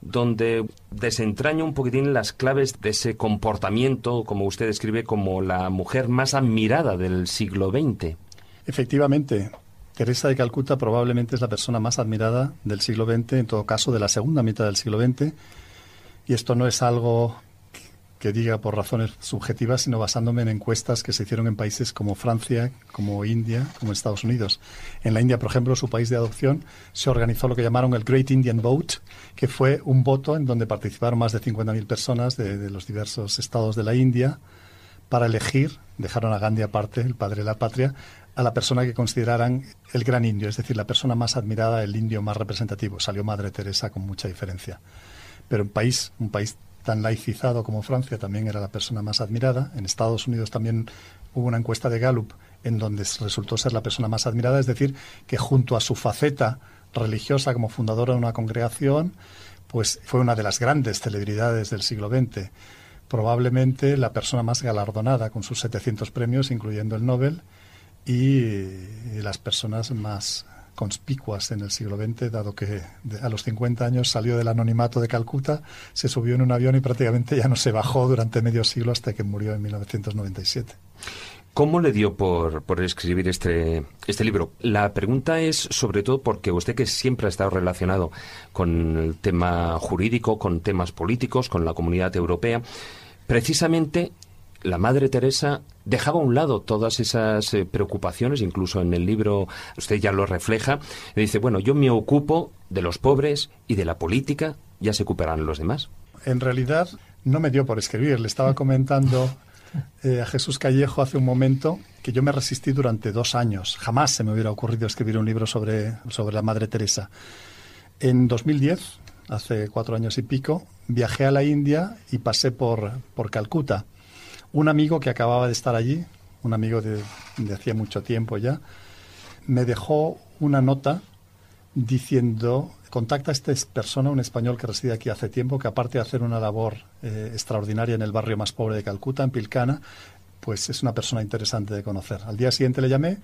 donde desentraña un poquitín las claves de ese comportamiento, como usted describe, como la mujer más admirada del siglo XX. Efectivamente, Teresa de Calcuta probablemente es la persona más admirada del siglo XX, en todo caso de la segunda mitad del siglo XX, y esto no es algo que diga por razones subjetivas, sino basándome en encuestas que se hicieron en países como Francia, como India, como Estados Unidos. En la India, por ejemplo, su país de adopción, se organizó lo que llamaron el Great Indian Vote, que fue un voto en donde participaron más de 50.000 personas de, los diversos estados de la India para elegir, dejaron a Gandhi aparte, el padre de la patria, a la persona que consideraran el gran indio, es decir, la persona más admirada, el indio más representativo. Salió Madre Teresa con mucha diferencia. Pero un país, un país tan laicizado como Francia también era la persona más admirada. En Estados Unidos también hubo una encuesta de Gallup en donde resultó ser la persona más admirada, es decir, que junto a su faceta religiosa como fundadora de una congregación, pues fue una de las grandes celebridades del siglo XX. Probablemente la persona más galardonada con sus 700 premios, incluyendo el Nobel, y las personas más conspicuas en el siglo XX, dado que a los 50 años salió del anonimato de Calcuta, se subió en un avión y prácticamente ya no se bajó durante medio siglo hasta que murió en 1997. ¿Cómo le dio por, por escribir este, este libro? La pregunta es sobre todo porque usted que siempre ha estado relacionado con el tema jurídico, con temas políticos, con la comunidad europea, precisamente la Madre Teresa dejaba a un lado todas esas eh, preocupaciones, incluso en el libro usted ya lo refleja, dice, bueno, yo me ocupo de los pobres y de la política, ya se ocuparán los demás. En realidad no me dio por escribir, le estaba comentando eh, a Jesús Callejo hace un momento que yo me resistí durante dos años, jamás se me hubiera ocurrido escribir un libro sobre, sobre la Madre Teresa. En 2010, hace cuatro años y pico, viajé a la India y pasé por, por Calcuta un amigo que acababa de estar allí, un amigo de, hacía mucho tiempo ya, me dejó una nota diciendo, contacta a esta persona, un español que reside aquí hace tiempo, que aparte de hacer una labor eh, extraordinaria en el barrio más pobre de Calcuta, en Pilcana, pues es una persona interesante de conocer. Al día siguiente le llamé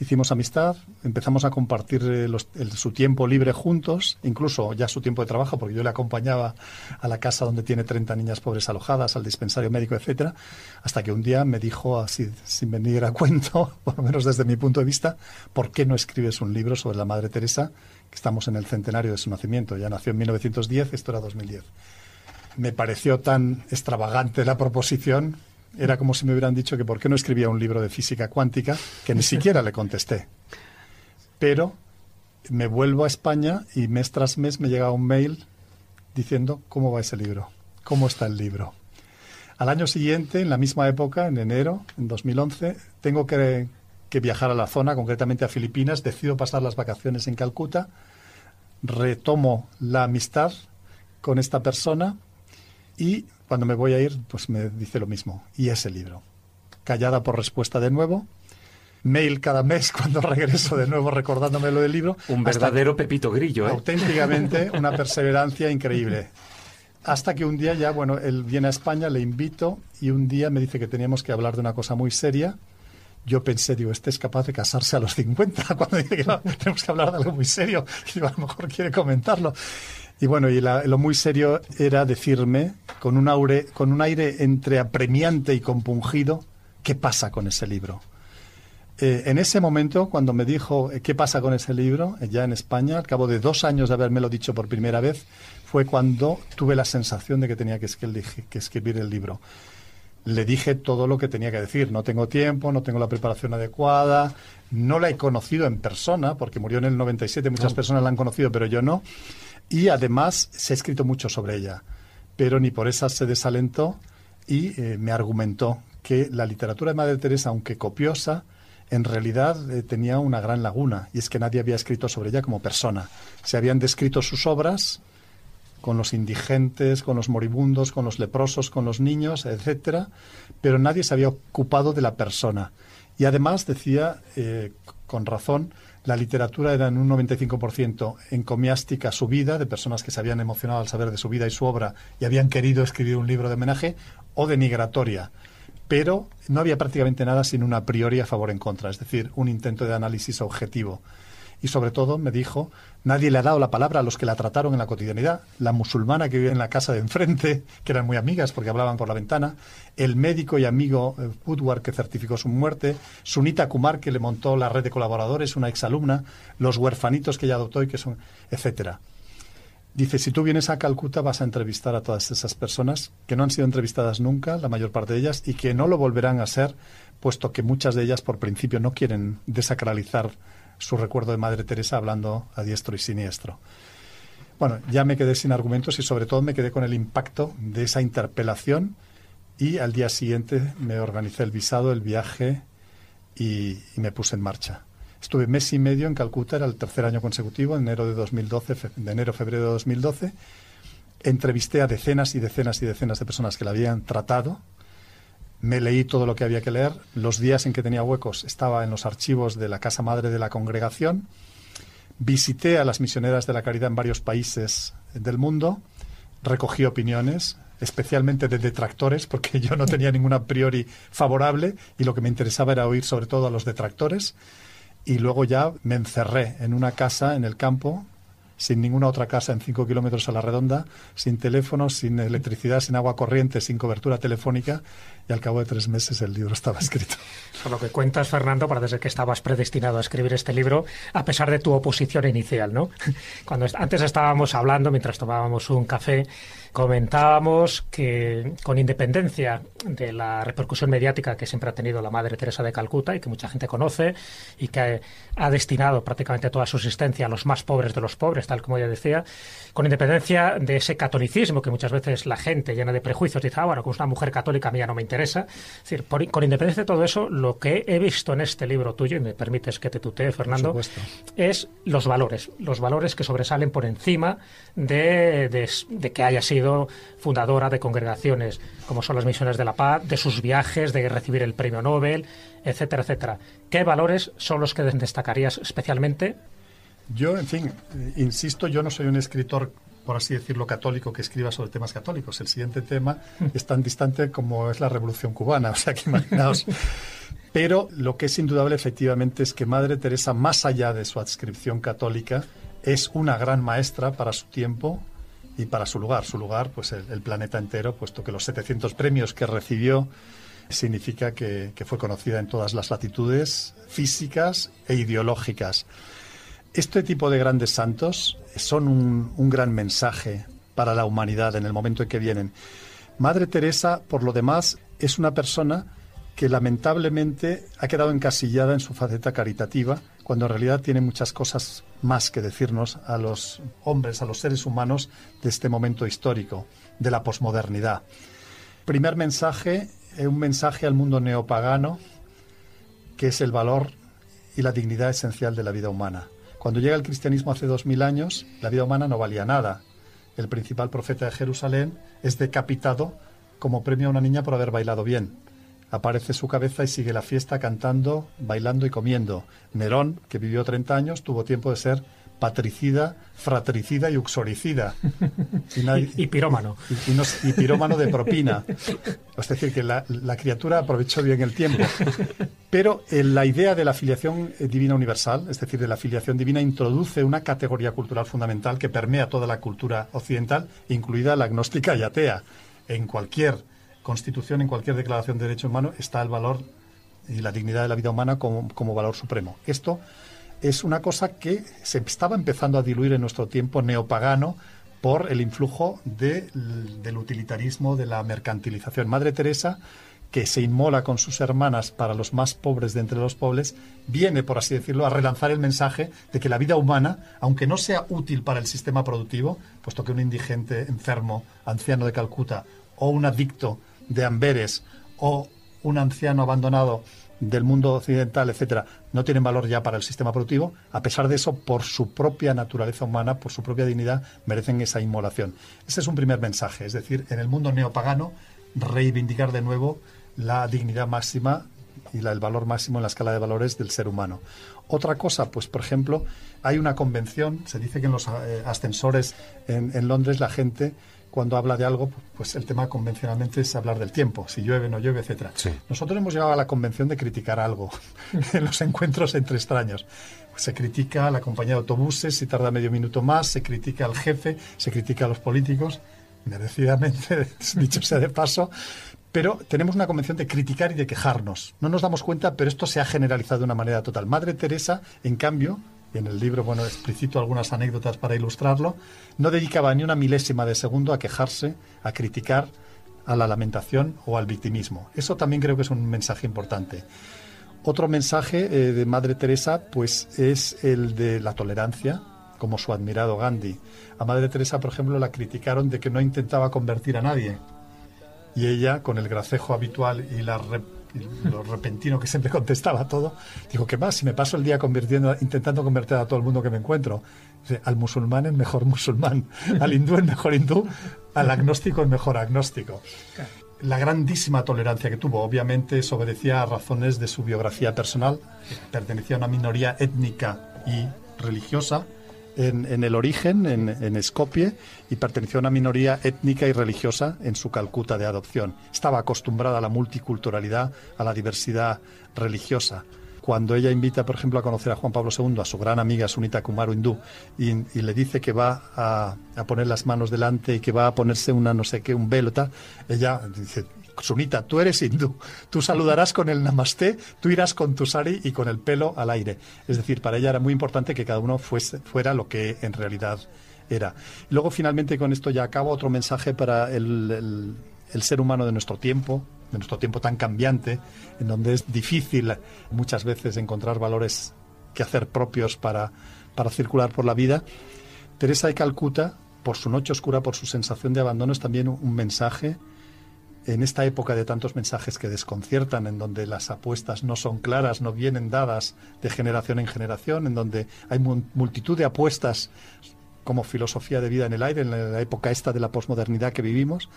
hicimos amistad, empezamos a compartir eh, su tiempo libre juntos, incluso ya su tiempo de trabajo, porque yo le acompañaba a la casa donde tiene 30 niñas pobres alojadas, al dispensario médico, etcétera, hasta que un día me dijo, así sin venir a cuento, por lo menos desde mi punto de vista, ¿por qué no escribes un libro sobre la Madre Teresa? Que estamos en el centenario de su nacimiento, ya nació en 1910, esto era 2010. Me pareció tan extravagante la proposición era como si me hubieran dicho que por qué no escribía un libro de física cuántica, que ni siquiera le contesté. Pero me vuelvo a España y mes tras mes me llega un mail diciendo cómo va ese libro, cómo está el libro. Al año siguiente, en la misma época, en enero, en 2011, tengo que, que viajar a la zona, concretamente a Filipinas, decido pasar las vacaciones en Calcuta, retomo la amistad con esta persona y cuando me voy a ir, pues me dice lo mismo. Y ese libro. Callada por respuesta de nuevo. Mail cada mes cuando regreso de nuevo recordándome lo del libro. Un verdadero Pepito Grillo. ¿eh? Auténticamente una perseverancia increíble. Hasta que un día ya, bueno, él viene a España, le invito y un día me dice que teníamos que hablar de una cosa muy seria yo pensé, digo, este es capaz de casarse a los 50, cuando dice que tenemos que hablar de algo muy serio, digo, a lo mejor quiere comentarlo. Y bueno, y lo muy serio era decirme, con un, aire entre apremiante y compungido, qué pasa con ese libro. Eh, en ese momento, cuando me dijo eh, qué pasa con ese libro, eh, ya en España, al cabo de dos años de habérmelo dicho por primera vez, fue cuando tuve la sensación de que tenía que, que escribir el libro. Le dije todo lo que tenía que decir. No tengo tiempo, no tengo la preparación adecuada, no la he conocido en persona, porque murió en el 97, muchas personas la han conocido, pero yo no y además se ha escrito mucho sobre ella, pero ni por esa se desalentó y eh, me argumentó que la literatura de Madre Teresa, aunque copiosa, en realidad eh, tenía una gran laguna, y es que nadie había escrito sobre ella como persona. Se habían descrito sus obras con los indigentes, con los moribundos, con los leprosos, con los niños, etcétera, pero nadie se había ocupado de la persona. Y además decía, eh, con razón, la literatura era en un 95% encomiástica su vida, de personas que se habían emocionado al saber de su vida y su obra y habían querido escribir un libro de homenaje, o denigratoria. Pero no había prácticamente nada sin una a priori a favor en contra, es decir, un intento de análisis objetivo. Y sobre todo me dijo Nadie le ha dado la palabra a los que la trataron en la cotidianidad. La musulmana que vive en la casa de enfrente, que eran muy amigas porque hablaban por la ventana. El médico y amigo eh, Woodward que certificó su muerte. Sunita Kumar que le montó la red de colaboradores, una exalumna. Los huerfanitos que ella adoptó y que son, etcétera. Dice, si tú vienes a Calcuta vas a entrevistar a todas esas personas que no han sido entrevistadas nunca, la mayor parte de ellas, y que no lo volverán a ser, puesto que muchas de ellas por principio no quieren desacralizar su recuerdo de Madre Teresa hablando a diestro y siniestro. Bueno, ya me quedé sin argumentos y sobre todo me quedé con el impacto de esa interpelación y al día siguiente me organicé el visado, el viaje y, me puse en marcha. Estuve mes y medio en Calcuta, era el tercer año consecutivo, enero de 2012, de enero febrero de 2012. Entrevisté a decenas y decenas y decenas de personas que la habían tratado, me leí todo lo que había que leer. Los días en que tenía huecos estaba en los archivos de la Casa Madre de la Congregación. Visité a las misioneras de la caridad en varios países del mundo. Recogí opiniones, especialmente de detractores, porque yo no tenía ninguna priori favorable y lo que me interesaba era oír sobre todo a los detractores. Y luego ya me encerré en una casa en el campo, sin ninguna otra casa en cinco kilómetros a la redonda, sin teléfono, sin electricidad, sin agua corriente, sin cobertura telefónica, y al cabo de tres meses el libro estaba escrito. Por lo que cuentas, Fernando, desde que estabas predestinado a escribir este libro a pesar de tu oposición inicial, ¿no? Cuando antes estábamos hablando, mientras tomábamos un café, comentábamos que con independencia de la repercusión mediática que siempre ha tenido la Madre Teresa de Calcuta y que mucha gente conoce y que ha destinado prácticamente toda su existencia a los más pobres de los pobres, tal como ella decía, con independencia de ese catolicismo que muchas veces la gente llena de prejuicios dice, ah, bueno, como es una mujer católica a mí ya no me interesa es decir, con independencia de todo eso, lo que he visto en este libro tuyo, y me permites que te tutee, Fernando, es los valores, los valores que sobresalen por encima de, de que haya sido fundadora de congregaciones, como son las misiones de la paz, de sus viajes, de recibir el premio Nobel, etcétera, etcétera. ¿Qué valores son los que destacarías especialmente? Yo, en fin, eh, insisto, yo no soy un escritor por así decirlo, católico que escriba sobre temas católicos. El siguiente tema hmm. es tan distante como es la Revolución Cubana, o sea que imaginaos. Pero lo que es indudable efectivamente es que Madre Teresa, más allá de su adscripción católica, es una gran maestra para su tiempo y para su lugar. Su lugar, pues el, planeta entero, puesto que los 700 premios que recibió significa que fue conocida en todas las latitudes físicas e ideológicas. Este tipo de grandes santos son un, gran mensaje para la humanidad en el momento en que vienen. Madre Teresa, por lo demás, es una persona que lamentablemente ha quedado encasillada en su faceta caritativa, cuando en realidad tiene muchas cosas más que decirnos a los hombres, a los seres humanos de este momento histórico, de la posmodernidad. Primer mensaje, es eh, un mensaje al mundo neopagano, que es el valor y la dignidad esencial de la vida humana. Cuando llega el cristianismo hace dos mil años, la vida humana no valía nada. El principal profeta de Jerusalén es decapitado como premio a una niña por haber bailado bien. Aparece su cabeza y sigue la fiesta cantando, bailando y comiendo. Nerón, que vivió 30 años, tuvo tiempo de ser patricida, fratricida y uxoricida. Y, pirómano. Y, pirómano de propina. Es decir, que la, criatura aprovechó bien el tiempo. Pero eh, la idea de la filiación eh, divina universal, es decir, de la filiación divina, introduce una categoría cultural fundamental que permea toda la cultura occidental, incluida la agnóstica y atea. En cualquier constitución, en cualquier declaración de derecho humano, está el valor y la dignidad de la vida humana como, como valor supremo. Esto es una cosa que se estaba empezando a diluir en nuestro tiempo neopagano por el influjo del utilitarismo, de la mercantilización. Madre Teresa, que se inmola con sus hermanas para los más pobres de entre los pobres, viene, por así decirlo, a relanzar el mensaje de que la vida humana, aunque no sea útil para el sistema productivo, puesto que un indigente enfermo, anciano de Calcuta, o un adicto de Amberes, o un anciano abandonado del mundo occidental, etcétera, no tienen valor ya para el sistema productivo, a pesar de eso, por su propia naturaleza humana, por su propia dignidad, merecen esa inmolación. Ese es un primer mensaje, es decir, en el mundo neopagano, reivindicar de nuevo la dignidad máxima y el valor máximo en la escala de valores del ser humano. Otra cosa, pues por ejemplo, hay una convención, se dice que en los eh, ascensores en Londres la gente cuando habla de algo, pues el tema convencionalmente es hablar del tiempo, si llueve, no llueve, etcétera. Nosotros hemos llegado a la convención de criticar algo en los encuentros entre extraños. Pues se critica a la compañía de autobuses si tarda medio minuto más, se critica al jefe, se critica a los políticos, merecidamente, dicho sea de paso, pero tenemos una convención de criticar y de quejarnos. No nos damos cuenta, pero esto se ha generalizado de una manera total. Madre Teresa, en cambio, en el libro, bueno, explicito algunas anécdotas para ilustrarlo, no dedicaba ni una milésima de segundo a quejarse, a criticar, a la lamentación o al victimismo. Eso también creo que es un mensaje importante. Otro mensaje eh, de Madre Teresa, pues es el de la tolerancia, como su admirado Gandhi. A Madre Teresa, por ejemplo, la criticaron de que no intentaba convertir a nadie. Y ella, con el gracejo habitual y la lo repentino que siempre contestaba todo, digo, ¿qué más? Si me paso el día convirtiendo, intentando convertir a todo el mundo que me encuentro. al musulmán en mejor musulmán, al hindú en mejor hindú, al agnóstico es mejor agnóstico. La grandísima tolerancia que tuvo, obviamente, se obedecía a razones de su biografía personal. Pertenecía a una minoría étnica y religiosa, en, el origen, en, escopie, y perteneció a una minoría étnica y religiosa en su Calcuta de adopción. Estaba acostumbrada a la multiculturalidad, a la diversidad religiosa. Cuando ella invita, por ejemplo, a conocer a Juan Pablo II, a su gran amiga Sunita Kumaru hindú, y, le dice que va a, poner las manos delante y que va a ponerse una no sé qué, un velo, ella dice, Sunita, tú eres hindú, tú saludarás con el namaste, tú irás con tu sari y con el pelo al aire. Es decir, para ella era muy importante que cada uno fuese, fuera lo que en realidad era. luego finalmente con esto ya acabo otro mensaje para el, ser humano de nuestro tiempo, de nuestro tiempo tan cambiante, en donde es difícil muchas veces encontrar valores que hacer propios para, para circular por la vida. Teresa de Calcuta, por su noche oscura, por su sensación de abandono, es también un mensaje en esta época de tantos mensajes que desconciertan, en donde las apuestas no son claras, no vienen dadas de generación en generación, en donde hay multitud de apuestas como filosofía de vida en el aire, en la época esta de la posmodernidad que vivimos,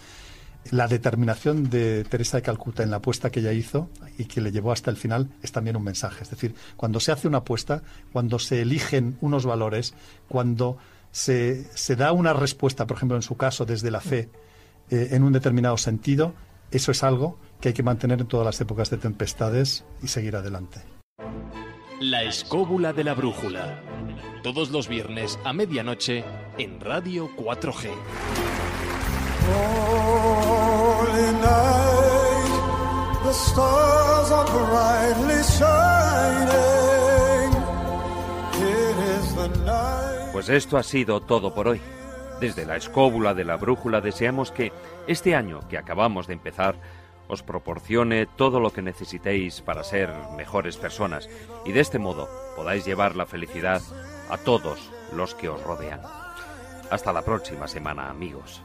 la determinación de Teresa de Calcuta en la apuesta que ella hizo y que le llevó hasta el final es también un mensaje. Es decir, cuando se hace una apuesta, cuando se eligen unos valores, cuando se, da una respuesta, por ejemplo, en su caso, desde la fe, eh, en un determinado sentido, eso es algo que hay que mantener en todas las épocas de tempestades y seguir adelante. La escóbula de la brújula. Todos los viernes a medianoche en Radio 4G. Pues esto ha sido todo por hoy. Desde la escóbula de la brújula deseamos que este año que acabamos de empezar os proporcione todo lo que necesitéis para ser mejores personas y de este modo podáis llevar la felicidad a todos los que os rodean. Hasta la próxima semana amigos.